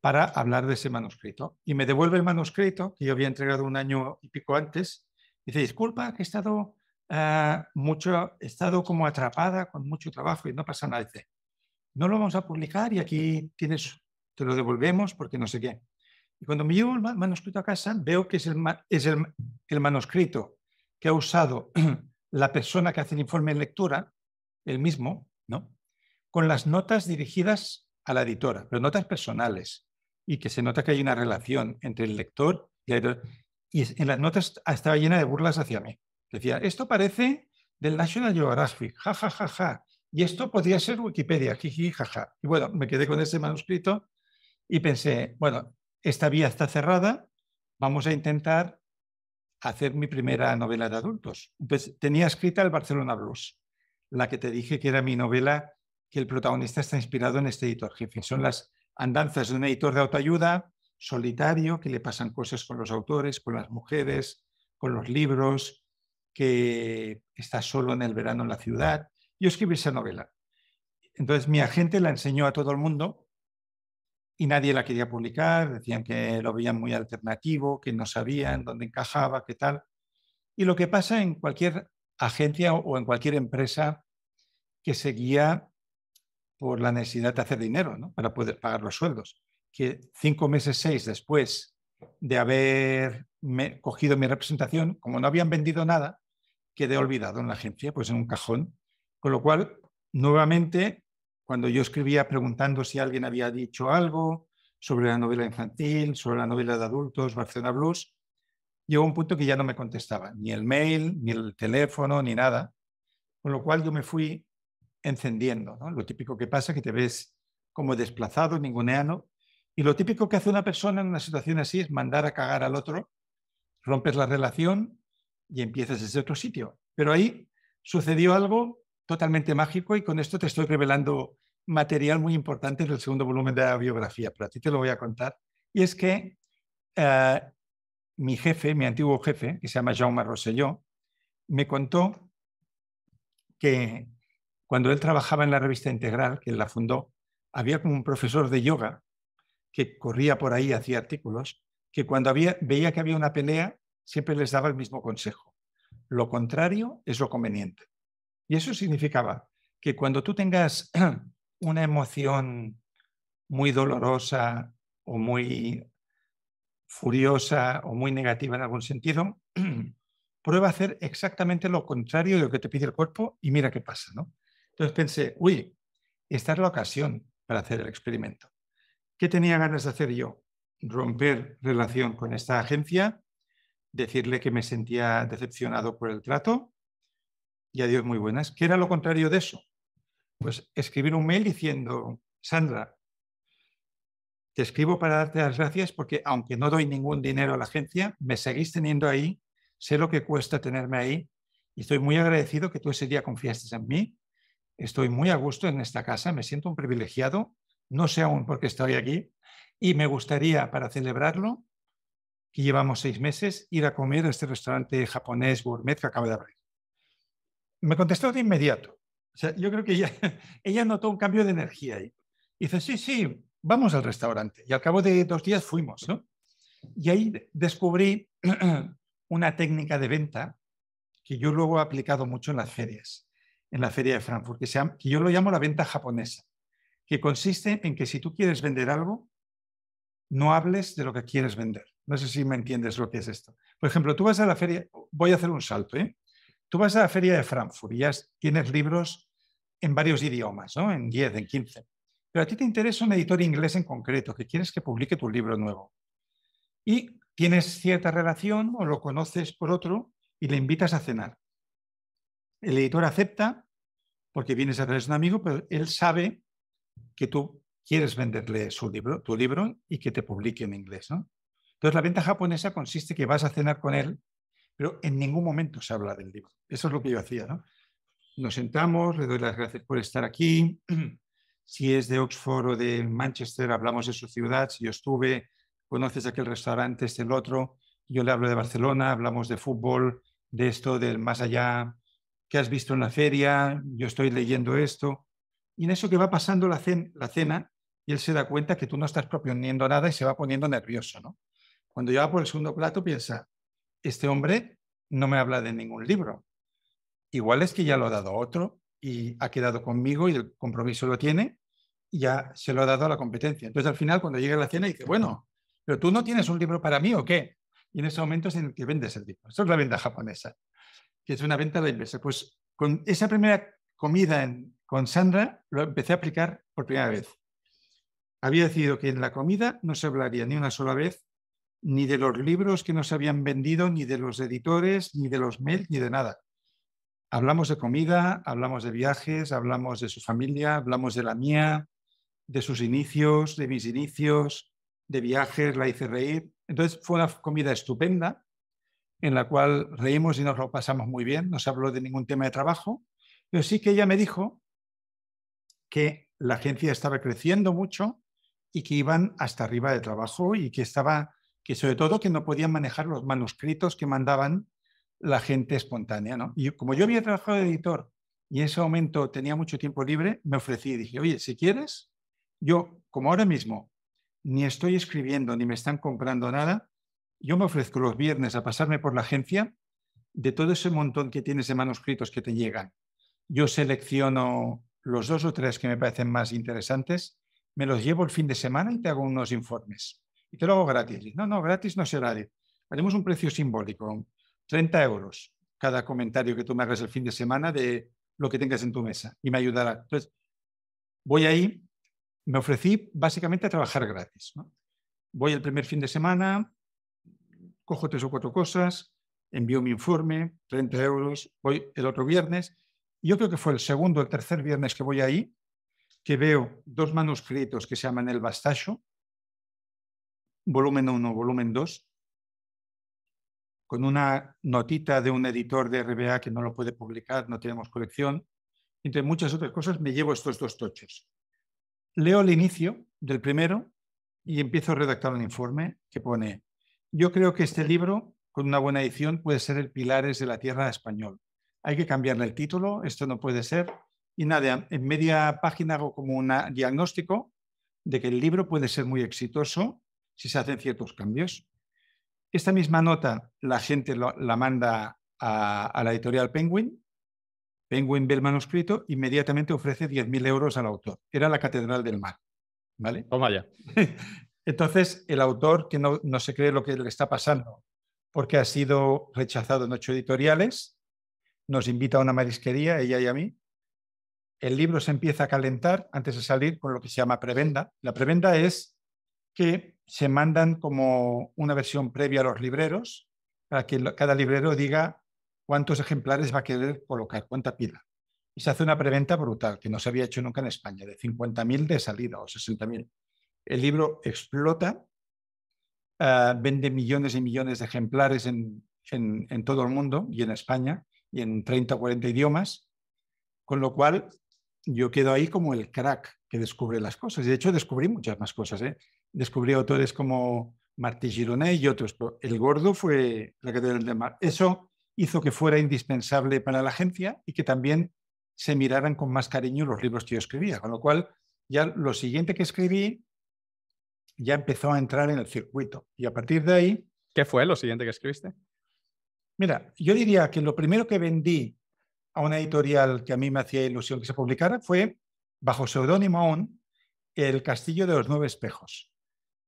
para hablar de ese manuscrito. Y me devuelve el manuscrito que yo había entregado un año y pico antes. Y dice, disculpa, que he estado, ah, mucho, he estado como atrapada con mucho trabajo y no pasa nada no lo vamos a publicar y aquí tienes, te lo devolvemos porque no sé qué. Y cuando me llevo el manuscrito a casa, veo que es el, es el, manuscrito que ha usado la persona que hace el informe de lectura, el mismo, ¿no? con las notas dirigidas a la editora, pero notas personales, y que se nota que hay una relación entre el lector y la editora. Y en las notas estaba llena de burlas hacia mí. Decía, esto parece del National Geographic, ja, ja, ja, ja. Y esto podría ser Wikipedia, jiji, jaja. Y bueno, me quedé con ese manuscrito y pensé, bueno, esta vía está cerrada, vamos a intentar hacer mi primera novela de adultos. Pues tenía escrita el Barcelona Blues, la que te dije que era mi novela que el protagonista está inspirado en este editor jefe. Son las andanzas de un editor de autoayuda solitario, que le pasan cosas con los autores, con las mujeres, con los libros, que está solo en el verano en la ciudad. Yo escribí esa novela. Entonces mi agente la enseñó a todo el mundo y nadie la quería publicar, decían que lo veían muy alternativo, que no sabían dónde encajaba, qué tal. Y lo que pasa en cualquier agencia o en cualquier empresa que seguía por la necesidad de hacer dinero para poder pagar los sueldos, que cinco meses, seis después de haber cogido mi representación, como no habían vendido nada, quedé olvidado en la agencia, pues en un cajón, con lo cual, nuevamente, cuando yo escribía preguntando si alguien había dicho algo sobre la novela infantil, sobre la novela de adultos, Barcelona Blues, llegó un punto que ya no me contestaba, ni el mail, ni el teléfono, ni nada. Con lo cual yo me fui encendiendo. Lo típico que pasa es que te ves como desplazado, ninguneano. Y lo típico que hace una persona en una situación así es mandar a cagar al otro, rompes la relación y empiezas desde otro sitio. Pero ahí sucedió algo totalmente mágico y con esto te estoy revelando material muy importante del segundo volumen de la biografía, pero a ti te lo voy a contar. Y es que eh, mi jefe, mi antiguo jefe, que se llama Jaume Rosselló, me contó que cuando él trabajaba en la revista Integral, que él la fundó, había como un profesor de yoga que corría por ahí, hacía artículos, que cuando había, veía que había una pelea, siempre les daba el mismo consejo. Lo contrario es lo conveniente. Y eso significaba que cuando tú tengas una emoción muy dolorosa o muy furiosa o muy negativa en algún sentido, prueba a hacer exactamente lo contrario de lo que te pide el cuerpo y mira qué pasa, ¿no? Entonces pensé, uy, esta es la ocasión para hacer el experimento. ¿Qué tenía ganas de hacer yo? Romper relación con esta agencia, decirle que me sentía decepcionado por el trato, y adiós muy buenas. ¿Qué era lo contrario de eso? Pues escribir un mail diciendo, Sandra, te escribo para darte las gracias porque aunque no doy ningún dinero a la agencia, me seguís teniendo ahí, sé lo que cuesta tenerme ahí y estoy muy agradecido que tú ese día confiaste en mí. Estoy muy a gusto en esta casa, me siento un privilegiado, no sé aún por qué estoy aquí y me gustaría para celebrarlo, que llevamos seis meses, ir a comer a este restaurante japonés gourmet que acaba de abrir me contestó de inmediato. O sea, yo creo que ella, notó un cambio de energía ahí. Y dice, sí, sí, vamos al restaurante. Y al cabo de dos días fuimos, ¿no? Y ahí descubrí una técnica de venta que yo luego he aplicado mucho en las ferias, en la feria de Frankfurt, que, que yo lo llamo la venta japonesa, que consiste en que si tú quieres vender algo, no hables de lo que quieres vender. No sé si me entiendes lo que es esto. Por ejemplo, tú vas a la feria, voy a hacer un salto, ¿eh? Tú vas a la feria de Frankfurt y ya tienes libros en varios idiomas, ¿no? en 10, en 15. Pero a ti te interesa un editor inglés en concreto, que quieres que publique tu libro nuevo. Y tienes cierta relación o lo conoces por otro y le invitas a cenar. El editor acepta porque vienes a través de un amigo, pero él sabe que tú quieres venderle su libro, tu libro y que te publique en inglés. ¿no? Entonces la venta japonesa consiste que vas a cenar con él pero en ningún momento se habla del libro. Eso es lo que yo hacía, ¿no? Nos sentamos, le doy las gracias por estar aquí. Si es de Oxford o de Manchester, hablamos de su ciudad. Si yo estuve, conoces aquel restaurante, este el otro. Yo le hablo de Barcelona, hablamos de fútbol, de esto, del más allá. ¿Qué has visto en la feria? Yo estoy leyendo esto. Y en eso que va pasando la, la cena, y él se da cuenta que tú no estás proponiendo nada y se va poniendo nervioso, Cuando ya va por el segundo plato, piensa, este hombre no me habla de ningún libro. Igual es que ya lo ha dado otro y ha quedado conmigo y el compromiso lo tiene y ya se lo ha dado a la competencia. Entonces al final cuando llega a la cena dice, bueno, pero tú no tienes un libro para mí o qué? Y en ese momento es en el que vendes el libro. Eso es la venta japonesa, que es una venta de la inversa. Pues con esa primera comida con Sandra lo empecé a aplicar por primera vez. Había decidido que en la comida no se hablaría ni una sola vez ni de los libros que nos habían vendido, ni de los editores, ni de los mails, ni de nada. Hablamos de comida, hablamos de viajes, hablamos de su familia, hablamos de la mía, de sus inicios, de mis inicios, de viajes, la hice reír. Entonces fue una comida estupenda en la cual reímos y nos lo pasamos muy bien, no se habló de ningún tema de trabajo, pero sí que ella me dijo que la agencia estaba creciendo mucho y que iban hasta arriba de trabajo y que estaba que sobre todo que no podían manejar los manuscritos que mandaban la gente espontánea. ¿no? Y como yo había trabajado de editor y en ese momento tenía mucho tiempo libre, me ofrecí y dije, oye, si quieres, yo como ahora mismo ni estoy escribiendo ni me están comprando nada, yo me ofrezco los viernes a pasarme por la agencia de todo ese montón que tienes de manuscritos que te llegan. Yo selecciono los dos o tres que me parecen más interesantes, me los llevo el fin de semana y te hago unos informes y te lo hago gratis. No, no, gratis no será. Haremos un precio simbólico, 30 euros cada comentario que tú me hagas el fin de semana de lo que tengas en tu mesa y me ayudará. Entonces, voy ahí, me ofrecí básicamente a trabajar gratis. Voy el primer fin de semana, cojo tres o cuatro cosas, envío mi informe, 30 euros, voy el otro viernes. Yo creo que fue el segundo o el tercer viernes que voy ahí, que veo dos manuscritos que se llaman El Bastacho, volumen 1, volumen 2, con una notita de un editor de RBA que no lo puede publicar, no tenemos colección. Entre muchas otras cosas, me llevo estos dos tochos. Leo el inicio del primero y empiezo a redactar un informe que pone, yo creo que este libro, con una buena edición, puede ser el Pilares de la Tierra español. Hay que cambiarle el título, esto no puede ser. Y nada, en media página hago como un diagnóstico de que el libro puede ser muy exitoso si se hacen ciertos cambios. Esta misma nota la gente la manda a, la editorial Penguin. Penguin ve el manuscrito, inmediatamente ofrece 10.000 euros al autor. Era la Catedral del Mar. ¿Vale? Toma ya. Entonces, el autor, que no, no, se cree lo que le está pasando, porque ha sido rechazado en ocho editoriales, nos invita a una marisquería, ella y a mí. El libro se empieza a calentar antes de salir con lo que se llama prebenda. La prebenda es que se mandan como una versión previa a los libreros para que cada librero diga cuántos ejemplares va a querer colocar, cuánta pila. Y se hace una preventa brutal, que no se había hecho nunca en España, de 50.000 de salida o 60.000. El libro explota, ah, vende millones y millones de ejemplares en, todo el mundo y en España y en 30 o 40 idiomas, con lo cual yo quedo ahí como el crack que descubre las cosas. de hecho descubrí muchas más cosas. ¿eh? Descubrí autores como Martí Gironet y otros. el gordo fue la catedral del mar. Eso hizo que fuera indispensable para la agencia y que también se miraran con más cariño los libros que yo escribía, con lo cual ya lo siguiente que escribí ya empezó a entrar en el circuito. Y a partir de ahí... ¿Qué fue lo siguiente que escribiste? Mira, yo diría que lo primero que vendí a una editorial que a mí me hacía ilusión que se publicara fue, bajo seudónimo aún, El Castillo de los Nueve Espejos,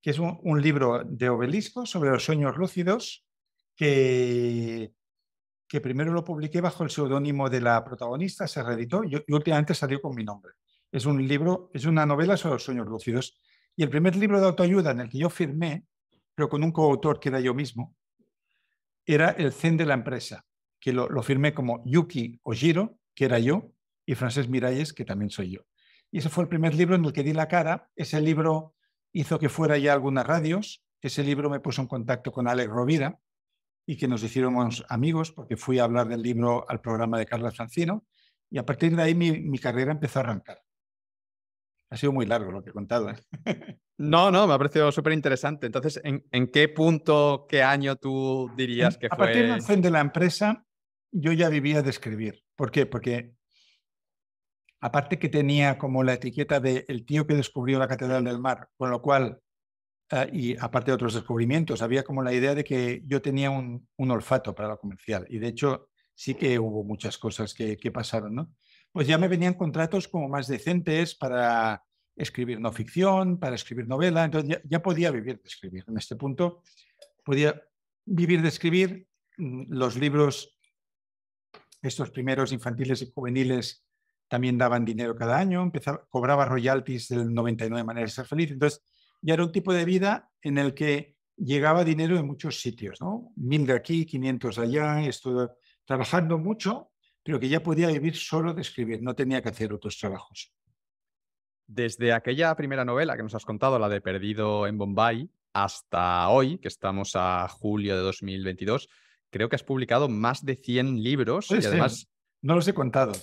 que es un, libro de obelisco sobre los sueños lúcidos, que, que primero lo publiqué bajo el seudónimo de la protagonista, se reeditó y, últimamente salió con mi nombre. Es un libro, es una novela sobre los sueños lúcidos. Y el primer libro de autoayuda en el que yo firmé, pero con un coautor que era yo mismo, era El Zen de la empresa, que lo, firmé como Yuki Ojiro, que era yo, y Francés Miralles, que también soy yo. Y ese fue el primer libro en el que di la cara. Ese libro hizo que fuera ya algunas radios. Ese libro me puso en contacto con Alex Rovira y que nos hiciéramos amigos porque fui a hablar del libro al programa de Carlos Francino y a partir de ahí mi, carrera empezó a arrancar. Ha sido muy largo lo que he contado. ¿eh? No, no, me ha parecido súper interesante. Entonces, ¿en, qué punto, qué año tú dirías que fue? A partir de la empresa, yo ya vivía de escribir. ¿Por qué? Porque aparte que tenía como la etiqueta de el tío que descubrió la Catedral del Mar, con lo cual, ah, y aparte de otros descubrimientos, había como la idea de que yo tenía un, olfato para lo comercial. Y de hecho, sí que hubo muchas cosas que, pasaron, ¿no? Pues ya me venían contratos como más decentes para escribir no ficción, para escribir novela. Entonces ya, podía vivir de escribir. En este punto podía vivir de escribir mm, los libros, estos primeros infantiles y juveniles también daban dinero cada año, empezaba, cobraba royalties del 99 de manera de ser feliz. Entonces, ya era un tipo de vida en el que llegaba dinero en muchos sitios, ¿no? Mil de aquí, 500 allá, estuve trabajando mucho, pero que ya podía vivir solo de escribir, no tenía que hacer otros trabajos. Desde aquella primera novela que nos has contado, la de Perdido en Bombay, hasta hoy, que estamos a julio de 2022, creo que has publicado más de 100 libros además... No los he contado.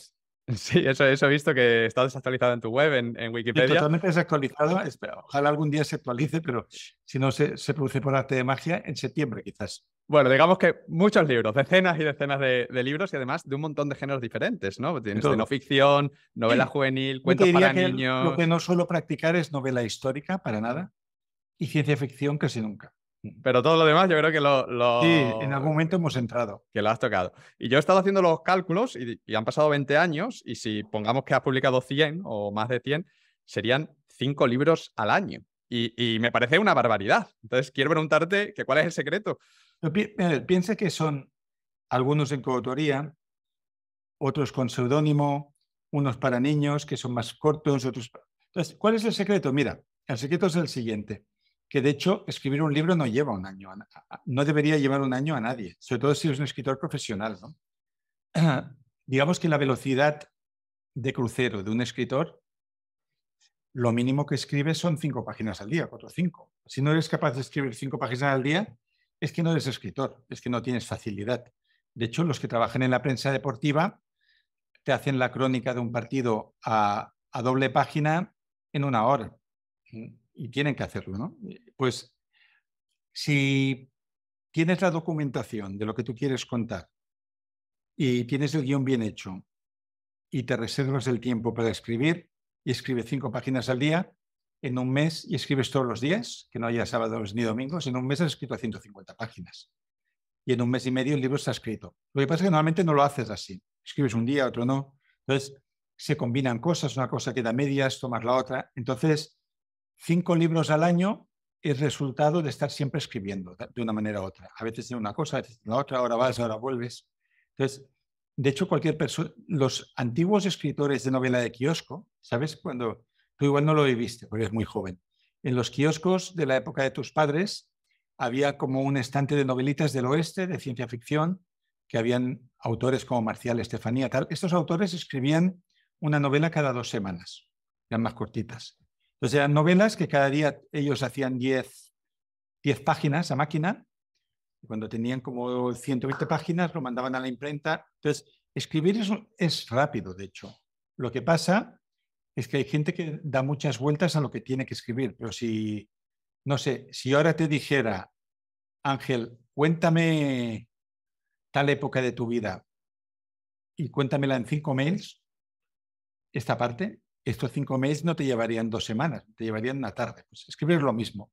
Sí, eso, eso, he visto que está desactualizado en tu web, en, Wikipedia. totalmente desactualizado. Ojalá algún día se actualice, pero si no se, produce por arte de magia, en septiembre quizás. Bueno, digamos que muchos libros, decenas y decenas de, libros y además de un montón de géneros diferentes, ¿no? Tienes de no ficción, novela juvenil, cuentos para que niños. Lo que no suelo practicar es novela histórica, para nada, y ciencia ficción casi nunca. Pero todo lo demás yo creo que lo, Sí, en algún momento hemos entrado. Que lo has tocado. Y yo he estado haciendo los cálculos y, han pasado 20 años y si pongamos que has publicado 100 o más de 100, serían 5 libros al año. Y, me parece una barbaridad. Entonces quiero preguntarte que cuál es el secreto. piensa que son algunos en coautoría, otros con seudónimo, unos para niños que son más cortos, otros... Entonces, ¿cuál es el secreto? Mira, el secreto es el siguiente que de hecho escribir un libro no lleva un año, no debería llevar un año a nadie, sobre todo si eres un escritor profesional. Digamos que la velocidad de crucero de un escritor, lo mínimo que escribe son cinco páginas al día, cuatro o cinco. Si no eres capaz de escribir cinco páginas al día, es que no eres escritor, es que no tienes facilidad. De hecho, los que trabajan en la prensa deportiva te hacen la crónica de un partido a, a doble página en una hora. Mm y tienen que hacerlo, ¿no? Eh, pues si tienes la documentación de lo que tú quieres contar y tienes el guión bien hecho y te reservas el tiempo para escribir y escribes cinco páginas al día en un mes y escribes todos los días, que no haya sábados ni domingos, en un mes has escrito 150 páginas y en un mes y medio el libro está escrito. Lo que pasa es que normalmente no lo haces así. Escribes un día, otro no. Entonces, se combinan cosas, una cosa queda medias, tomas la otra. Entonces, cinco libros al año es resultado de estar siempre escribiendo de una manera u otra. A veces de una cosa, a veces de la otra, ahora vas, ahora vuelves. Entonces, de hecho, cualquier persona, los antiguos escritores de novela de kiosco, ¿sabes? Cuando tú igual no lo viviste, porque eres muy joven. En los kioscos de la época de tus padres había como un estante de novelitas del oeste, de ciencia ficción, que habían autores como Marcial, Estefanía, tal. Estos autores escribían una novela cada dos semanas, eran más cortitas. Entonces eran novelas que cada día ellos hacían 10, páginas a máquina. Y cuando tenían como 120 páginas lo mandaban a la imprenta. Entonces, escribir es, es rápido, de hecho. Lo que pasa es que hay gente que da muchas vueltas a lo que tiene que escribir, pero si, no sé, si ahora te dijera, Ángel, cuéntame tal época de tu vida y cuéntamela en cinco mails, esta parte, estos cinco meses no te llevarían dos semanas, te llevarían una tarde. Pues escribir lo mismo.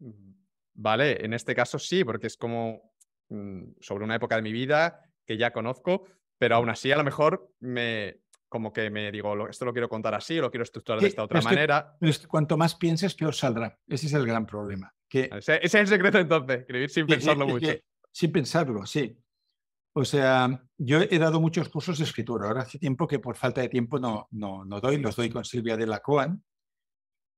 Mm, vale, en este caso sí, porque es como mm, sobre una época de mi vida que ya conozco, pero aún así a lo mejor me como que me digo, esto lo quiero contar así, lo quiero estructurar de esta otra manera. cuanto más pienses, peor saldrá. Ese es el gran problema. Que, ese, es el secreto entonces, escribir sin pensarlo mucho. sin pensarlo, sí. O sea, yo he dado muchos cursos de escritura. Ahora hace tiempo que por falta de tiempo no, no, no doy, los doy con Silvia de la Coan.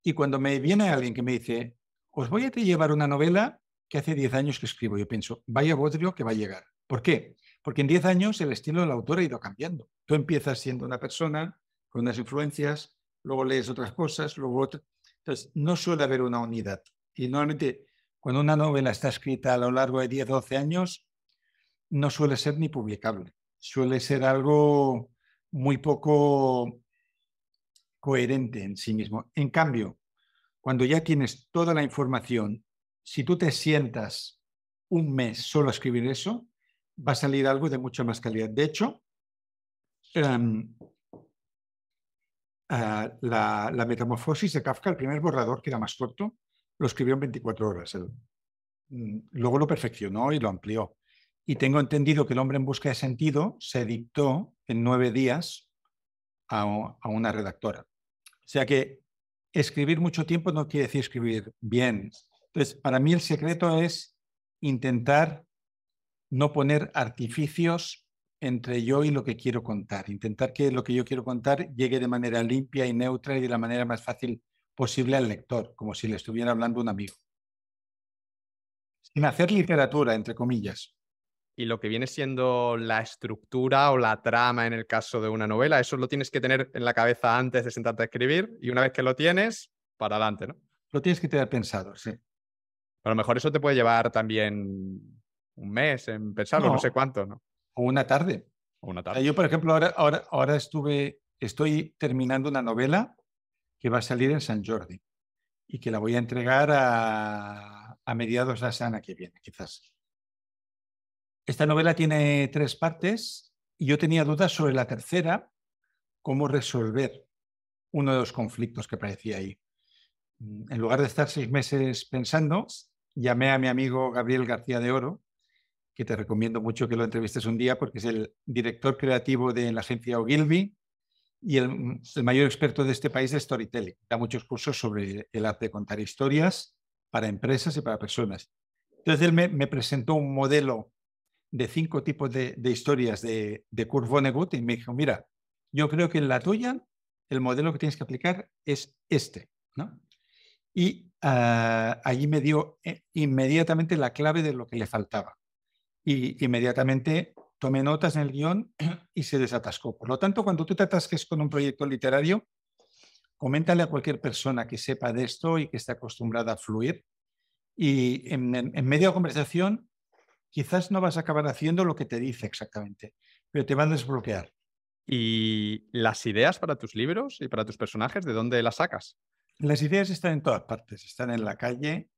Y cuando me viene alguien que me dice, os voy a llevar una novela que hace 10 años que escribo, yo pienso, vaya bodrio que va a llegar. ¿Por qué? Porque en 10 años el estilo del autor ha ido cambiando. Tú empiezas siendo una persona con unas influencias, luego lees otras cosas, luego otra. Entonces, no suele haber una unidad. Y normalmente, cuando una novela está escrita a lo largo de 10, 12 años, no suele ser ni publicable. Suele ser algo muy poco coherente en sí mismo. En cambio, cuando ya tienes toda la información, si tú te sientas un mes solo a escribir eso, va a salir algo de mucha más calidad. De hecho, em, ah, la, metamorfosis de Kafka, el primer borrador, que era más corto, lo escribió en 24 horas. Mm, luego lo perfeccionó y lo amplió. Y tengo entendido que El hombre en busca de sentido se dictó en nueve días a, una redactora. O sea que escribir mucho tiempo no quiere decir escribir bien. Entonces, para mí el secreto es intentar no poner artificios entre yo y lo que quiero contar, intentar que lo que yo quiero contar llegue de manera limpia y neutra y de la manera más fácil posible al lector, como si le estuviera hablando un amigo. Sin hacer literatura, entre comillas y lo que viene siendo la estructura o la trama en el caso de una novela. Eso lo tienes que tener en la cabeza antes de sentarte a escribir y una vez que lo tienes, para adelante, ¿no? Lo tienes que tener pensado, sí. A lo mejor eso te puede llevar también un mes en pensarlo, no, sé cuánto, ¿no? O una tarde. O una tarde. Yo, por ejemplo, ahora, ahora, ahora estuve, estoy terminando una novela que va a salir en San Jordi y que la voy a entregar a, a mediados de la semana que viene, quizás. Esta novela tiene tres partes y yo tenía dudas sobre la tercera, cómo resolver uno de los conflictos que aparecía ahí. En lugar de estar seis meses pensando, llamé a mi amigo Gabriel García de Oro, que te recomiendo mucho que lo entrevistes un día porque es el director creativo de la agencia Ogilvy y el, mayor experto de este país de storytelling. Da muchos cursos sobre el arte de contar historias para empresas y para personas. Entonces él me presentó un modelo de cinco tipos de, historias de, de Kurt y me dijo, mira, yo creo que en la tuya el modelo que tienes que aplicar es este. Y ah, allí me dio eh, inmediatamente la clave de lo que le faltaba. Y inmediatamente tomé notas en el guión y se desatascó. Por lo tanto, cuando tú te atasques con un proyecto literario, coméntale a cualquier persona que sepa de esto y que esté acostumbrada a fluir. Y en, en, medio de conversación, quizás no vas a acabar haciendo lo que te dice exactamente, pero te van a desbloquear. ¿Y las ideas para tus libros y para tus personajes, de dónde las sacas? Las ideas están en todas partes, están en la calle,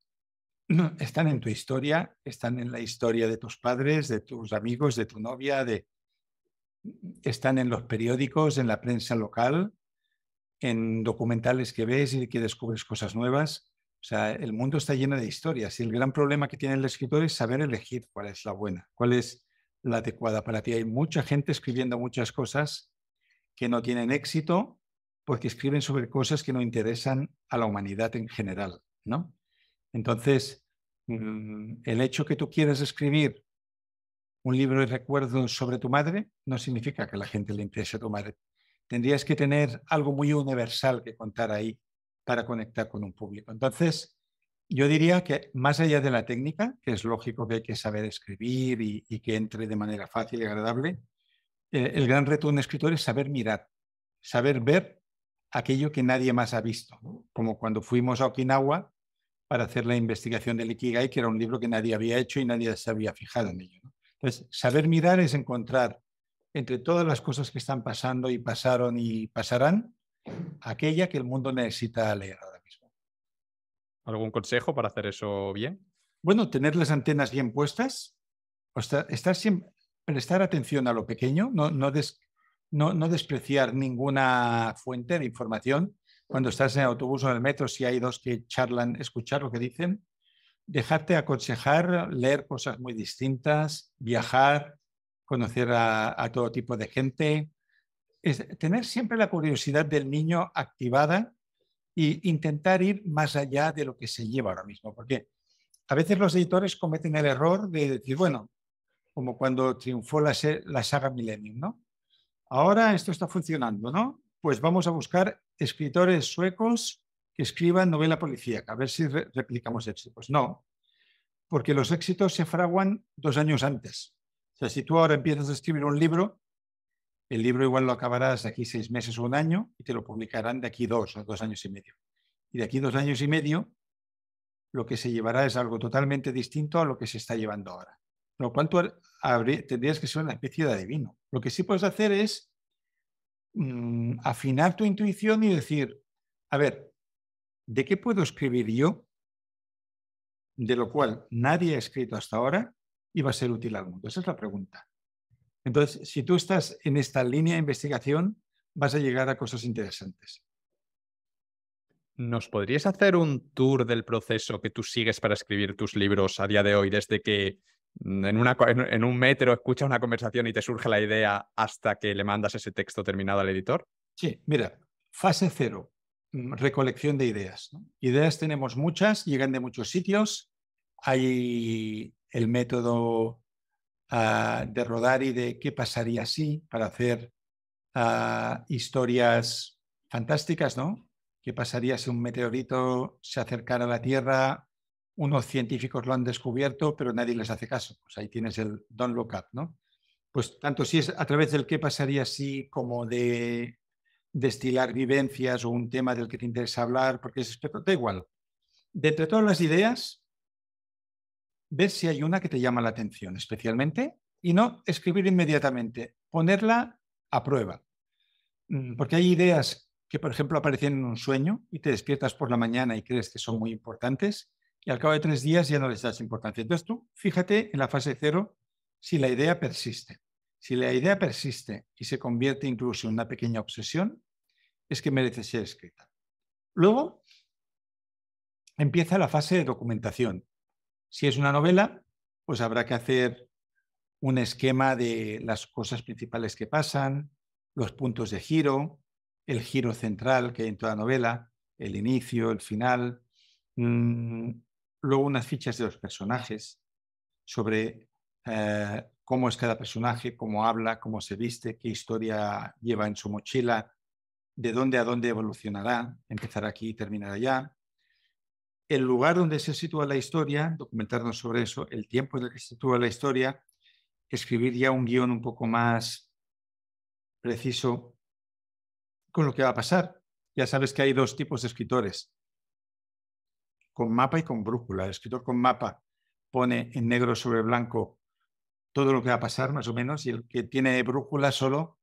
están en tu historia, están en la historia de tus padres, de tus amigos, de tu novia, de... están en los periódicos, en la prensa local, en documentales que ves y que descubres cosas nuevas. O sea, el mundo está lleno de historias y el gran problema que tiene el escritor es saber elegir cuál es la buena, cuál es la adecuada para ti. Hay mucha gente escribiendo muchas cosas que no tienen éxito porque escriben sobre cosas que no interesan a la humanidad en general, ¿no? Entonces, mm, el hecho que tú quieras escribir un libro de recuerdos sobre tu madre no significa que a la gente le interese a tu madre. Tendrías que tener algo muy universal que contar ahí para conectar con un público. Entonces, yo diría que más allá de la técnica, que es lógico que hay que saber escribir y, que entre de manera fácil y agradable, eh, el gran reto de un escritor es saber mirar, saber ver aquello que nadie más ha visto, como cuando fuimos a Okinawa para hacer la investigación del Ikigai, que era un libro que nadie había hecho y nadie se había fijado en ello. Entonces, saber mirar es encontrar entre todas las cosas que están pasando y pasaron y pasarán, aquella que el mundo necesita leer ahora mismo. ¿Algún consejo para hacer eso bien? Bueno, tener las antenas bien puestas, estar, prestar atención a lo pequeño, no, despreciar ninguna fuente de información. Cuando estás en el autobús o en el metro, si hay dos que charlan, escuchar lo que dicen, dejarte aconsejar, leer cosas muy distintas, viajar, conocer a todo tipo de gente, es tener siempre la curiosidad del niño activada e intentar ir más allá de lo que se lleva ahora mismo. Porque a veces los editores cometen el error de decir, bueno, como cuando triunfó la, la saga Millennium, ¿no? Ahora esto está funcionando, ¿no? Pues vamos a buscar escritores suecos que escriban novela policíaca, a ver si replicamos éxitos. No, porque los éxitos se fraguan dos años antes. O sea, si tú ahora empiezas a escribir un libro, el libro igual lo acabarás de aquí seis meses o un año y te lo publicarán de aquí dos o dos años y medio. Y de aquí dos años y medio, lo que se llevará es algo totalmente distinto a lo que se está llevando ahora. Lo cual tendrías que ser una especie de adivino. Lo que sí puedes hacer es mm, afinar tu intuición y decir, a ver, ¿de qué puedo escribir yo? De lo cual nadie ha escrito hasta ahora y va a ser útil al mundo. Esa es la pregunta. Entonces, si tú estás en esta línea de investigación, vas a llegar a cosas interesantes. ¿Nos podrías hacer un tour del proceso que tú sigues para escribir tus libros a día de hoy, desde que en, un metro escuchas una conversación y te surge la idea hasta que le mandas ese texto terminado al editor? Sí, mira, fase cero, mm, recolección de ideas. Ideas tenemos muchas, llegan de muchos sitios. Hay el método Ah, de rodar y de qué pasaría así para hacer ah, historias fantásticas, ¿no? ¿Qué pasaría si un meteorito se acercara a la Tierra? Unos científicos lo han descubierto, pero nadie les hace caso. Pues ahí tienes el Don Look Up, ¿no? Pues tanto si es a través del qué pasaría así como de destilar vivencias o un tema del que te interesa hablar, porque es, da igual. De entre todas las ideas, ver si hay una que te llama la atención especialmente y no escribir inmediatamente, ponerla a prueba. Mm, porque hay ideas que, por ejemplo, aparecen en un sueño y te despiertas por la mañana y crees que son muy importantes y al cabo de tres días ya no les das importancia. Entonces tú fíjate en la fase cero si la idea persiste. Si la idea persiste y se convierte incluso en una pequeña obsesión, es que merece ser escrita. Luego empieza la fase de documentación. Si es una novela, pues habrá que hacer un esquema de las cosas principales que pasan, los puntos de giro, el giro central que hay en toda novela, el inicio, el final, mm, luego unas fichas de los personajes sobre eh, cómo es cada personaje, cómo habla, cómo se viste, qué historia lleva en su mochila, de dónde a dónde evolucionará, empezará aquí y terminará allá, el lugar donde se sitúa la historia, documentarnos sobre eso, el tiempo en el que se sitúa la historia, escribir ya un guión un poco más preciso con lo que va a pasar. Ya sabes que hay dos tipos de escritores, con mapa y con brújula. El escritor con mapa pone en negro sobre blanco todo lo que va a pasar, más o menos, y el que tiene brújula solo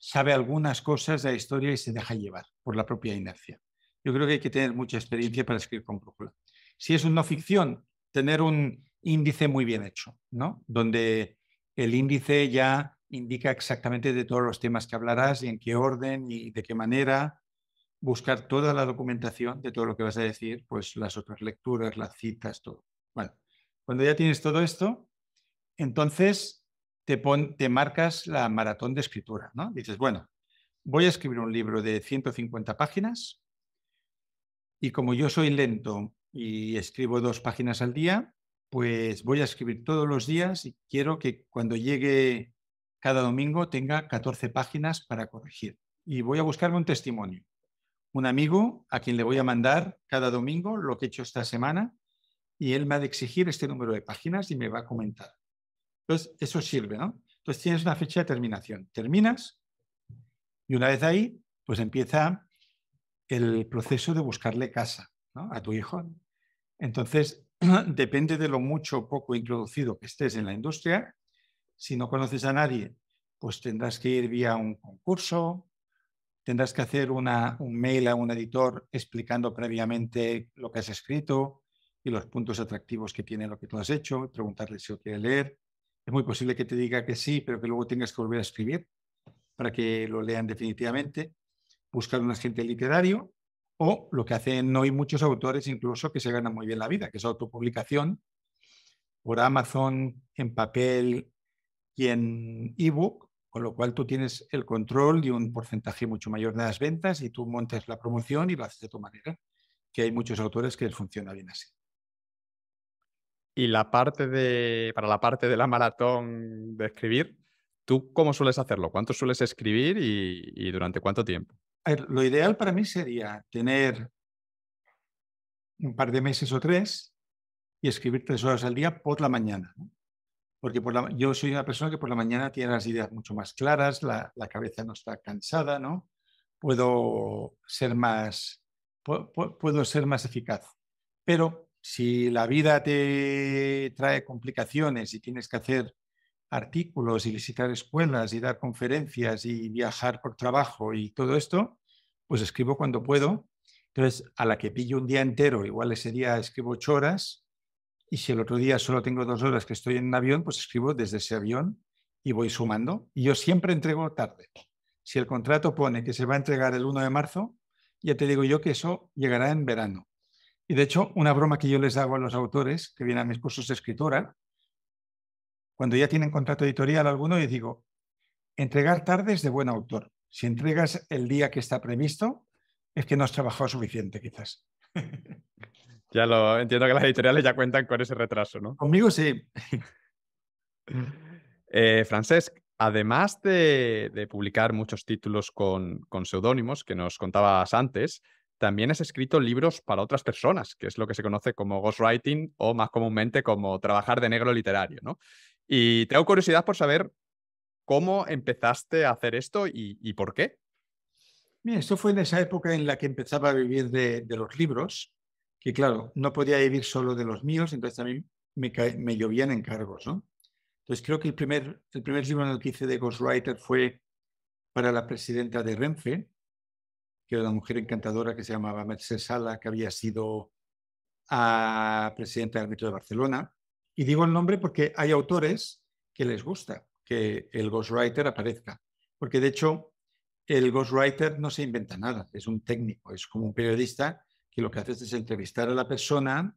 sabe algunas cosas de la historia y se deja llevar por la propia inercia yo creo que hay que tener mucha experiencia para escribir con brújula. Si es una ficción, tener un índice muy bien hecho, ¿no? Donde el índice ya indica exactamente de todos los temas que hablarás y en qué orden y de qué manera. Buscar toda la documentación de todo lo que vas a decir, pues las otras lecturas, las citas, todo. Bueno, cuando ya tienes todo esto, entonces te, te marcas la maratón de escritura, ¿no? Dices, bueno, voy a escribir un libro de 150 páginas y como yo soy lento y escribo dos páginas al día, pues voy a escribir todos los días y quiero que cuando llegue cada domingo tenga 14 páginas para corregir. Y voy a buscarme un testimonio. Un amigo a quien le voy a mandar cada domingo lo que he hecho esta semana y él me ha de exigir este número de páginas y me va a comentar. Entonces, eso sirve, ¿no? Entonces tienes una fecha de terminación. Terminas y una vez ahí, pues empieza el proceso de buscarle casa a tu hijo. Entonces, depende de lo mucho o poco introducido que estés en la industria. Si no conoces a nadie, pues tendrás que ir vía un concurso, tendrás que hacer un mail a un editor explicando previamente lo que has escrito y los puntos atractivos que tiene lo que tú has hecho, preguntarle si lo quiere leer. Es muy posible que te diga que sí, pero que luego tengas que volver a escribir para que lo lean definitivamente buscar un agente literario o lo que hacen hoy muchos autores incluso que se ganan muy bien la vida, que es autopublicación por Amazon en papel y en ebook, con lo cual tú tienes el control de un porcentaje mucho mayor de las ventas y tú montas la promoción y lo haces de tu manera, que hay muchos autores que funciona bien así. Y la parte de, para la parte de la maratón de escribir, ¿tú cómo sueles hacerlo? ¿Cuánto sueles escribir y durante cuánto tiempo? lo ideal para mí sería tener un par de meses o tres y escribir tres horas al día por la mañana. Porque yo soy una persona que por la mañana tiene las ideas mucho más claras, la, cabeza no está cansada, ¿no? Puedo ser más, puedo ser más eficaz. Pero si la vida te trae complicaciones y tienes que hacer artículos y visitar escuelas y dar conferencias y viajar por trabajo y todo esto, pues escribo cuando puedo. Entonces, a la que pillo un día entero, igual ese día escribo ocho horas, y si el otro día solo tengo dos horas que estoy en un avión, pues escribo desde ese avión y voy sumando. Y yo siempre entrego tarde. Si el contrato pone que se va a entregar el 1 de marzo, ya te digo yo que eso llegará en verano. Y de hecho, una broma que yo les hago a los autores que vienen a mis cursos de escritora cuando ya tienen contrato editorial alguno, y digo, entregar tarde es de buen autor. Si entregas el día que está previsto, es que no has trabajado suficiente, quizás. Ya lo entiendo que las editoriales ya cuentan con ese retraso, ¿no? Conmigo sí. Eh, Francesc, además de, publicar muchos títulos con, con seudónimos que nos contabas antes, también has escrito libros para otras personas, que es lo que se conoce como ghostwriting o más comúnmente como trabajar de negro literario, ¿no? Y tengo curiosidad por saber cómo empezaste a hacer esto y, por qué. Mira, esto fue en esa época en la que empezaba a vivir de, los libros, que claro, no podía vivir solo de los míos, entonces también me, me llovían encargos, ¿no? Entonces creo que el primer, el primer libro en el que hice de Ghostwriter fue para la presidenta de Renfe, que era una mujer encantadora que se llamaba Mercedes Sala, que había sido a ah, presidenta del Metro de Barcelona. Y digo el nombre porque hay autores que les gusta que el ghostwriter aparezca, porque de hecho el ghostwriter no se inventa nada, es un técnico, es como un periodista que lo que hace es entrevistar a la persona,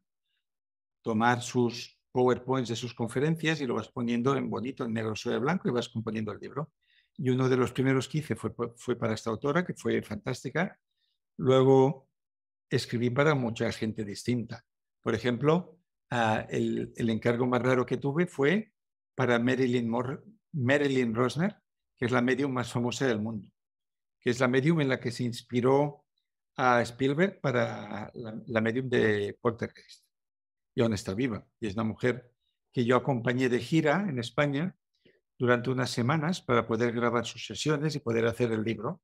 tomar sus PowerPoints de sus conferencias y lo vas poniendo en bonito, en negro sobre blanco y vas componiendo el libro. Y uno de los primeros que hice fue, fue para esta autora, que fue fantástica. Luego escribí para mucha gente distinta. Por ejemplo, el, el, encargo más raro que tuve fue para Marilyn, Marilyn Rosner, que es la medium más famosa del mundo, que es la medium en la que se inspiró a Spielberg para la, medium de Poltergeist. Y aún está viva. Y es una mujer que yo acompañé de gira en España durante unas semanas para poder grabar sus sesiones y poder hacer el libro.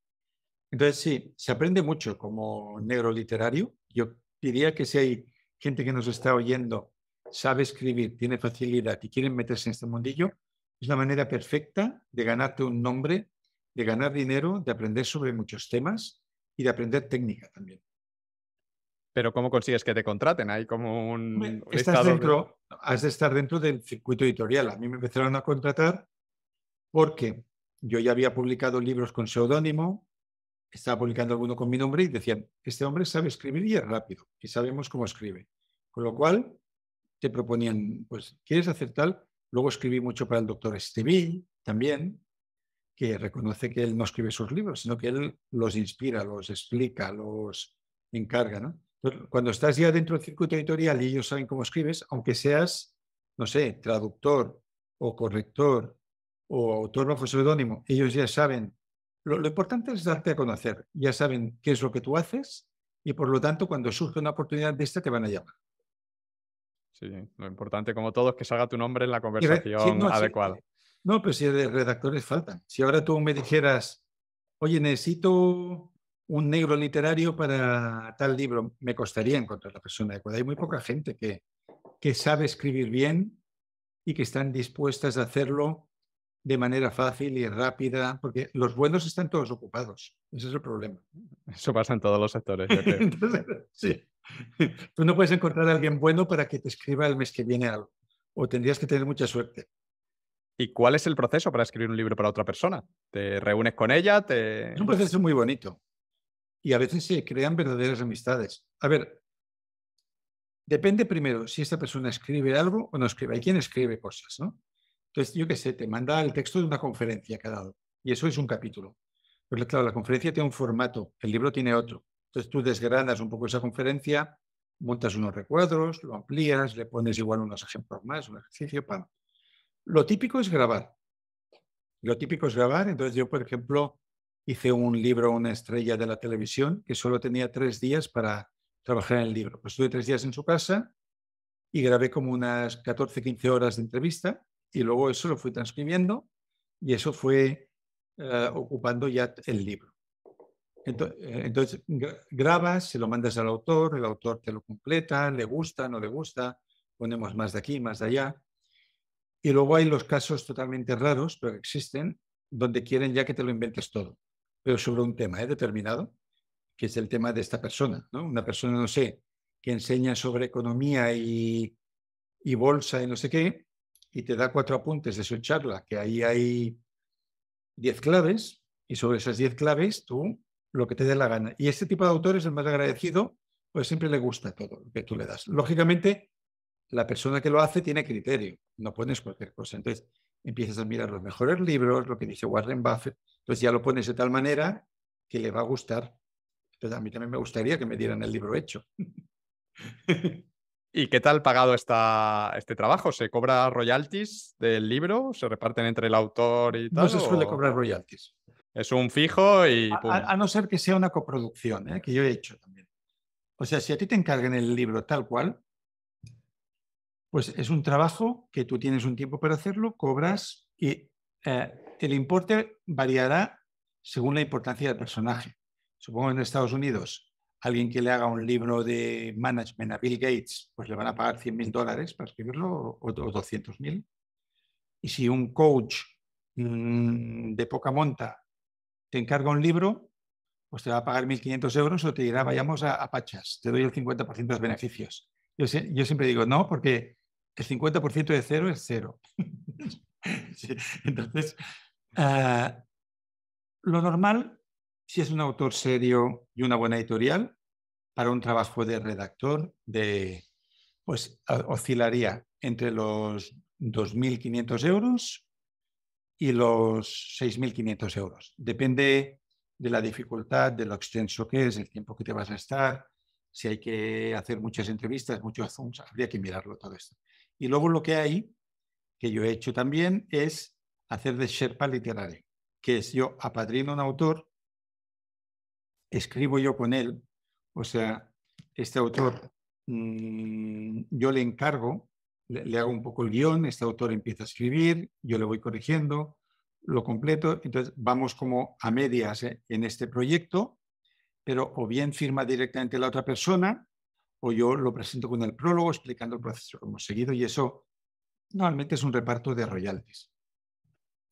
Entonces, sí, se aprende mucho como negro literario. Yo diría que si hay gente que nos está oyendo sabe escribir, tiene facilidad y quieren meterse en este mundillo, es la manera perfecta de ganarte un nombre, de ganar dinero, de aprender sobre muchos temas y de aprender técnica también. Pero ¿cómo consigues que te contraten? Hay como un... dentro, has de estar dentro del circuito editorial. A mí me empezaron a contratar porque yo ya había publicado libros con seudónimo, estaba publicando alguno con mi nombre y decían, este hombre sabe escribir y es rápido, y sabemos cómo escribe. Con lo cual, te proponían, pues, ¿quieres hacer tal? Luego escribí mucho para el doctor Esteville también, que reconoce que él no escribe sus libros, sino que él los inspira, los explica, los encarga. cuando estás ya dentro del circuito editorial y ellos saben cómo escribes, aunque seas, no sé, traductor o corrector o autor bajo seudónimo, ellos ya saben. lo importante es darte a conocer, ya saben qué es lo que tú haces y por lo tanto cuando surge una oportunidad de esta te van a llamar lo importante, como todo, es que salga tu nombre en la conversación adecuada. no, pero si de redactores faltan. Si ahora tú me dijeras, oye, necesito un negro literario para tal libro, me costaría encontrar la persona adecuada. Hay muy poca gente que, sabe escribir bien y que están dispuestas a hacerlo de manera fácil y rápida, porque los buenos están todos ocupados. Ese es el problema. Eso pasa en todos los sectores, sí. Tú no puedes encontrar a alguien bueno para que te escriba el mes que viene algo, o tendrías que tener mucha suerte. ¿Y cuál es el proceso para escribir un libro para otra persona? ¿Te reúnes con ella? Te... Es un proceso muy bonito. Y a veces se crean verdaderas amistades. A ver, depende primero si esta persona escribe algo o no escribe. Hay quien escribe cosas, ¿no? Entonces, yo qué sé, te manda el texto de una conferencia que ha dado. Y eso es un capítulo. Pero claro, la conferencia tiene un formato, el libro tiene otro. Entonces tú desgranas un poco esa conferencia, montas unos recuadros, lo amplías, le pones igual unos ejemplos más, un ejercicio, Lo típico es grabar. Lo típico es grabar. Entonces yo, por ejemplo, hice un libro, una estrella de la televisión, que solo tenía tres días para trabajar en el libro. Pues estuve tres días en su casa y grabé como unas 14, 15 horas de entrevista y luego eso lo fui transcribiendo y eso fue eh, ocupando ya el libro. Eh, entonces, grabas, se lo mandas al autor, el autor te lo completa, le gusta, no le gusta, ponemos más de aquí, más de allá. Y luego hay los casos totalmente raros, pero existen, donde quieren ya que te lo inventes todo, pero sobre un tema ¿eh? determinado, que es el tema de esta persona. Una persona, no sé, que enseña sobre economía y, y bolsa y no sé qué, y te da cuatro apuntes de su charla, que ahí hay diez claves, y sobre esas diez claves tú lo que te dé la gana. Y este tipo de autores, el más agradecido, pues siempre le gusta todo lo que tú le das. Lógicamente, la persona que lo hace tiene criterio, no pones cualquier cosa. Entonces, empiezas a mirar los mejores libros, lo que dice Warren Buffett, entonces ya lo pones de tal manera que le va a gustar. Entonces, a mí también me gustaría que me dieran el libro hecho. ¿Y qué tal pagado está este trabajo? ¿Se cobra royalties del libro? ¿Se reparten entre el autor y tal? No se suele cobrar royalties. Es un fijo y... A, no ser que sea una coproducción, ¿eh? que yo he hecho también. O sea, si a ti te encargan el libro tal cual, pues es un trabajo que tú tienes un tiempo para hacerlo, cobras y eh, el importe variará según la importancia del personaje. Supongo que en Estados Unidos alguien que le haga un libro de management a Bill Gates, pues le van a pagar 100 mil dólares para escribirlo o, 200.000 mil. Y si un coach mm, de poca monta te encarga un libro, pues te va a pagar 1.500 euros o te dirá, vayamos a, Pachas, te doy el 50% de los beneficios. Yo, siempre digo, no, porque el 50% de cero es cero. entonces, ah, lo normal, si es un autor serio y una buena editorial, para un trabajo de redactor, de, pues ah, oscilaría entre los 2.500 euros y los 6.500 euros. Depende de la dificultad, de lo extenso que es, el tiempo que te vas a estar, si hay que hacer muchas entrevistas, muchos Zooms, habría que mirarlo todo esto. Y luego lo que hay, que yo he hecho también, es hacer de Sherpa literario, que es yo apadrino a un autor, escribo yo con él, o sea, este autor mm, yo le encargo le, hago un poco el guión, este autor empieza a escribir, yo le voy corrigiendo, lo completo, entonces vamos como a medias eh, en este proyecto, pero o bien firma directamente la otra persona o yo lo presento con el prólogo explicando el proceso como hemos seguido y eso normalmente es un reparto de royalties.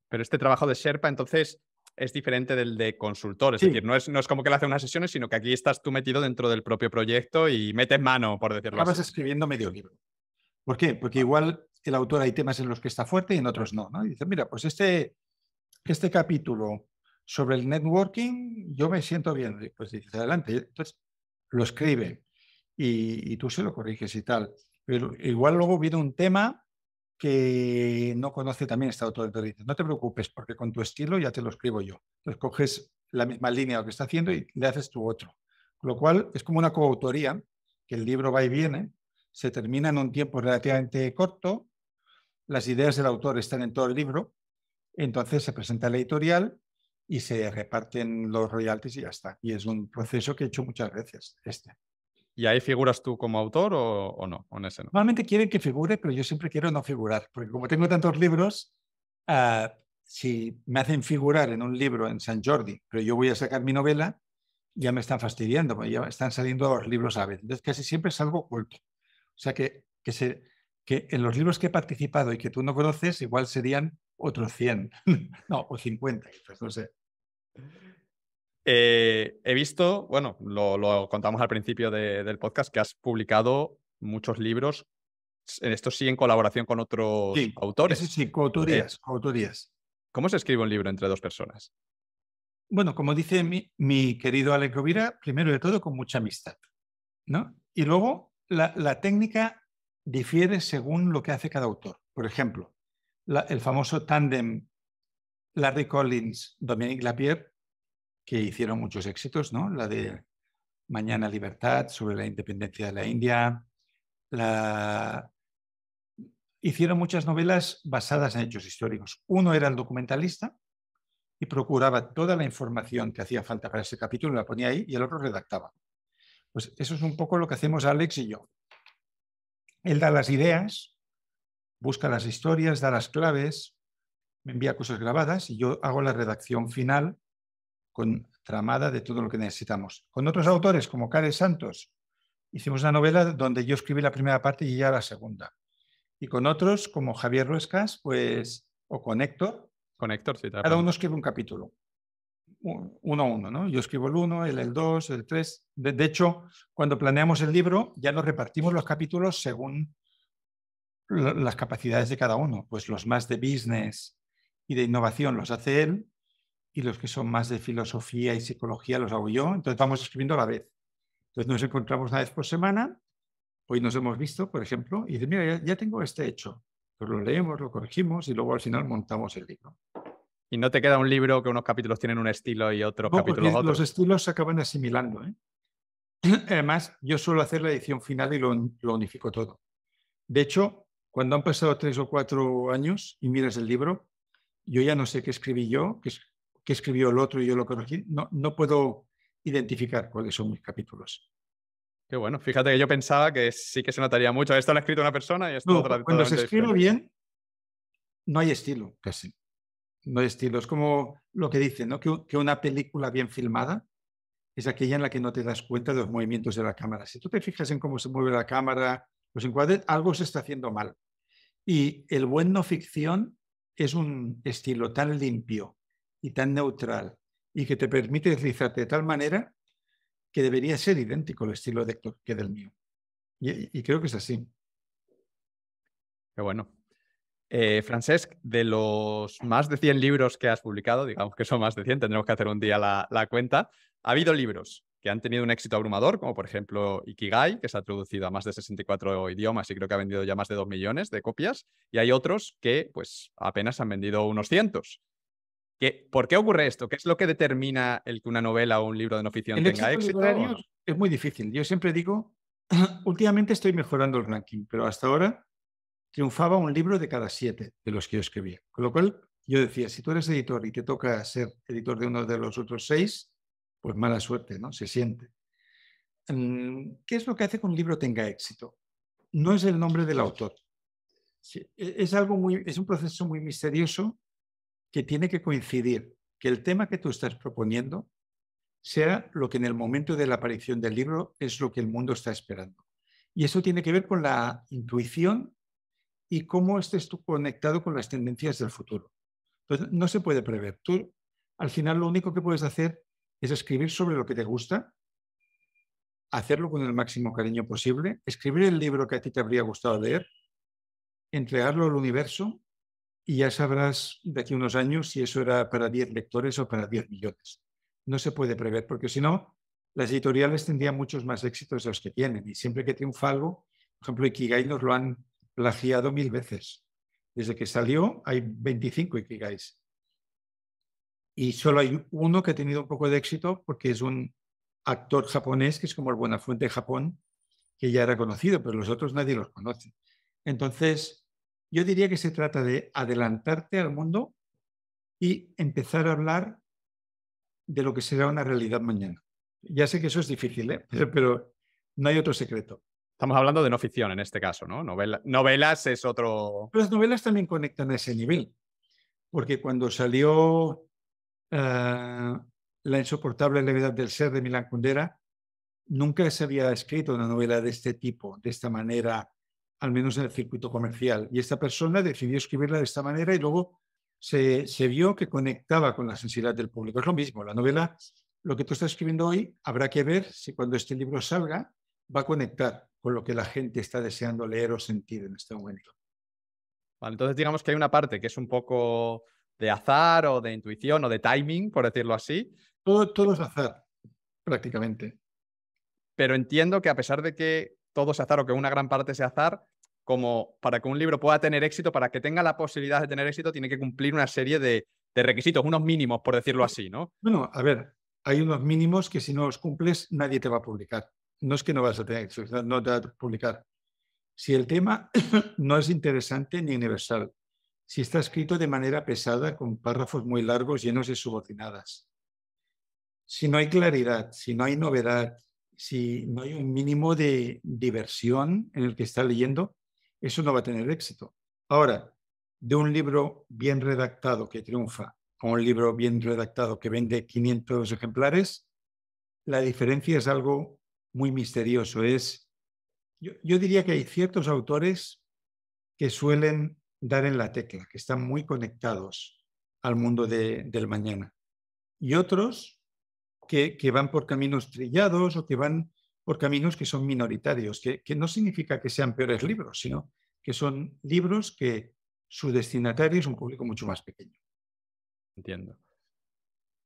Pero este trabajo de Sherpa entonces es diferente del de consultor, es decir, no es, no es como que le hace unas sesiones, sino que aquí estás tú metido dentro del propio proyecto y metes mano, por decirlo Acabas así. escribiendo medio libro. ¿Por qué? Porque igual el autor hay temas en los que está fuerte y en otros no. ¿no? Y dice, mira, pues este, este capítulo sobre el networking, yo me siento bien. Pues dice, adelante. Entonces lo escribe y, tú se lo corriges y tal. Pero igual luego viene un tema que no conoce también este autor. Dice, no te preocupes, porque con tu estilo ya te lo escribo yo. Entonces coges la misma línea lo que está haciendo y le haces tu otro. lo cual es como una coautoría, que el libro va y viene, se termina en un tiempo relativamente corto, las ideas del autor están en todo el libro, entonces se presenta la editorial y se reparten los royalties y ya está. Y es un proceso que he hecho muchas veces este. ¿Y ahí figuras tú como autor o, no? ese Normalmente quieren que figure, pero yo siempre quiero no figurar, porque como tengo tantos libros, ah, si me hacen figurar en un libro en San Jordi, pero yo voy a sacar mi novela, ya me están fastidiando, porque ya están saliendo los libros a veces. Entonces casi siempre salgo oculto. O sea que, que, en los libros que he participado y que tú no conoces, igual serían otros 100, no, o 50, pues no sé. Eh, he visto, bueno, lo, contamos al principio del podcast, que has publicado muchos libros, en esto sí en colaboración con otros autores. Sí, sí, eh, coautorías, ¿Cómo se escribe un libro entre dos personas? Bueno, como dice mi, mi querido Alec Rovira, primero de todo con mucha amistad, ¿no? Y luego la, técnica difiere según lo que hace cada autor. Por ejemplo, el famoso tandem Larry Collins, Dominique Lapierre, que hicieron muchos éxitos, ¿no? La de Mañana Libertad, sobre la independencia de la India. La... Hicieron muchas novelas basadas en hechos históricos. Uno era el documentalista y procuraba toda la información que hacía falta para ese capítulo, la ponía ahí y el otro redactaba. Pues eso es un poco lo que hacemos Alex y yo. Él da las ideas, busca las historias, da las claves, me envía cosas grabadas y yo hago la redacción final con tramada de todo lo que necesitamos. Con otros autores, como Cares Santos, hicimos una novela donde yo escribí la primera parte y ya la segunda. Y con otros, como Javier Ruescas, pues, o con Héctor, con cada uno escribe un capítulo uno a uno, ¿no? Yo escribo el uno, él el dos el tres, De, hecho, cuando planeamos el libro, ya nos repartimos los capítulos según las capacidades de cada uno. Pues los más de business y de innovación los hace él y los que son más de filosofía y psicología los hago yo. Entonces vamos escribiendo a la vez. Entonces nos encontramos una vez por semana. Hoy nos hemos visto, por ejemplo, y dice, mira, ya, tengo este hecho. Pues lo leemos, lo corregimos y luego al final montamos el libro. Y no te queda un libro que unos capítulos tienen un estilo y otros capítulos otros Los estilos se acaban asimilando. ¿eh? Además, yo suelo hacer la edición final y lo, unifico todo. De hecho, cuando han pasado tres o cuatro años y miras el libro, yo ya no sé qué escribí yo, qué, escribió el otro y yo lo corregí. No, puedo identificar cuáles son mis capítulos. Qué bueno. Fíjate que yo pensaba que sí que se notaría mucho. Esto lo ha escrito una persona y esto otra. Cuando se escribe bien, no hay estilo casi no estilo. Es como lo que dicen, ¿no? que, una película bien filmada es aquella en la que no te das cuenta de los movimientos de la cámara. Si tú te fijas en cómo se mueve la cámara, los encuadres, algo se está haciendo mal. Y el buen no ficción es un estilo tan limpio y tan neutral y que te permite deslizarte de tal manera que debería ser idéntico el estilo de Héctor que del mío. Y, y creo que es así. Qué bueno. Eh, Francesc, de los más de 100 libros que has publicado, digamos que son más de 100, tendremos que hacer un día la, cuenta, ha habido libros que han tenido un éxito abrumador, como por ejemplo Ikigai, que se ha traducido a más de 64 idiomas y creo que ha vendido ya más de 2 millones de copias, y hay otros que pues apenas han vendido unos cientos. ¿Por qué ocurre esto? ¿Qué es lo que determina el que una novela o un libro de no tenga éxito? Es muy difícil. Yo siempre digo, últimamente estoy mejorando el ranking, pero hasta ahora triunfaba un libro de cada siete de los que yo escribía. Con lo cual, yo decía, si tú eres editor y te toca ser editor de uno de los otros seis, pues mala suerte, ¿no? Se siente. Mm, ¿Qué es lo que hace que un libro tenga éxito? No es el nombre del autor. E, es, algo muy, es un proceso muy misterioso que tiene que coincidir que el tema que tú estás proponiendo sea lo que en el momento de la aparición del libro es lo que el mundo está esperando. Y eso tiene que ver con la intuición y cómo estés tú conectado con las tendencias del futuro. Entonces, no se puede prever. Tú, al final, lo único que puedes hacer es escribir sobre lo que te gusta, hacerlo con el máximo cariño posible, escribir el libro que a ti te habría gustado leer, entregarlo al universo y ya sabrás de aquí unos años si eso era para 10 lectores o para 10 millones. No se puede prever, porque si no, las editoriales tendrían muchos más éxitos de los que tienen. Y siempre que triunfa algo, por ejemplo, Ikigai nos lo han plagiado mil veces. Desde que salió hay 25 Ikigais. Y solo hay uno que ha tenido un poco de éxito porque es un actor japonés que es como el Buenafuente de Japón, que ya era conocido, pero los otros nadie los conoce. Entonces, yo diría que se trata de adelantarte al mundo y empezar a hablar de lo que será una realidad mañana. Ya sé que eso es difícil, ¿eh? pero no hay otro secreto. Estamos hablando de no ficción en este caso, ¿no? Novela, novelas es otro... Las novelas también conectan a ese nivel, porque cuando salió ah, La insoportable levedad del ser de Milan Kundera, nunca se había escrito una novela de este tipo, de esta manera, al menos en el circuito comercial. Y esta persona decidió escribirla de esta manera y luego se, se vio que conectaba con la sensibilidad del público. Es lo mismo, la novela, lo que tú estás escribiendo hoy, habrá que ver si cuando este libro salga va a conectar con lo que la gente está deseando leer o sentir en este momento. Vale, entonces digamos que hay una parte que es un poco de azar o de intuición o de timing, por decirlo así. Todo, es azar, prácticamente. Pero entiendo que a pesar de que todo es azar o que una gran parte sea azar, como para que un libro pueda tener éxito, para que tenga la posibilidad de tener éxito, tiene que cumplir una serie de, de requisitos, unos mínimos, por decirlo así, ¿no? Bueno, a ver, hay unos mínimos que si no los cumples nadie te va a publicar no es que no vas a tener éxito, no te va a publicar. Si el tema no es interesante ni universal, si está escrito de manera pesada, con párrafos muy largos llenos de subordinadas, si no hay claridad, si no hay novedad, si no hay un mínimo de diversión en el que está leyendo, eso no va a tener éxito. Ahora, de un libro bien redactado que triunfa con un libro bien redactado que vende 500 ejemplares, la diferencia es algo muy misterioso. Es, yo, diría que hay ciertos autores que suelen dar en la tecla, que están muy conectados al mundo del mañana. Y otros que, van por caminos trillados o que van por caminos que son minoritarios, que, que no significa que sean peores libros, sino que son libros que su destinatario es un público mucho más pequeño. Entiendo.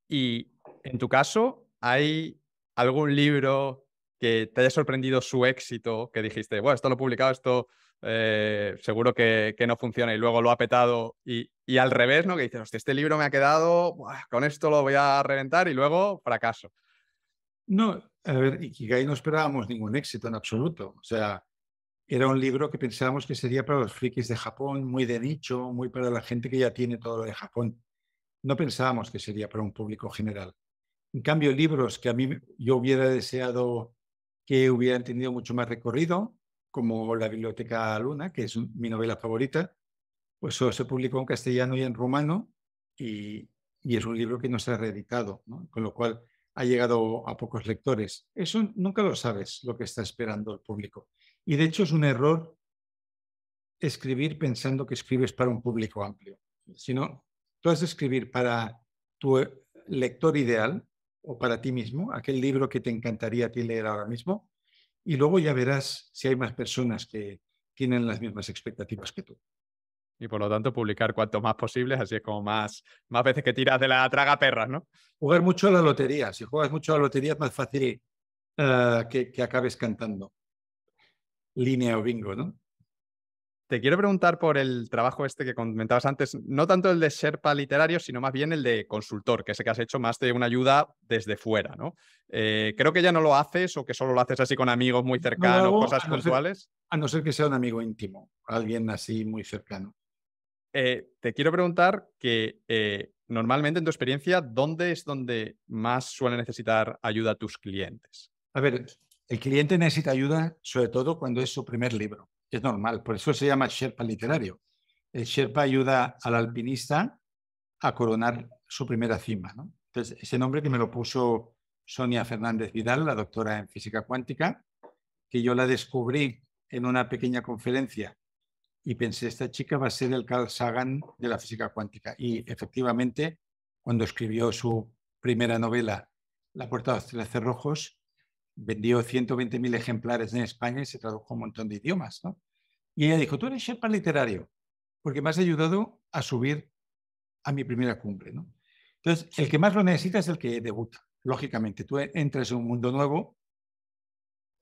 Y en tu caso, ¿hay algún libro que te haya sorprendido su éxito, que dijiste, bueno, esto lo he publicado, esto eh, seguro que, que, no funciona y luego lo ha petado y, y, al revés, ¿no? Que dices, hostia, este libro me ha quedado, con esto lo voy a reventar y luego fracaso. No, a ver, ahí no esperábamos ningún éxito en absoluto. O sea, era un libro que pensábamos que sería para los frikis de Japón, muy de nicho, muy para la gente que ya tiene todo lo de Japón. No pensábamos que sería para un público general. En cambio, libros que a mí yo hubiera deseado que hubieran tenido mucho más recorrido, como La Biblioteca Luna, que es mi novela favorita, pues solo se publicó en castellano y en rumano y, es un libro que no se ha reeditado, con lo cual ha llegado a pocos lectores. Eso nunca lo sabes, lo que está esperando el público. Y de hecho es un error escribir pensando que escribes para un público amplio, sino tú has de escribir para tu eh, lector ideal, o para ti mismo, aquel libro que te encantaría a ti leer ahora mismo, y luego ya verás si hay más personas que tienen las mismas expectativas que tú. Y por lo tanto, publicar cuanto más posibles, así es como más, más veces que tiras de la traga perra ¿no? Jugar mucho a la lotería. Si juegas mucho a la lotería, es más fácil eh, que, que acabes cantando línea o bingo, ¿no? Te quiero preguntar por el trabajo este que comentabas antes, no tanto el de Sherpa literario, sino más bien el de consultor, que sé que has hecho más de una ayuda desde fuera, ¿no? Eh, creo que ya no lo haces o que solo lo haces así con amigos muy cercanos, cosas a no ser que sea un amigo íntimo, alguien así muy cercano. Eh, te quiero preguntar que eh, normalmente en tu experiencia, ¿dónde es donde más suelen necesitar ayuda tus clientes? A ver, el cliente necesita ayuda sobre todo cuando es su primer libro es normal, por eso se llama Sherpa literario. El Sherpa ayuda al alpinista a coronar su primera cima. Entonces, ese nombre que me lo puso Sonia Fernández Vidal, la doctora en física cuántica, que yo la descubrí en una pequeña conferencia y pensé, esta chica va a ser el Carl Sagan de la física cuántica. Y efectivamente, cuando escribió su primera novela, La puerta de los cerrojos, vendió 120.000 ejemplares en España y se tradujo un montón de idiomas, ¿no? Y ella dijo, tú eres Sherpa literario, porque me has ayudado a subir a mi primera cumbre, ¿no? Entonces, el que más lo necesita es el que debuta. Lógicamente, tú entras en un mundo nuevo,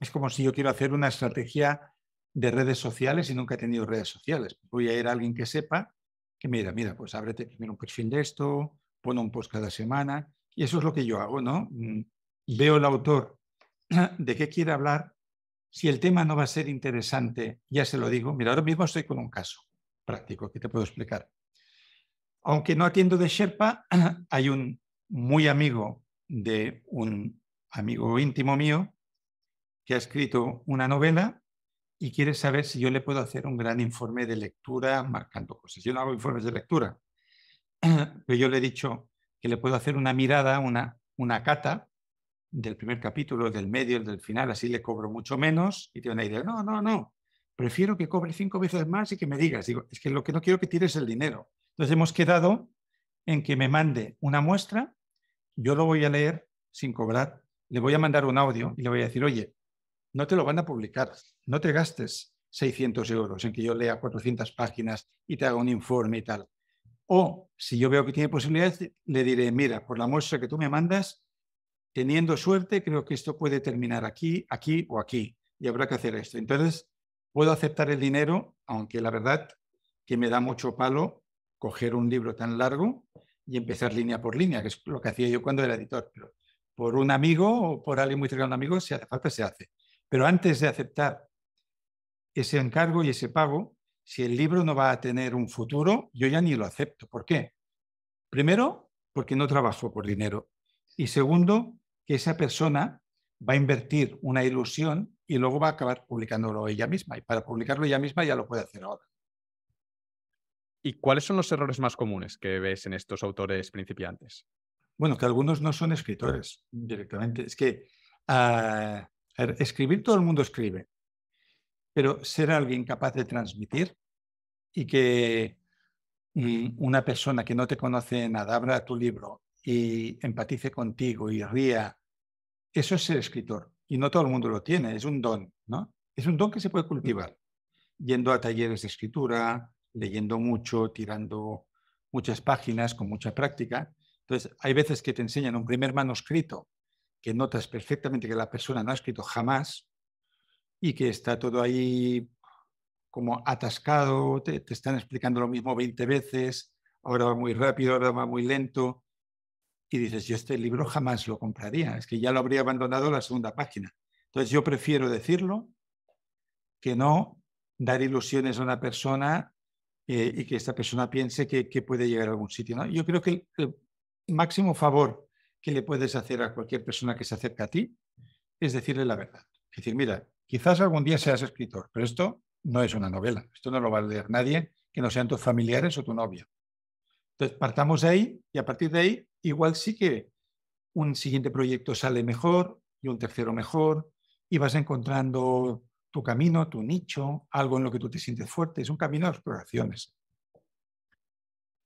es como si yo quiero hacer una estrategia de redes sociales y nunca he tenido redes sociales. Voy a ir a alguien que sepa que mira, mira, pues ábrete primero un perfil de esto, pon un post cada semana, y eso es lo que yo hago, ¿no? Mm, veo el autor de qué quiere hablar si el tema no va a ser interesante, ya se lo digo. Mira, ahora mismo estoy con un caso práctico que te puedo explicar. Aunque no atiendo de Sherpa, hay un muy amigo de un amigo íntimo mío que ha escrito una novela y quiere saber si yo le puedo hacer un gran informe de lectura marcando cosas. Yo no hago informes de lectura, pero yo le he dicho que le puedo hacer una mirada, una, una cata del primer capítulo, del medio, del final, así le cobro mucho menos y tiene una idea. no, no, no, prefiero que cobre cinco veces más y que me digas, digo, es que lo que no quiero que tires el dinero. Entonces hemos quedado en que me mande una muestra, yo lo voy a leer sin cobrar, le voy a mandar un audio y le voy a decir, oye, no te lo van a publicar, no te gastes 600 euros en que yo lea 400 páginas y te haga un informe y tal. O si yo veo que tiene posibilidades, le diré, mira, por la muestra que tú me mandas, teniendo suerte, creo que esto puede terminar aquí, aquí o aquí, y habrá que hacer esto. Entonces, puedo aceptar el dinero, aunque la verdad que me da mucho palo coger un libro tan largo y empezar línea por línea, que es lo que hacía yo cuando era editor. Pero por un amigo o por alguien muy cercano a un amigo, si hace falta, se hace. Pero antes de aceptar ese encargo y ese pago, si el libro no va a tener un futuro, yo ya ni lo acepto. ¿Por qué? Primero, porque no trabajo por dinero. Y segundo, que esa persona va a invertir una ilusión y luego va a acabar publicándolo ella misma. Y para publicarlo ella misma ya lo puede hacer ahora. ¿Y cuáles son los errores más comunes que ves en estos autores principiantes? Bueno, que algunos no son escritores directamente. Es que ah, escribir todo el mundo escribe, pero ser alguien capaz de transmitir y que mm, una persona que no te conoce nada abra tu libro y empatice contigo y ría eso es ser escritor y no todo el mundo lo tiene, es un don, ¿no? Es un don que se puede mm. cultivar yendo a talleres de escritura, leyendo mucho, tirando muchas páginas con mucha práctica. Entonces, hay veces que te enseñan un primer manuscrito que notas perfectamente que la persona no ha escrito jamás y que está todo ahí como atascado, te, te están explicando lo mismo 20 veces, ahora va muy rápido, ahora va muy lento, y dices, yo este libro jamás lo compraría, es que ya lo habría abandonado la segunda página. Entonces yo prefiero decirlo que no dar ilusiones a una persona eh, y que esta persona piense que, puede llegar a algún sitio. ¿no? Yo creo que el, máximo favor que le puedes hacer a cualquier persona que se acerca a ti es decirle la verdad. Es decir, mira, quizás algún día seas escritor, pero esto no es una novela, esto no lo va a leer nadie que no sean tus familiares o tu novia. Entonces, partamos de ahí y a partir de ahí, igual sí que un siguiente proyecto sale mejor y un tercero mejor y vas encontrando tu camino, tu nicho, algo en lo que tú te sientes fuerte. Es un camino de exploraciones.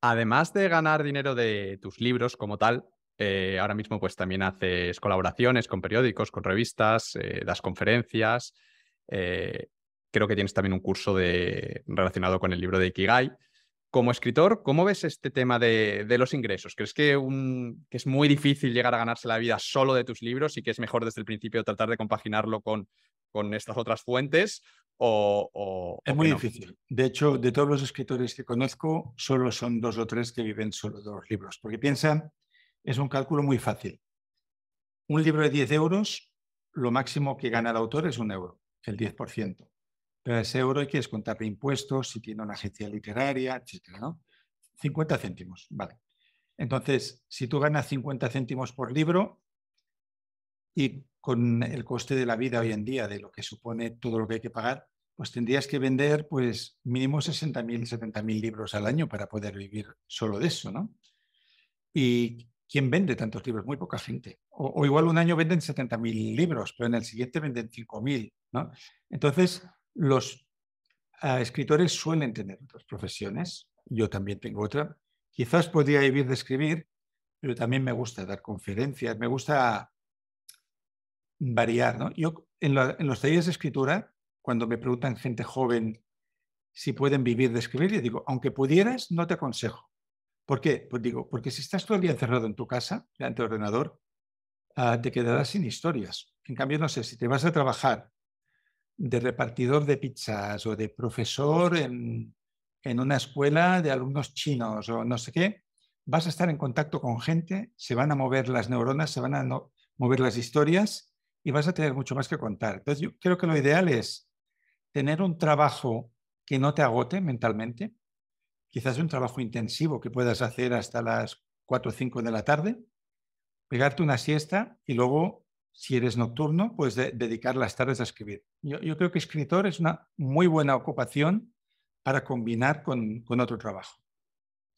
Además de ganar dinero de tus libros como tal, eh, ahora mismo pues también haces colaboraciones con periódicos, con revistas, eh, das conferencias. Eh, creo que tienes también un curso relacionado con el libro de Ikigai. Como escritor, ¿cómo ves este tema de, los ingresos? ¿Crees que, es muy difícil llegar a ganarse la vida solo de tus libros y que es mejor desde el principio tratar de compaginarlo con, estas otras fuentes? O, es muy difícil. De hecho, de todos los escritores que conozco, solo son dos o tres que viven solo de los libros, porque piensa, es un cálculo muy fácil. Un libro de 10 euros, lo máximo que gana el autor es un euro, el 10%. Pero ese euro hay que descontarle impuestos si tiene una agencia literaria, etcétera, ¿no? 50 céntimos, vale. Entonces, si tú ganas 50 céntimos por libro y con el coste de la vida hoy en día, de lo que supone todo lo que hay que pagar, pues tendrías que vender pues mínimo 60.000, 70.000 libros al año para poder vivir solo de eso, ¿no? ¿Y quién vende tantos libros? Muy poca gente. O, igual un año venden 70.000 libros, pero en el siguiente venden 5.000, ¿no? Entonces, los ah, escritores suelen tener otras profesiones, yo también tengo otra. Quizás podría vivir de escribir, pero también me gusta dar conferencias, me gusta variar. ¿no? Yo en, los talleres de escritura, cuando me preguntan gente joven si pueden vivir de escribir, yo digo, aunque pudieras, no te aconsejo. ¿Por qué? Pues digo, porque si estás todo el día encerrado en tu casa, delante del ordenador, ah, te quedarás sin historias. En cambio, no sé, si te vas a trabajar de repartidor de pizzas o de profesor en, una escuela de alumnos chinos o no sé qué, vas a estar en contacto con gente, se van a mover las neuronas, se van a mover las historias y vas a tener mucho más que contar. Entonces, yo creo que lo ideal es tener un trabajo que no te agote mentalmente, quizás un trabajo intensivo que puedas hacer hasta las 4 o 5 de la tarde, pegarte una siesta y luego si eres nocturno, pues dedicar las tardes a escribir. Yo, creo que escritor es una muy buena ocupación para combinar con, otro trabajo.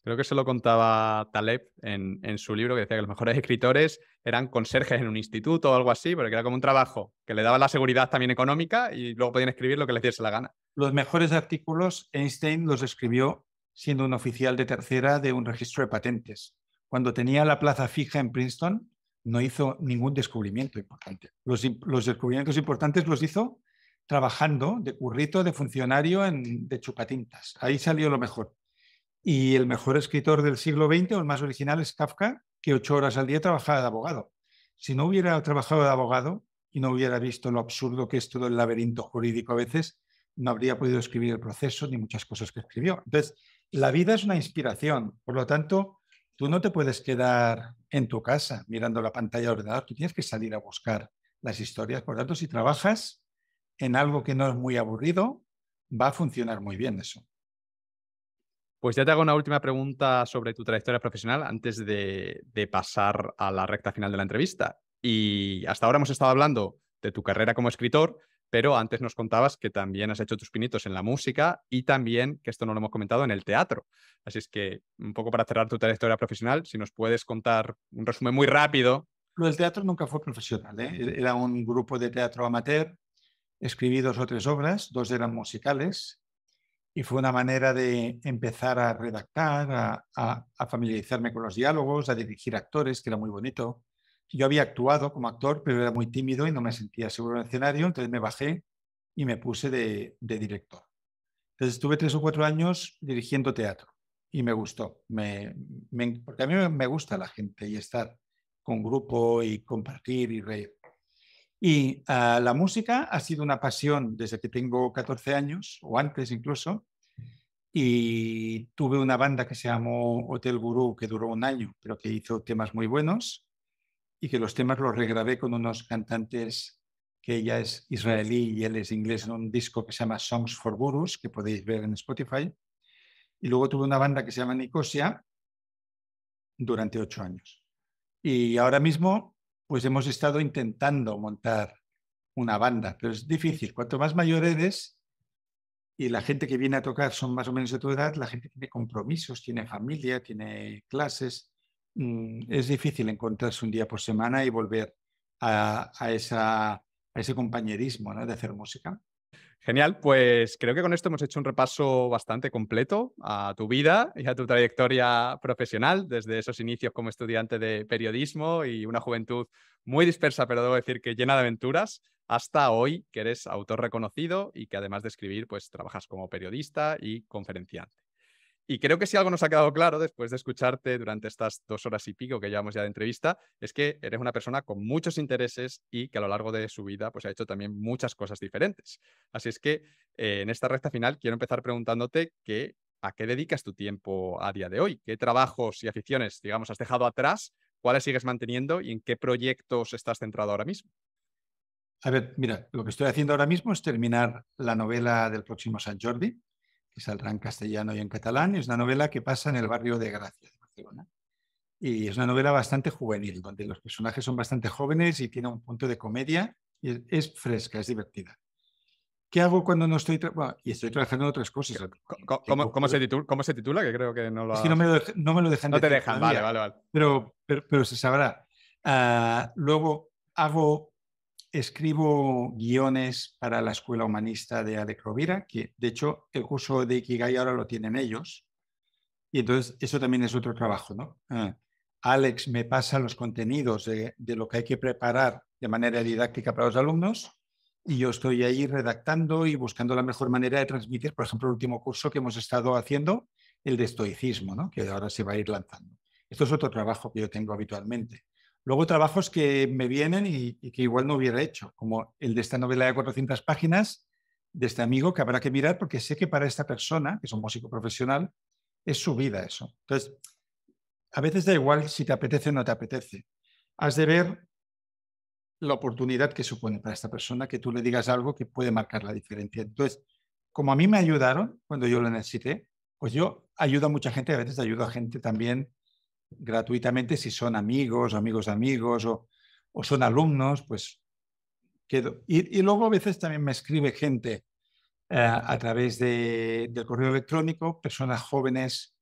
Creo que se lo contaba Taleb en, su libro, que decía que los mejores escritores eran conserjes en un instituto o algo así, porque era como un trabajo que le daba la seguridad también económica y luego podían escribir lo que les diese la gana. Los mejores artículos Einstein los escribió siendo un oficial de tercera de un registro de patentes. Cuando tenía la plaza fija en Princeton, no hizo ningún descubrimiento importante. Los, descubrimientos importantes los hizo trabajando de currito, de funcionario, de chupatintas. Ahí salió lo mejor. Y el mejor escritor del siglo XX, o el más original, es Kafka, que ocho horas al día trabajaba de abogado. Si no hubiera trabajado de abogado y no hubiera visto lo absurdo que es todo el laberinto jurídico a veces, no habría podido escribir el proceso ni muchas cosas que escribió. Entonces, la vida es una inspiración. Por lo tanto, Tú no te puedes quedar en tu casa mirando la pantalla de ordenador, tú tienes que salir a buscar las historias. Por lo tanto, si trabajas en algo que no es muy aburrido, va a funcionar muy bien eso. Pues ya te hago una última pregunta sobre tu trayectoria profesional antes de pasar a la recta final de la entrevista. Y hasta ahora hemos estado hablando de tu carrera como escritor, pero antes nos contabas que también has hecho tus pinitos en la música y también, que esto no lo hemos comentado, en el teatro. Así es que, un poco para cerrar tu trayectoria profesional, si nos puedes contar un resumen muy rápido. Lo del teatro nunca fue profesional, ¿eh? era un grupo de teatro amateur, escribí dos o tres obras, dos eran musicales, y fue una manera de empezar a redactar, a familiarizarme con los diálogos, a dirigir actores, que era muy bonito. Yo había actuado como actor, pero era muy tímido y no me sentía seguro en el escenario, entonces me bajé y me puse de, director. Entonces estuve tres o cuatro años dirigiendo teatro y me gustó, porque a mí me gusta la gente y estar con grupo y compartir y reír. Y ah, la música ha sido una pasión desde que tengo 14 años, o antes incluso, y tuve una banda que se llamó Hotel Guru que duró un año, pero que hizo temas muy buenos y que los temas los regrabé con unos cantantes que ella es israelí y él es inglés en un disco que se llama Songs for Gurus, que podéis ver en Spotify. Y luego tuve una banda que se llama Nicosia durante ocho años. Y ahora mismo, pues hemos estado intentando montar una banda, pero es difícil. Cuanto más mayor eres y la gente que viene a tocar son más o menos de tu edad, la gente tiene compromisos, tiene familia, tiene clases. Mm, es difícil encontrarse un día por semana y volver a, ese compañerismo ¿no? de hacer música. Genial, pues creo que con esto hemos hecho un repaso bastante completo a tu vida y a tu trayectoria profesional, desde esos inicios como estudiante de periodismo y una juventud muy dispersa, pero debo decir que llena de aventuras, hasta hoy que eres autor reconocido y que además de escribir, pues trabajas como periodista y conferenciante. Y creo que si algo nos ha quedado claro después de escucharte durante estas dos horas y pico que llevamos ya de entrevista, es que eres una persona con muchos intereses y que a lo largo de su vida pues, ha hecho también muchas cosas diferentes. Así es que eh, en esta recta final quiero empezar preguntándote a qué dedicas tu tiempo a día de hoy, qué trabajos y aficiones, digamos, has dejado atrás, cuáles sigues manteniendo y en qué proyectos estás centrado ahora mismo. A ver, mira, lo que estoy haciendo ahora mismo es terminar la novela del próximo San Jordi, que saldrá en castellano y en catalán. Es una novela que pasa en el barrio de Gracia de Barcelona. Y es una novela bastante juvenil, donde los personajes son bastante jóvenes y tiene un punto de comedia. Y es, fresca, es divertida. ¿Qué hago cuando no estoy trabajando? y estoy trabajando en otras cosas? ¿Cómo, cómo, se titula, ¿Cómo Que creo que no lo. no me lo, no me lo dejan. No te dejan, vale, vale, vale. Pero, pero, se sabrá. Ah, luego hago escribo guiones para la Escuela Humanista de Alec que de hecho el curso de Ikigai ahora lo tienen ellos. Y entonces eso también es otro trabajo, ¿no? Ah, Alex me pasa los contenidos de, de, lo que hay que preparar de manera didáctica para los alumnos y yo estoy ahí redactando y buscando la mejor manera de transmitir, por ejemplo, el último curso que hemos estado haciendo, el de estoicismo, ¿no? que ahora se va a ir lanzando. Esto es otro trabajo que yo tengo habitualmente. Luego trabajos que me vienen y, que igual no hubiera hecho, como el de esta novela de 400 páginas de este amigo que habrá que mirar porque sé que para esta persona, que es un músico profesional, es su vida eso. Entonces, a veces da igual si te apetece o no te apetece. Has de ver la oportunidad que supone para esta persona que tú le digas algo que puede marcar la diferencia. Entonces, como a mí me ayudaron cuando yo lo necesité, pues yo ayudo a mucha gente, a veces ayudo a gente también gratuitamente si son amigos, amigos, amigos o, son alumnos, pues quedo. Y, luego a veces también me escribe gente eh, a través de, del correo electrónico, personas jóvenes,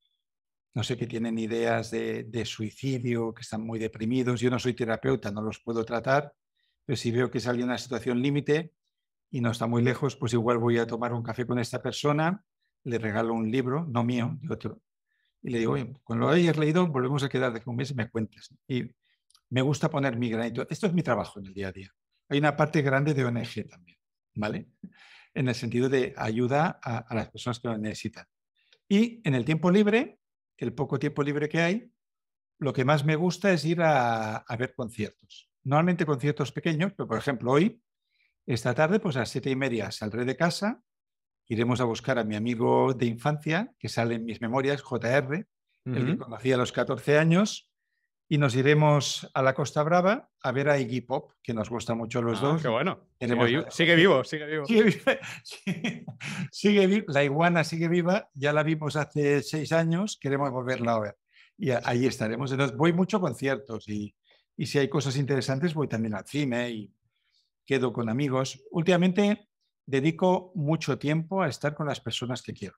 no sé, que tienen ideas de, suicidio, que están muy deprimidos. Yo no soy terapeuta, no los puedo tratar, pero si veo que es en una situación límite y no está muy lejos, pues igual voy a tomar un café con esta persona, le regalo un libro, no mío, de otro, y le digo, oye, cuando lo hayas leído, volvemos a quedar de un mes me cuentas. Y me gusta poner mi granito. Esto es mi trabajo en el día a día. Hay una parte grande de ONG también, ¿vale? En el sentido de ayuda a, las personas que lo necesitan. Y en el tiempo libre, el poco tiempo libre que hay, lo que más me gusta es ir a, a ver conciertos. Normalmente conciertos pequeños, pero por ejemplo hoy, esta tarde, pues a las siete y media saldré de casa iremos a buscar a mi amigo de infancia, que sale en mis memorias, JR, el que conocí a los 14 años, y nos iremos a la Costa Brava a ver a Iggy Pop, que nos gusta mucho los ah, dos. Qué bueno. Sigue vivo, sigue, vivo, sigue vivo, La iguana sigue viva, ya la vimos hace seis años, queremos volverla a ver. Y ahí estaremos. Entonces, voy mucho a conciertos y, y si hay cosas interesantes, voy también al cine y quedo con amigos. Últimamente dedico mucho tiempo a estar con las personas que quiero.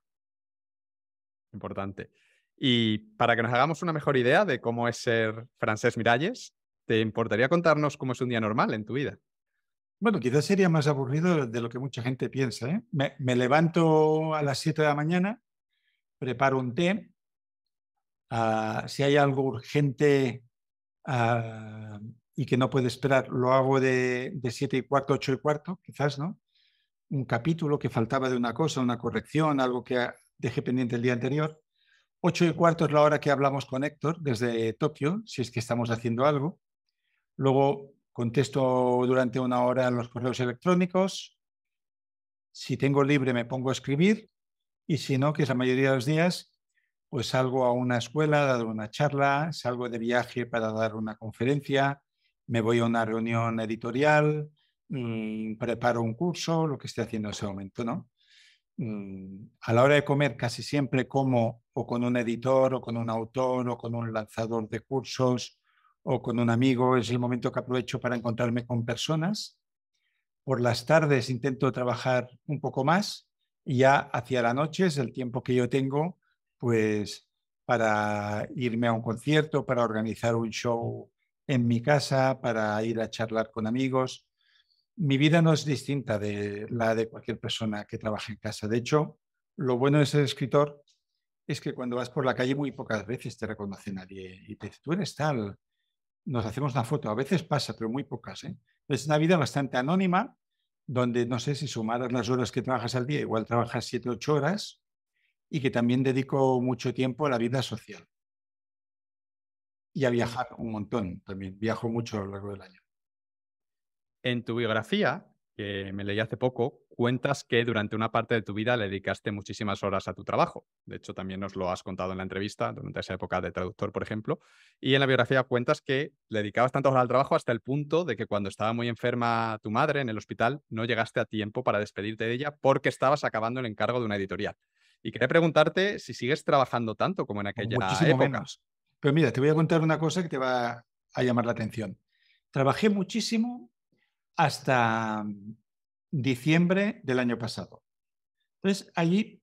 Importante. Y para que nos hagamos una mejor idea de cómo es ser Francés Miralles, ¿te importaría contarnos cómo es un día normal en tu vida? Bueno, quizás sería más aburrido de lo que mucha gente piensa. ¿eh? Me, levanto a las 7 de la mañana, preparo un té. Ah, si hay algo urgente ah, y que no puede esperar, lo hago de, de 7 y cuarto, 8 y cuarto, quizás, ¿no? un capítulo que faltaba de una cosa, una corrección, algo que dejé pendiente el día anterior. Ocho y cuarto es la hora que hablamos con Héctor desde Tokio, si es que estamos haciendo algo. Luego contesto durante una hora los correos electrónicos. Si tengo libre me pongo a escribir y si no, que es la mayoría de los días, pues salgo a una escuela a dar una charla, salgo de viaje para dar una conferencia, me voy a una reunión editorial, Mm, preparo un curso, lo que estoy haciendo en ese momento, ¿no? Mm, a la hora de comer casi siempre como o con un editor o con un autor o con un lanzador de cursos o con un amigo, es el momento que aprovecho para encontrarme con personas. Por las tardes intento trabajar un poco más y ya hacia la noche es el tiempo que yo tengo pues para irme a un concierto, para organizar un show en mi casa, para ir a charlar con amigos mi vida no es distinta de la de cualquier persona que trabaja en casa. De hecho, lo bueno de ser escritor es que cuando vas por la calle muy pocas veces te reconoce nadie y te dice, tú eres tal, nos hacemos una foto. A veces pasa, pero muy pocas. ¿eh? Es una vida bastante anónima, donde no sé si sumaras las horas que trabajas al día, igual trabajas 7, 8 horas, y que también dedico mucho tiempo a la vida social. Y a viajar un montón también. Viajo mucho a lo largo del año. En tu biografía, que me leí hace poco, cuentas que durante una parte de tu vida le dedicaste muchísimas horas a tu trabajo. De hecho, también nos lo has contado en la entrevista, durante esa época de traductor, por ejemplo. Y en la biografía cuentas que le dedicabas tantas horas al trabajo hasta el punto de que cuando estaba muy enferma tu madre en el hospital, no llegaste a tiempo para despedirte de ella porque estabas acabando el encargo de una editorial. Y quería preguntarte si sigues trabajando tanto como en aquella Muchísimo época. Pero mira, te voy a contar una cosa que te va a llamar la atención. Trabajé muchísimo hasta diciembre del año pasado. Entonces, allí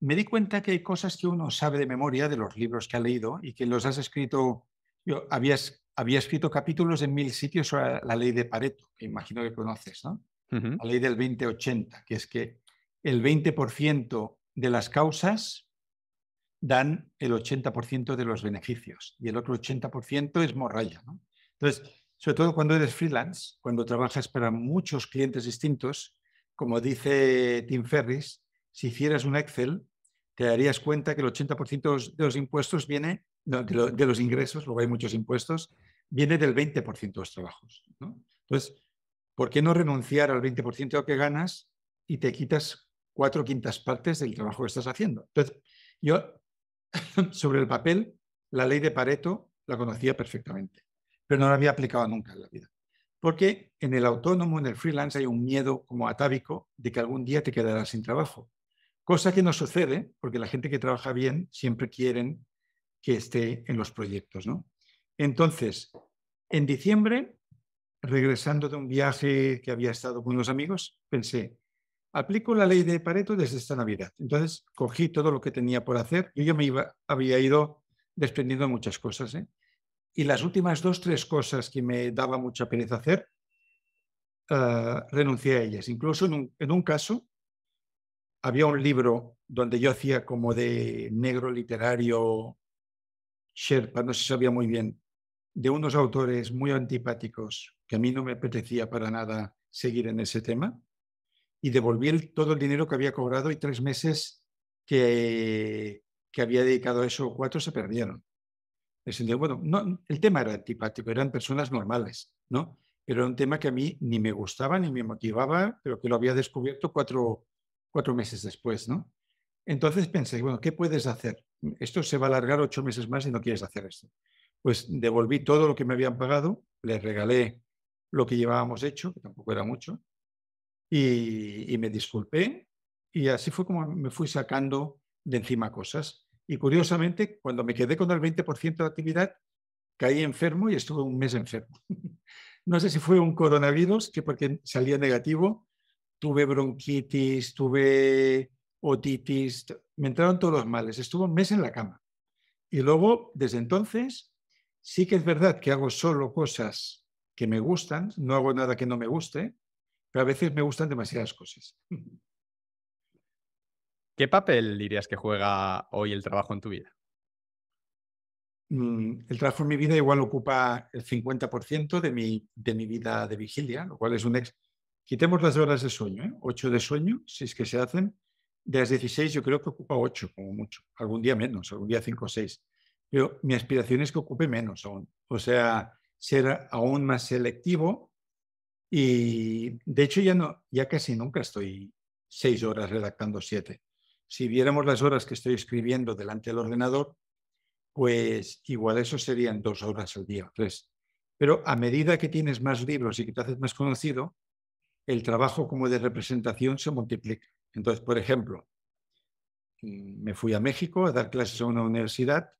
me di cuenta que hay cosas que uno sabe de memoria de los libros que ha leído y que los has escrito, yo había, había escrito capítulos en mil sitios sobre la ley de Pareto, que imagino que conoces, ¿no? La ley del 20-80, que es que el 20% de las causas dan el 80% de los beneficios y el otro 80% es morralla, ¿no? Entonces, sobre todo cuando eres freelance, cuando trabajas para muchos clientes distintos, como dice Tim Ferris, si hicieras un Excel, te darías cuenta que el 80% de los impuestos viene, de, los ingresos, luego hay muchos impuestos, viene del 20% de los trabajos. Entonces, ¿por qué no renunciar al 20% de lo que ganas y te quitas cuatro quintas partes del trabajo que estás haciendo? Entonces, yo, sobre el papel, la ley de Pareto la conocía perfectamente pero no lo había aplicado nunca en la vida. Porque en el autónomo, en el freelance, hay un miedo como atávico de que algún día te quedarás sin trabajo. Cosa que no sucede porque la gente que trabaja bien siempre quieren que esté en los proyectos. ¿no? Entonces, en diciembre, regresando de un viaje que había estado con unos amigos, pensé, aplico la ley de Pareto desde esta Navidad. Entonces, cogí todo lo que tenía por hacer. y Yo me iba, había ido desprendiendo muchas cosas. ¿eh? Y las últimas dos, tres cosas que me daba mucha pereza hacer, eh, renuncié a ellas. Incluso en un, caso, había un libro donde yo hacía como de negro literario Sherpa, no se sabía muy bien, de unos autores muy antipáticos que a mí no me apetecía para nada seguir en ese tema y devolví todo el dinero que había cobrado y tres meses que, que había dedicado a eso, cuatro se perdieron el bueno, el tema era antipático, eran personas normales, ¿no? Pero era un tema que a mí ni me gustaba ni me motivaba, pero que lo había descubierto cuatro, meses después, ¿no? Entonces pensé, bueno, ¿qué puedes hacer? Esto se va a alargar ocho meses más y no quieres hacer esto. Pues devolví todo lo que me habían pagado, les regalé lo que llevábamos hecho, que tampoco era mucho, y me disculpé, y así fue como me fui sacando de encima cosas. Y curiosamente, cuando me quedé con el 20% de actividad, caí enfermo y estuve un mes enfermo. no sé si fue un coronavirus, que porque salía negativo, tuve bronquitis, tuve otitis, me entraron todos los males. Estuve un mes en la cama. Y luego, desde entonces, sí que es verdad que hago solo cosas que me gustan, no hago nada que no me guste, pero a veces me gustan demasiadas cosas. ¿Qué papel dirías que juega hoy el trabajo en tu vida? Mm, el trabajo en mi vida igual ocupa el 50% de mi, de mi vida de vigilia, lo cual es un ex. Quitemos las horas de sueño, ¿eh? 8 de sueño, si es que se hacen. De las 16 yo creo que ocupa 8, como mucho. Algún día menos, algún día 5 o 6. Pero mi aspiración es que ocupe menos aún. O sea, ser aún más selectivo. Y de hecho ya, no, ya casi nunca estoy 6 horas redactando 7 si viéramos las horas que estoy escribiendo delante del ordenador, pues igual eso serían dos horas al día tres. Pero a medida que tienes más libros y que te haces más conocido, el trabajo como de representación se multiplica. Entonces, por ejemplo, mm, me fui a México a dar clases a una universidad.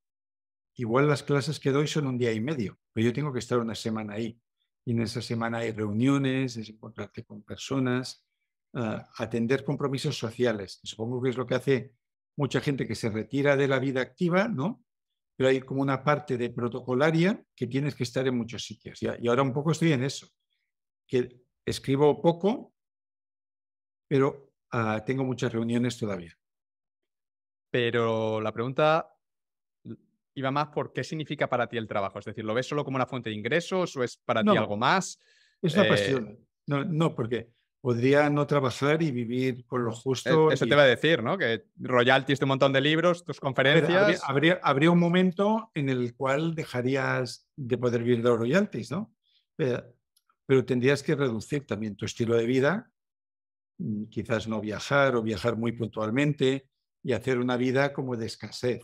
Igual las clases que doy son un día y medio, pero yo tengo que estar una semana ahí. Y en esa semana hay reuniones, es encontrarte con personas, atender compromisos sociales. Supongo que es lo que hace mucha gente que se retira de la vida activa, ¿no? Pero hay como una parte de protocolaria que tienes que estar en muchos sitios. Y, ahora un poco estoy en eso, que escribo poco, pero ah, tengo muchas reuniones todavía. Pero la pregunta iba más por qué significa para ti el trabajo. Es decir, ¿lo ves solo como una fuente de ingresos o es para ti algo más? Es una cuestión eh, pasión. No, no, porque podría no trabajar y vivir con lo e-, justo. Eso te va a decir, ¿no? Que royalties de un montón de libros, tus conferencias. habría, un momento en el cual dejarías de poder vivir de los royalties, ¿no? Pero, tendrías que reducir también tu estilo de vida, mm, quizás no viajar o viajar muy puntualmente y hacer una vida como de escasez.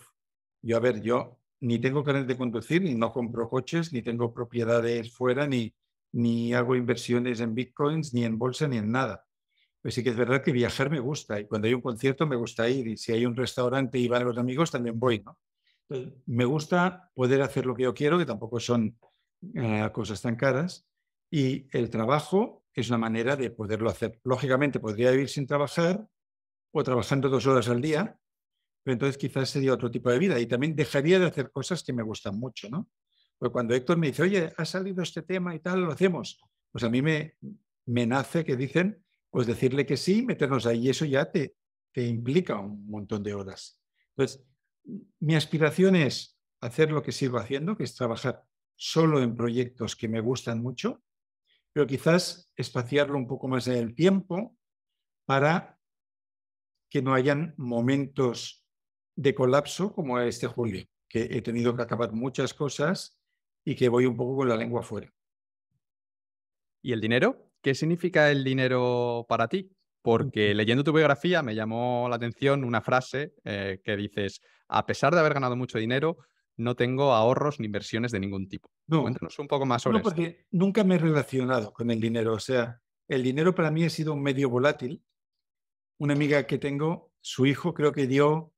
Yo, a ver, yo ni tengo carnet de conducir, ni no compro coches, ni tengo propiedades fuera, ni, ni hago inversiones en bitcoins, ni en bolsa, ni en nada. Pues sí que es verdad que viajar me gusta y cuando hay un concierto me gusta ir y si hay un restaurante y van los amigos también voy, ¿no? Entonces, me gusta poder hacer lo que yo quiero, que tampoco son ah, cosas tan caras, y el trabajo es una manera de poderlo hacer. Lógicamente podría vivir sin trabajar o trabajando dos horas al día, pero entonces quizás sería otro tipo de vida y también dejaría de hacer cosas que me gustan mucho, ¿no? Pues cuando Héctor me dice, oye, ha salido este tema y tal, lo hacemos, pues a mí me, me nace que dicen, pues decirle que sí, meternos ahí, eso ya te, te implica un montón de horas. Entonces, mi aspiración es hacer lo que sigo haciendo, que es trabajar solo en proyectos que me gustan mucho, pero quizás espaciarlo un poco más en el tiempo para que no hayan momentos de colapso como este julio, que he tenido que acabar muchas cosas y que voy un poco con la lengua fuera. ¿Y el dinero? ¿Qué significa el dinero para ti? Porque leyendo tu biografía me llamó la atención una frase eh, que dices, a pesar de haber ganado mucho dinero, no tengo ahorros ni inversiones de ningún tipo. Cuéntanos un poco más sobre no, porque nunca me he relacionado con el dinero. O sea, el dinero para mí ha sido un medio volátil. Una amiga que tengo, su hijo creo que dio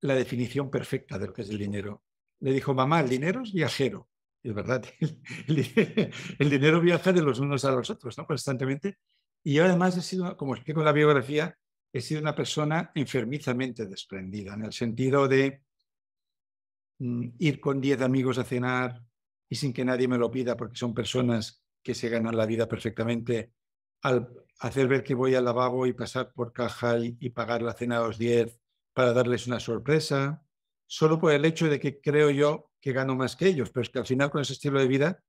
la definición perfecta de lo que es el dinero. Le dijo, mamá, el dinero es viajero es verdad, el, dinero viaja de los unos a los otros, ¿no? Constantemente. Y además he sido, como explico en la biografía, he sido una persona enfermizamente desprendida, en el sentido de mm, ir con 10 amigos a cenar y sin que nadie me lo pida, porque son personas que se ganan la vida perfectamente, al hacer ver que voy al lavabo y pasar por caja y, pagar la cena a los 10 para darles una sorpresa, solo por el hecho de que creo yo que gano más que ellos, pero es que al final con ese estilo de vida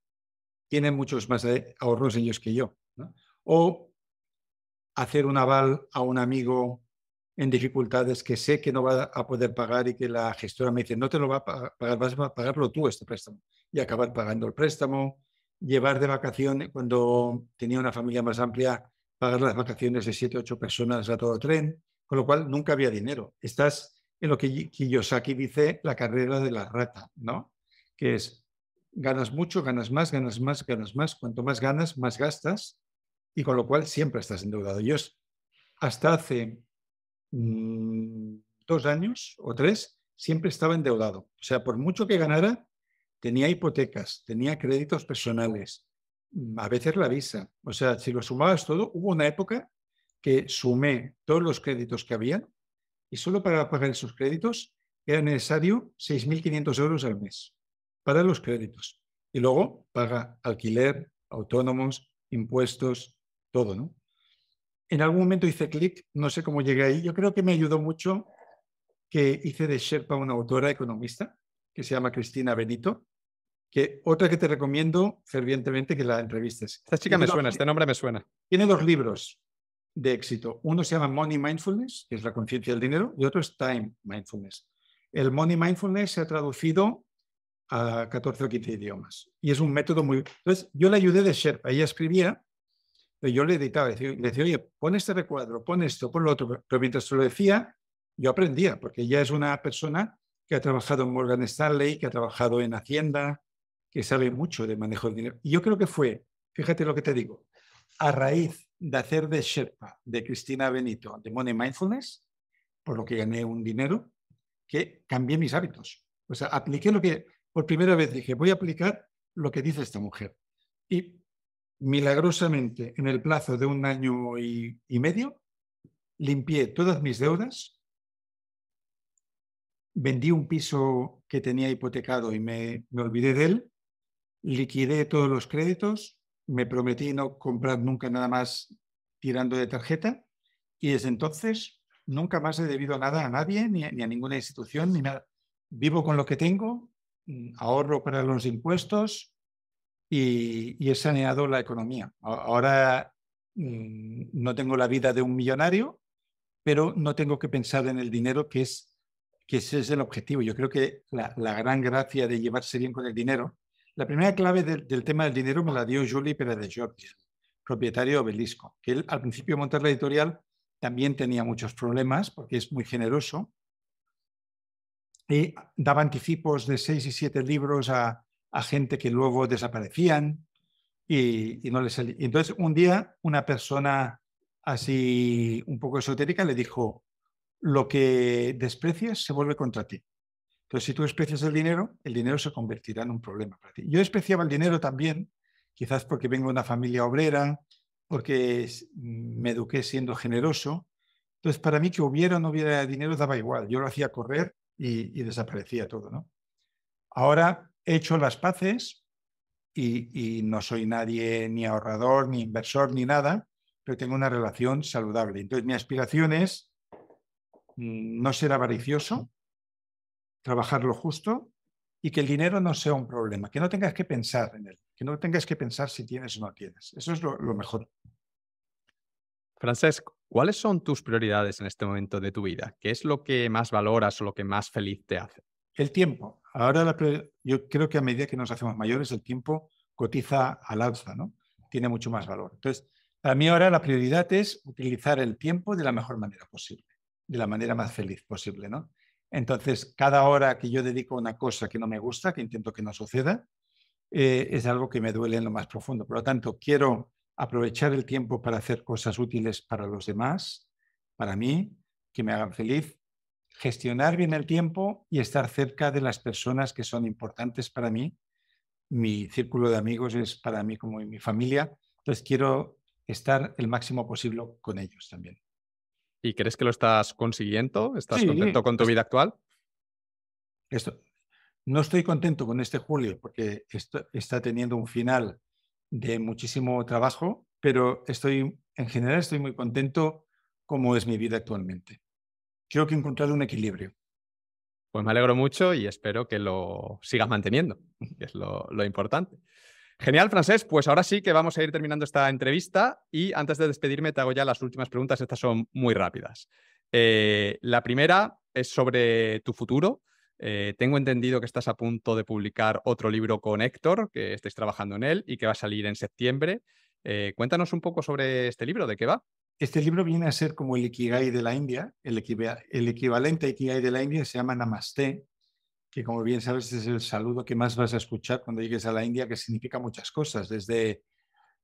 tienen muchos más eh, ahorros ellos que yo. O hacer un aval a un amigo en dificultades que sé que no va a poder pagar y que la gestora me dice, no te lo va a pagar, vas a pagarlo tú este préstamo. Y acabar pagando el préstamo, llevar de vacaciones, cuando tenía una familia más amplia, pagar las vacaciones de siete, ocho personas a todo tren, con lo cual nunca había dinero. Estás en lo que Kiyosaki dice la carrera de la rata, ¿no? Que es ganas mucho, ganas más, ganas más, ganas más. Cuanto más ganas, más gastas y con lo cual siempre estás endeudado. Yo hasta hace mm, dos años o tres siempre estaba endeudado. O sea, por mucho que ganara, tenía hipotecas, tenía créditos personales, mm, a veces la visa. O sea, si lo sumabas todo, hubo una época que sumé todos los créditos que había y solo para pagar sus créditos era necesario 6.500 euros al mes para los créditos. Y luego paga alquiler, autónomos, impuestos, todo, ¿no? En algún momento hice clic, no sé cómo llegué ahí. Yo creo que me ayudó mucho que hice de Sherpa una autora economista que se llama Cristina Benito, que otra que te recomiendo fervientemente que la entrevistes. Esta chica me suena, este nombre me suena. Tiene dos libros de éxito. Uno se llama Money Mindfulness, que es la conciencia del dinero, y otro es Time Mindfulness. El Money Mindfulness se ha traducido a 14 o 15 idiomas y es un método muy... Entonces, yo le ayudé de Sherpa, ella escribía, yo le editaba, le decía, oye, pon este recuadro, pon esto, pon lo otro, pero mientras se lo decía, yo aprendía, porque ella es una persona que ha trabajado en Morgan Stanley, que ha trabajado en Hacienda, que sabe mucho de manejo de dinero. Y yo creo que fue, fíjate lo que te digo, a raíz de hacer de Sherpa, de Cristina Benito, de Money Mindfulness, por lo que gané un dinero, que cambié mis hábitos. O sea, apliqué lo que, por primera vez dije, voy a aplicar lo que dice esta mujer. Y milagrosamente, en el plazo de un año y, medio, limpié todas mis deudas, vendí un piso que tenía hipotecado y me, me olvidé de él, liquidé todos los créditos, me prometí no comprar nunca nada más tirando de tarjeta y desde entonces nunca más he debido nada a nadie, ni a, ninguna institución, ni nada. Vivo con lo que tengo, mm, ahorro para los impuestos y, he saneado la economía. Ahora mm, no tengo la vida de un millonario, pero no tengo que pensar en el dinero, que, es, que ese es el objetivo. Yo creo que la gran gracia de llevarse bien con el dinero la primera clave del, tema del dinero me la dio Julie Pérez de propietario de Obelisco, que él al principio de montar la editorial también tenía muchos problemas porque es muy generoso y daba anticipos de seis y siete libros a, gente que luego desaparecían y, y no les salía. Entonces un día una persona así un poco esotérica le dijo, lo que desprecias se vuelve contra ti. Entonces, si tú desprecias el dinero, el dinero se convertirá en un problema para ti. Yo especiaba el dinero también, quizás porque vengo de una familia obrera, porque mm, me eduqué siendo generoso. Entonces, para mí que hubiera o no hubiera dinero daba igual. Yo lo hacía correr y, desaparecía todo, ¿no? Ahora he hecho las paces y, y no soy nadie ni ahorrador, ni inversor, ni nada, pero tengo una relación saludable. Entonces, mi aspiración es mm, no ser avaricioso, trabajar lo justo y que el dinero no sea un problema, que no tengas que pensar en él, que no tengas que pensar si tienes o no tienes. Eso es lo, mejor. Francesc, ¿cuáles son tus prioridades en este momento de tu vida? ¿Qué es lo que más valoras o lo que más feliz te hace? El tiempo. Ahora yo creo que a medida que nos hacemos mayores, el tiempo cotiza al alza, ¿no? Tiene mucho más valor. Entonces, para mí ahora la prioridad es utilizar el tiempo de la mejor manera posible, de la manera más feliz posible, ¿no? Entonces, cada hora que yo dedico a una cosa que no me gusta, que intento que no suceda, eh, es algo que me duele en lo más profundo. Por lo tanto, quiero aprovechar el tiempo para hacer cosas útiles para los demás, para mí, que me hagan feliz, gestionar bien el tiempo y estar cerca de las personas que son importantes para mí. Mi círculo de amigos es para mí como mi familia, entonces quiero estar el máximo posible con ellos también. ¿Y crees que lo estás consiguiendo? ¿Estás contento con tu vida actual? Esto, no estoy contento con este julio porque está teniendo un final de muchísimo trabajo, pero estoy en general estoy muy contento como es mi vida actualmente. Creo que he encontrado un equilibrio. Pues me alegro mucho y espero que lo sigas manteniendo, que es lo importante. Genial, Francés. Pues ahora sí que vamos a ir terminando esta entrevista y antes de despedirme te hago ya las últimas preguntas. Estas son muy rápidas. Eh, la primera es sobre tu futuro. Eh, tengo entendido que estás a punto de publicar otro libro con Héctor, que estáis trabajando en él y que va a salir en septiembre. Eh, cuéntanos un poco sobre este libro, ¿de qué va? Este libro viene a ser como el Ikigai de la India. El, el equivalente a Ikigai de la India se llama Namaste, que como bien sabes es el saludo que más vas a escuchar cuando llegues a la India, que significa muchas cosas, desde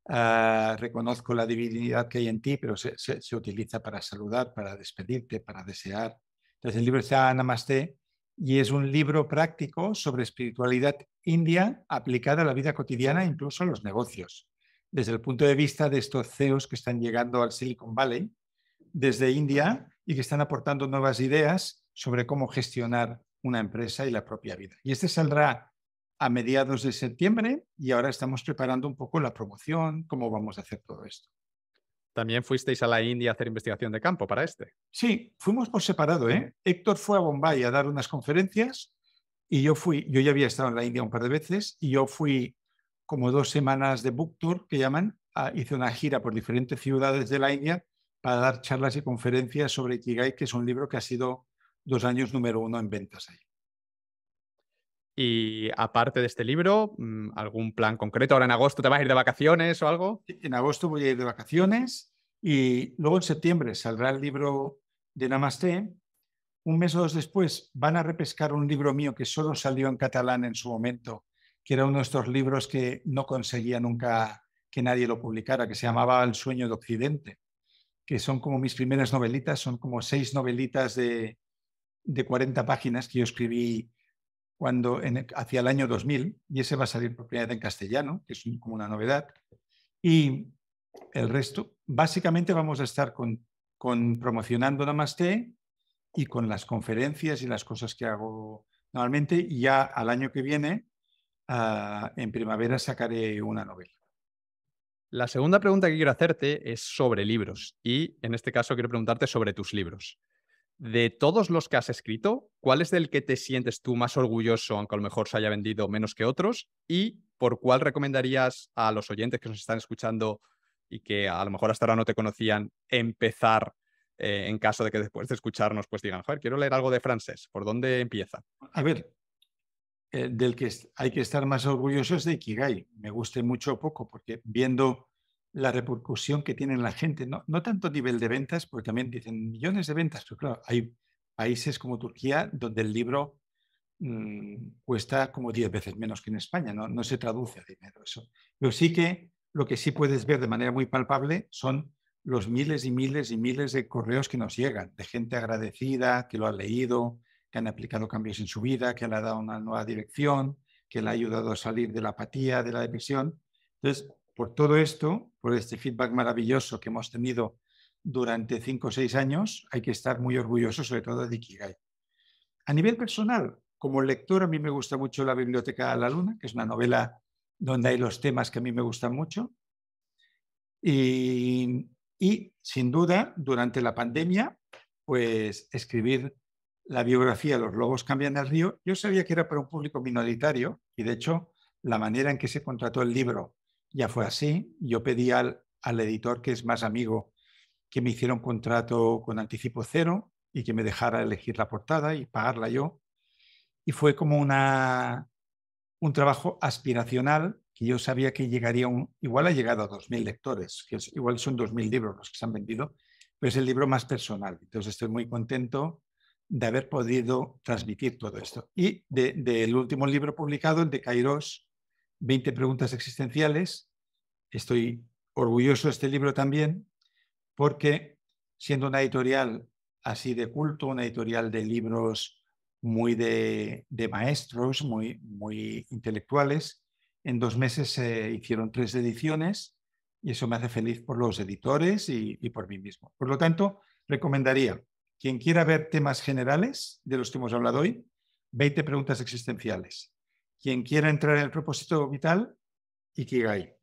ah, reconozco la divinidad que hay en ti, pero se, utiliza para saludar, para despedirte, para desear. Entonces el libro está Namaste y es un libro práctico sobre espiritualidad india aplicada a la vida cotidiana incluso a los negocios, desde el punto de vista de estos CEOs que están llegando al Silicon Valley desde India y que están aportando nuevas ideas sobre cómo gestionar una empresa y la propia vida. Y este saldrá a mediados de septiembre y ahora estamos preparando un poco la promoción, cómo vamos a hacer todo esto. También fuisteis a la India a hacer investigación de campo para este. Sí, fuimos por separado. ¿eh? Héctor fue a Bombay a dar unas conferencias y yo fui, yo ya había estado en la India un par de veces y yo fui como dos semanas de book tour que llaman, hice una gira por diferentes ciudades de la India para dar charlas y conferencias sobre Ikigai, que es un libro que ha sido dos años número uno en ventas ahí. Y aparte de este libro, mm, ¿algún plan concreto? ¿Ahora en agosto te vas a ir de vacaciones o algo? En agosto voy a ir de vacaciones y luego en septiembre saldrá el libro de Namaste. Un mes o dos después van a repescar un libro mío que solo salió en catalán en su momento, que era uno de estos libros que no conseguía nunca que nadie lo publicara, que se llamaba El sueño de Occidente, que son como mis primeras novelitas, son como seis novelitas de, de 40 páginas que yo escribí cuando en, hacia el año 2000, y ese va a salir propiedad en castellano, que es como una novedad. Y el resto, básicamente vamos a estar con, con promocionando Namaste y con las conferencias y las cosas que hago normalmente, y ya al año que viene, ah, en primavera, sacaré una novela. La segunda pregunta que quiero hacerte es sobre libros, y en este caso quiero preguntarte sobre tus libros de todos los que has escrito, ¿cuál es del que te sientes tú más orgulloso, aunque a lo mejor se haya vendido menos que otros? ¿Y por cuál recomendarías a los oyentes que nos están escuchando y que a lo mejor hasta ahora no te conocían empezar eh, en caso de que después de escucharnos pues digan, joder, quiero leer algo de francés, ¿por dónde empieza? A ver, eh, del que hay que estar más orgulloso es de Ikigai, me guste mucho o poco, porque viendo la repercusión que tiene la gente. No, no tanto nivel de ventas, porque también dicen millones de ventas, pero claro, hay países como Turquía donde el libro mm, cuesta como 10 veces menos que en España, ¿no? no se traduce a dinero eso. Pero sí que lo que sí puedes ver de manera muy palpable son los miles y miles y miles de correos que nos llegan, de gente agradecida, que lo ha leído, que han aplicado cambios en su vida, que le ha dado una nueva dirección, que le ha ayudado a salir de la apatía, de la depresión. Entonces, por todo esto, por este feedback maravilloso que hemos tenido durante cinco o seis años, hay que estar muy orgulloso, sobre todo de Ikigai. A nivel personal, como lector, a mí me gusta mucho La Biblioteca de la Luna, que es una novela donde hay los temas que a mí me gustan mucho. Y, sin duda, durante la pandemia, pues escribir la biografía Los lobos cambian el río, yo sabía que era para un público minoritario y de hecho la manera en que se contrató el libro ya fue así. Yo pedí al, al editor, que es más amigo, que me hiciera un contrato con anticipo cero y que me dejara elegir la portada y pagarla yo. Y fue como una, un trabajo aspiracional que yo sabía que llegaría, un, igual ha llegado a 2.000 lectores, que igual son 2.000 libros los que se han vendido, pero es el libro más personal. Entonces estoy muy contento de haber podido transmitir todo esto. Y del último libro publicado, el de Kairos, 20 preguntas existenciales. Estoy orgulloso de este libro también, porque siendo una editorial así de culto, una editorial de libros muy de, maestros, muy, muy intelectuales, en dos meses se hicieron tres ediciones y eso me hace feliz por los editores y, y por mí mismo. Por lo tanto, recomendaría quien quiera ver temas generales de los que hemos hablado hoy, 20 preguntas existenciales. Quien quiera entrar en el propósito vital, Ikigai.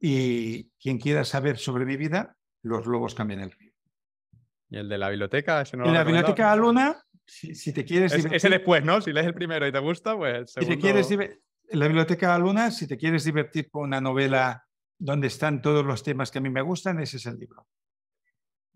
Y quien quiera saber sobre mi vida, los lobos cambian el río. ¿Y el de la biblioteca? ¿Ese no en la biblioteca luna si, si, te quieres... Es, ese después, ¿no? Si lees el primero y te gusta, pues quieres, en la biblioteca luna. si te quieres divertir con una novela donde están todos los temas que a mí me gustan, ese es el libro.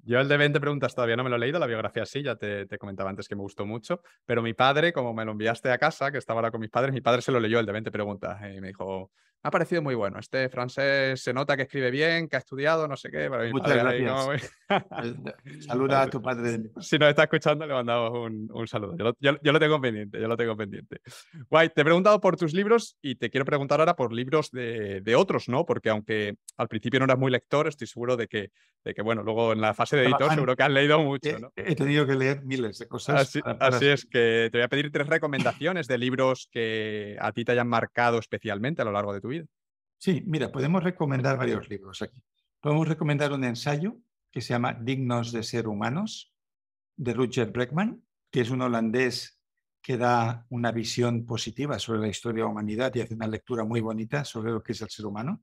Yo el de 20 preguntas todavía no me lo he leído, la biografía sí, ya te, comentaba antes que me gustó mucho, pero mi padre, como me lo enviaste a casa, que estaba ahora con mis padres, mi padre se lo leyó el de 20 preguntas eh, y me dijo, ha parecido muy bueno. Este francés se nota que escribe bien, que ha estudiado, no sé qué. Muchas gracias. Eh, saluda a tu padre. Si nos está escuchando, le mandamos un, saludo. Yo lo, tengo pendiente, yo lo tengo pendiente. Guay, te he preguntado por tus libros y te quiero preguntar ahora por libros de, otros, ¿no? Porque aunque al principio no eras muy lector, estoy seguro de que, de que bueno, luego en la fase de editor seguro que has leído mucho, ¿no? He, tenido que leer miles de cosas. Así, así es, que te voy a pedir tres recomendaciones de libros que a ti te hayan marcado especialmente a lo largo de tu vida. Sí, mira, podemos recomendar varios libros aquí. Podemos recomendar un ensayo que se llama Dignos de ser humanos, de Richard Breckman, que es un holandés que da una visión positiva sobre la historia de la humanidad y hace una lectura muy bonita sobre lo que es el ser humano,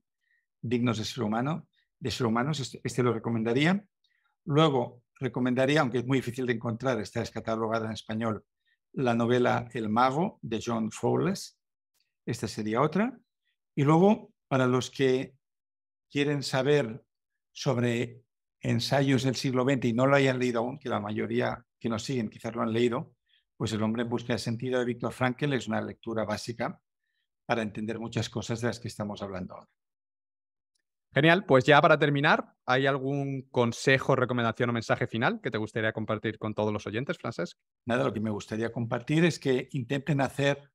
dignos de ser humano, de ser humanos, este, este lo recomendaría. Luego recomendaría, aunque es muy difícil de encontrar, está descatalogada en español, la novela El mago de John Fowles. Esta sería otra. Y luego, para los que quieren saber sobre ensayos del siglo XX y no lo hayan leído aún, que la mayoría que nos siguen quizás lo han leído, pues El hombre en busca de sentido de Víctor Frankl es una lectura básica para entender muchas cosas de las que estamos hablando ahora. Genial, pues ya para terminar, ¿hay algún consejo, recomendación o mensaje final que te gustaría compartir con todos los oyentes, Francesc? Nada, lo que me gustaría compartir es que intenten hacer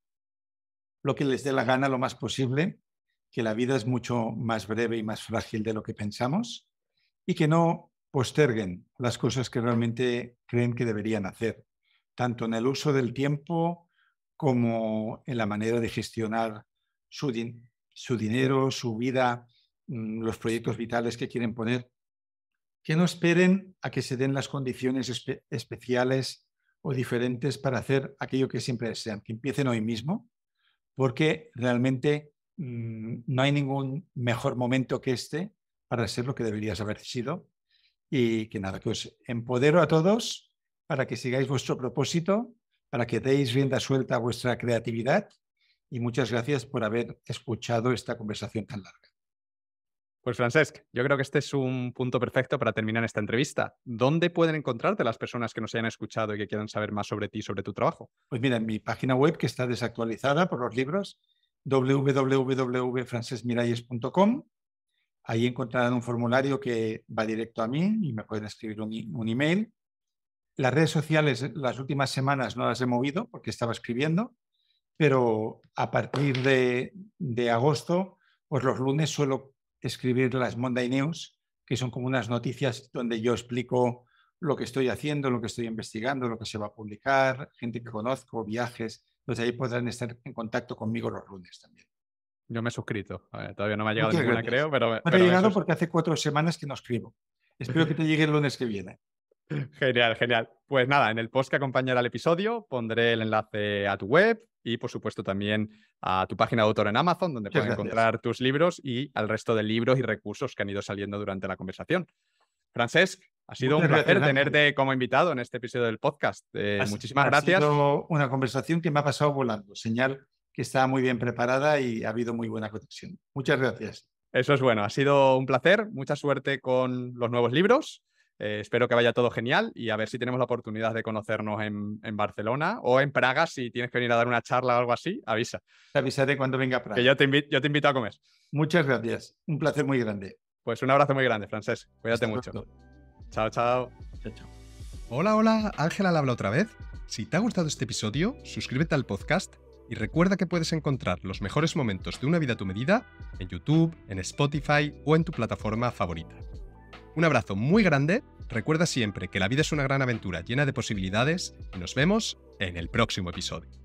lo que les dé la gana lo más posible, que la vida es mucho más breve y más frágil de lo que pensamos y que no posterguen las cosas que realmente creen que deberían hacer, tanto en el uso del tiempo como en la manera de gestionar su, su dinero, su vida, mm, los proyectos vitales que quieren poner, que no esperen a que se den las condiciones especiales o diferentes para hacer aquello que siempre desean, que empiecen hoy mismo, porque realmente Mm, no hay ningún mejor momento que este para ser lo que deberías haber sido. Y que nada, que os empodero a todos para que sigáis vuestro propósito, para que deis rienda suelta a vuestra creatividad. Y muchas gracias por haber escuchado esta conversación tan larga. Pues Francesc, yo creo que este es un punto perfecto para terminar esta entrevista. ¿Dónde pueden encontrarte las personas que nos hayan escuchado y que quieran saber más sobre ti y sobre tu trabajo? Pues mira, en mi página web, que está desactualizada por los libros, www.francesmiralles.com. Ahí encontrarán un formulario que va directo a mí y me pueden escribir un, email. Las redes sociales las últimas semanas no las he movido porque estaba escribiendo, pero a partir de, de agosto, pues los lunes suelo escribir las Monday News, que son como unas noticias donde yo explico lo que estoy haciendo, lo que estoy investigando, lo que se va a publicar, gente que conozco, viajes, entonces pues, ahí podrán estar en contacto conmigo los lunes también. Yo me he suscrito. todavía no me ha llegado ninguna, creo, pero. ha llegado porque hace cuatro semanas que no escribo. Espero que te llegue el lunes que viene. Genial, genial. Pues nada, en el post que acompañará el episodio pondré el enlace a tu web y por supuesto también a tu página de autor en Amazon, donde puedes encontrar tus libros y al resto de libros y recursos que han ido saliendo durante la conversación. Francesc, ha sido un placer tenerte como invitado en este episodio del podcast. Eh, muchísimas gracias. Ha sido una conversación que me ha pasado volando. Señal que está muy bien preparada y ha habido muy buena conexión. Muchas gracias. Eso es bueno. Ha sido un placer. Mucha suerte con los nuevos libros. Eh, espero que vaya todo genial y a ver si tenemos la oportunidad de conocernos en, Barcelona o en Praga. Si tienes que venir a dar una charla o algo así, avisa. Te avisaré cuando venga a Praga. Que yo te, invito, a comer. Muchas gracias. Un placer muy grande. Pues un abrazo muy grande, Francés. Cuídate mucho. Chao, chao. Chao, Hola, hola, Ángela habla otra vez. Si te ha gustado este episodio, suscríbete al podcast y recuerda que puedes encontrar los mejores momentos de Una vida a tu medida en YouTube, en Spotify o en tu plataforma favorita. Un abrazo muy grande, recuerda siempre que la vida es una gran aventura llena de posibilidades y nos vemos en el próximo episodio.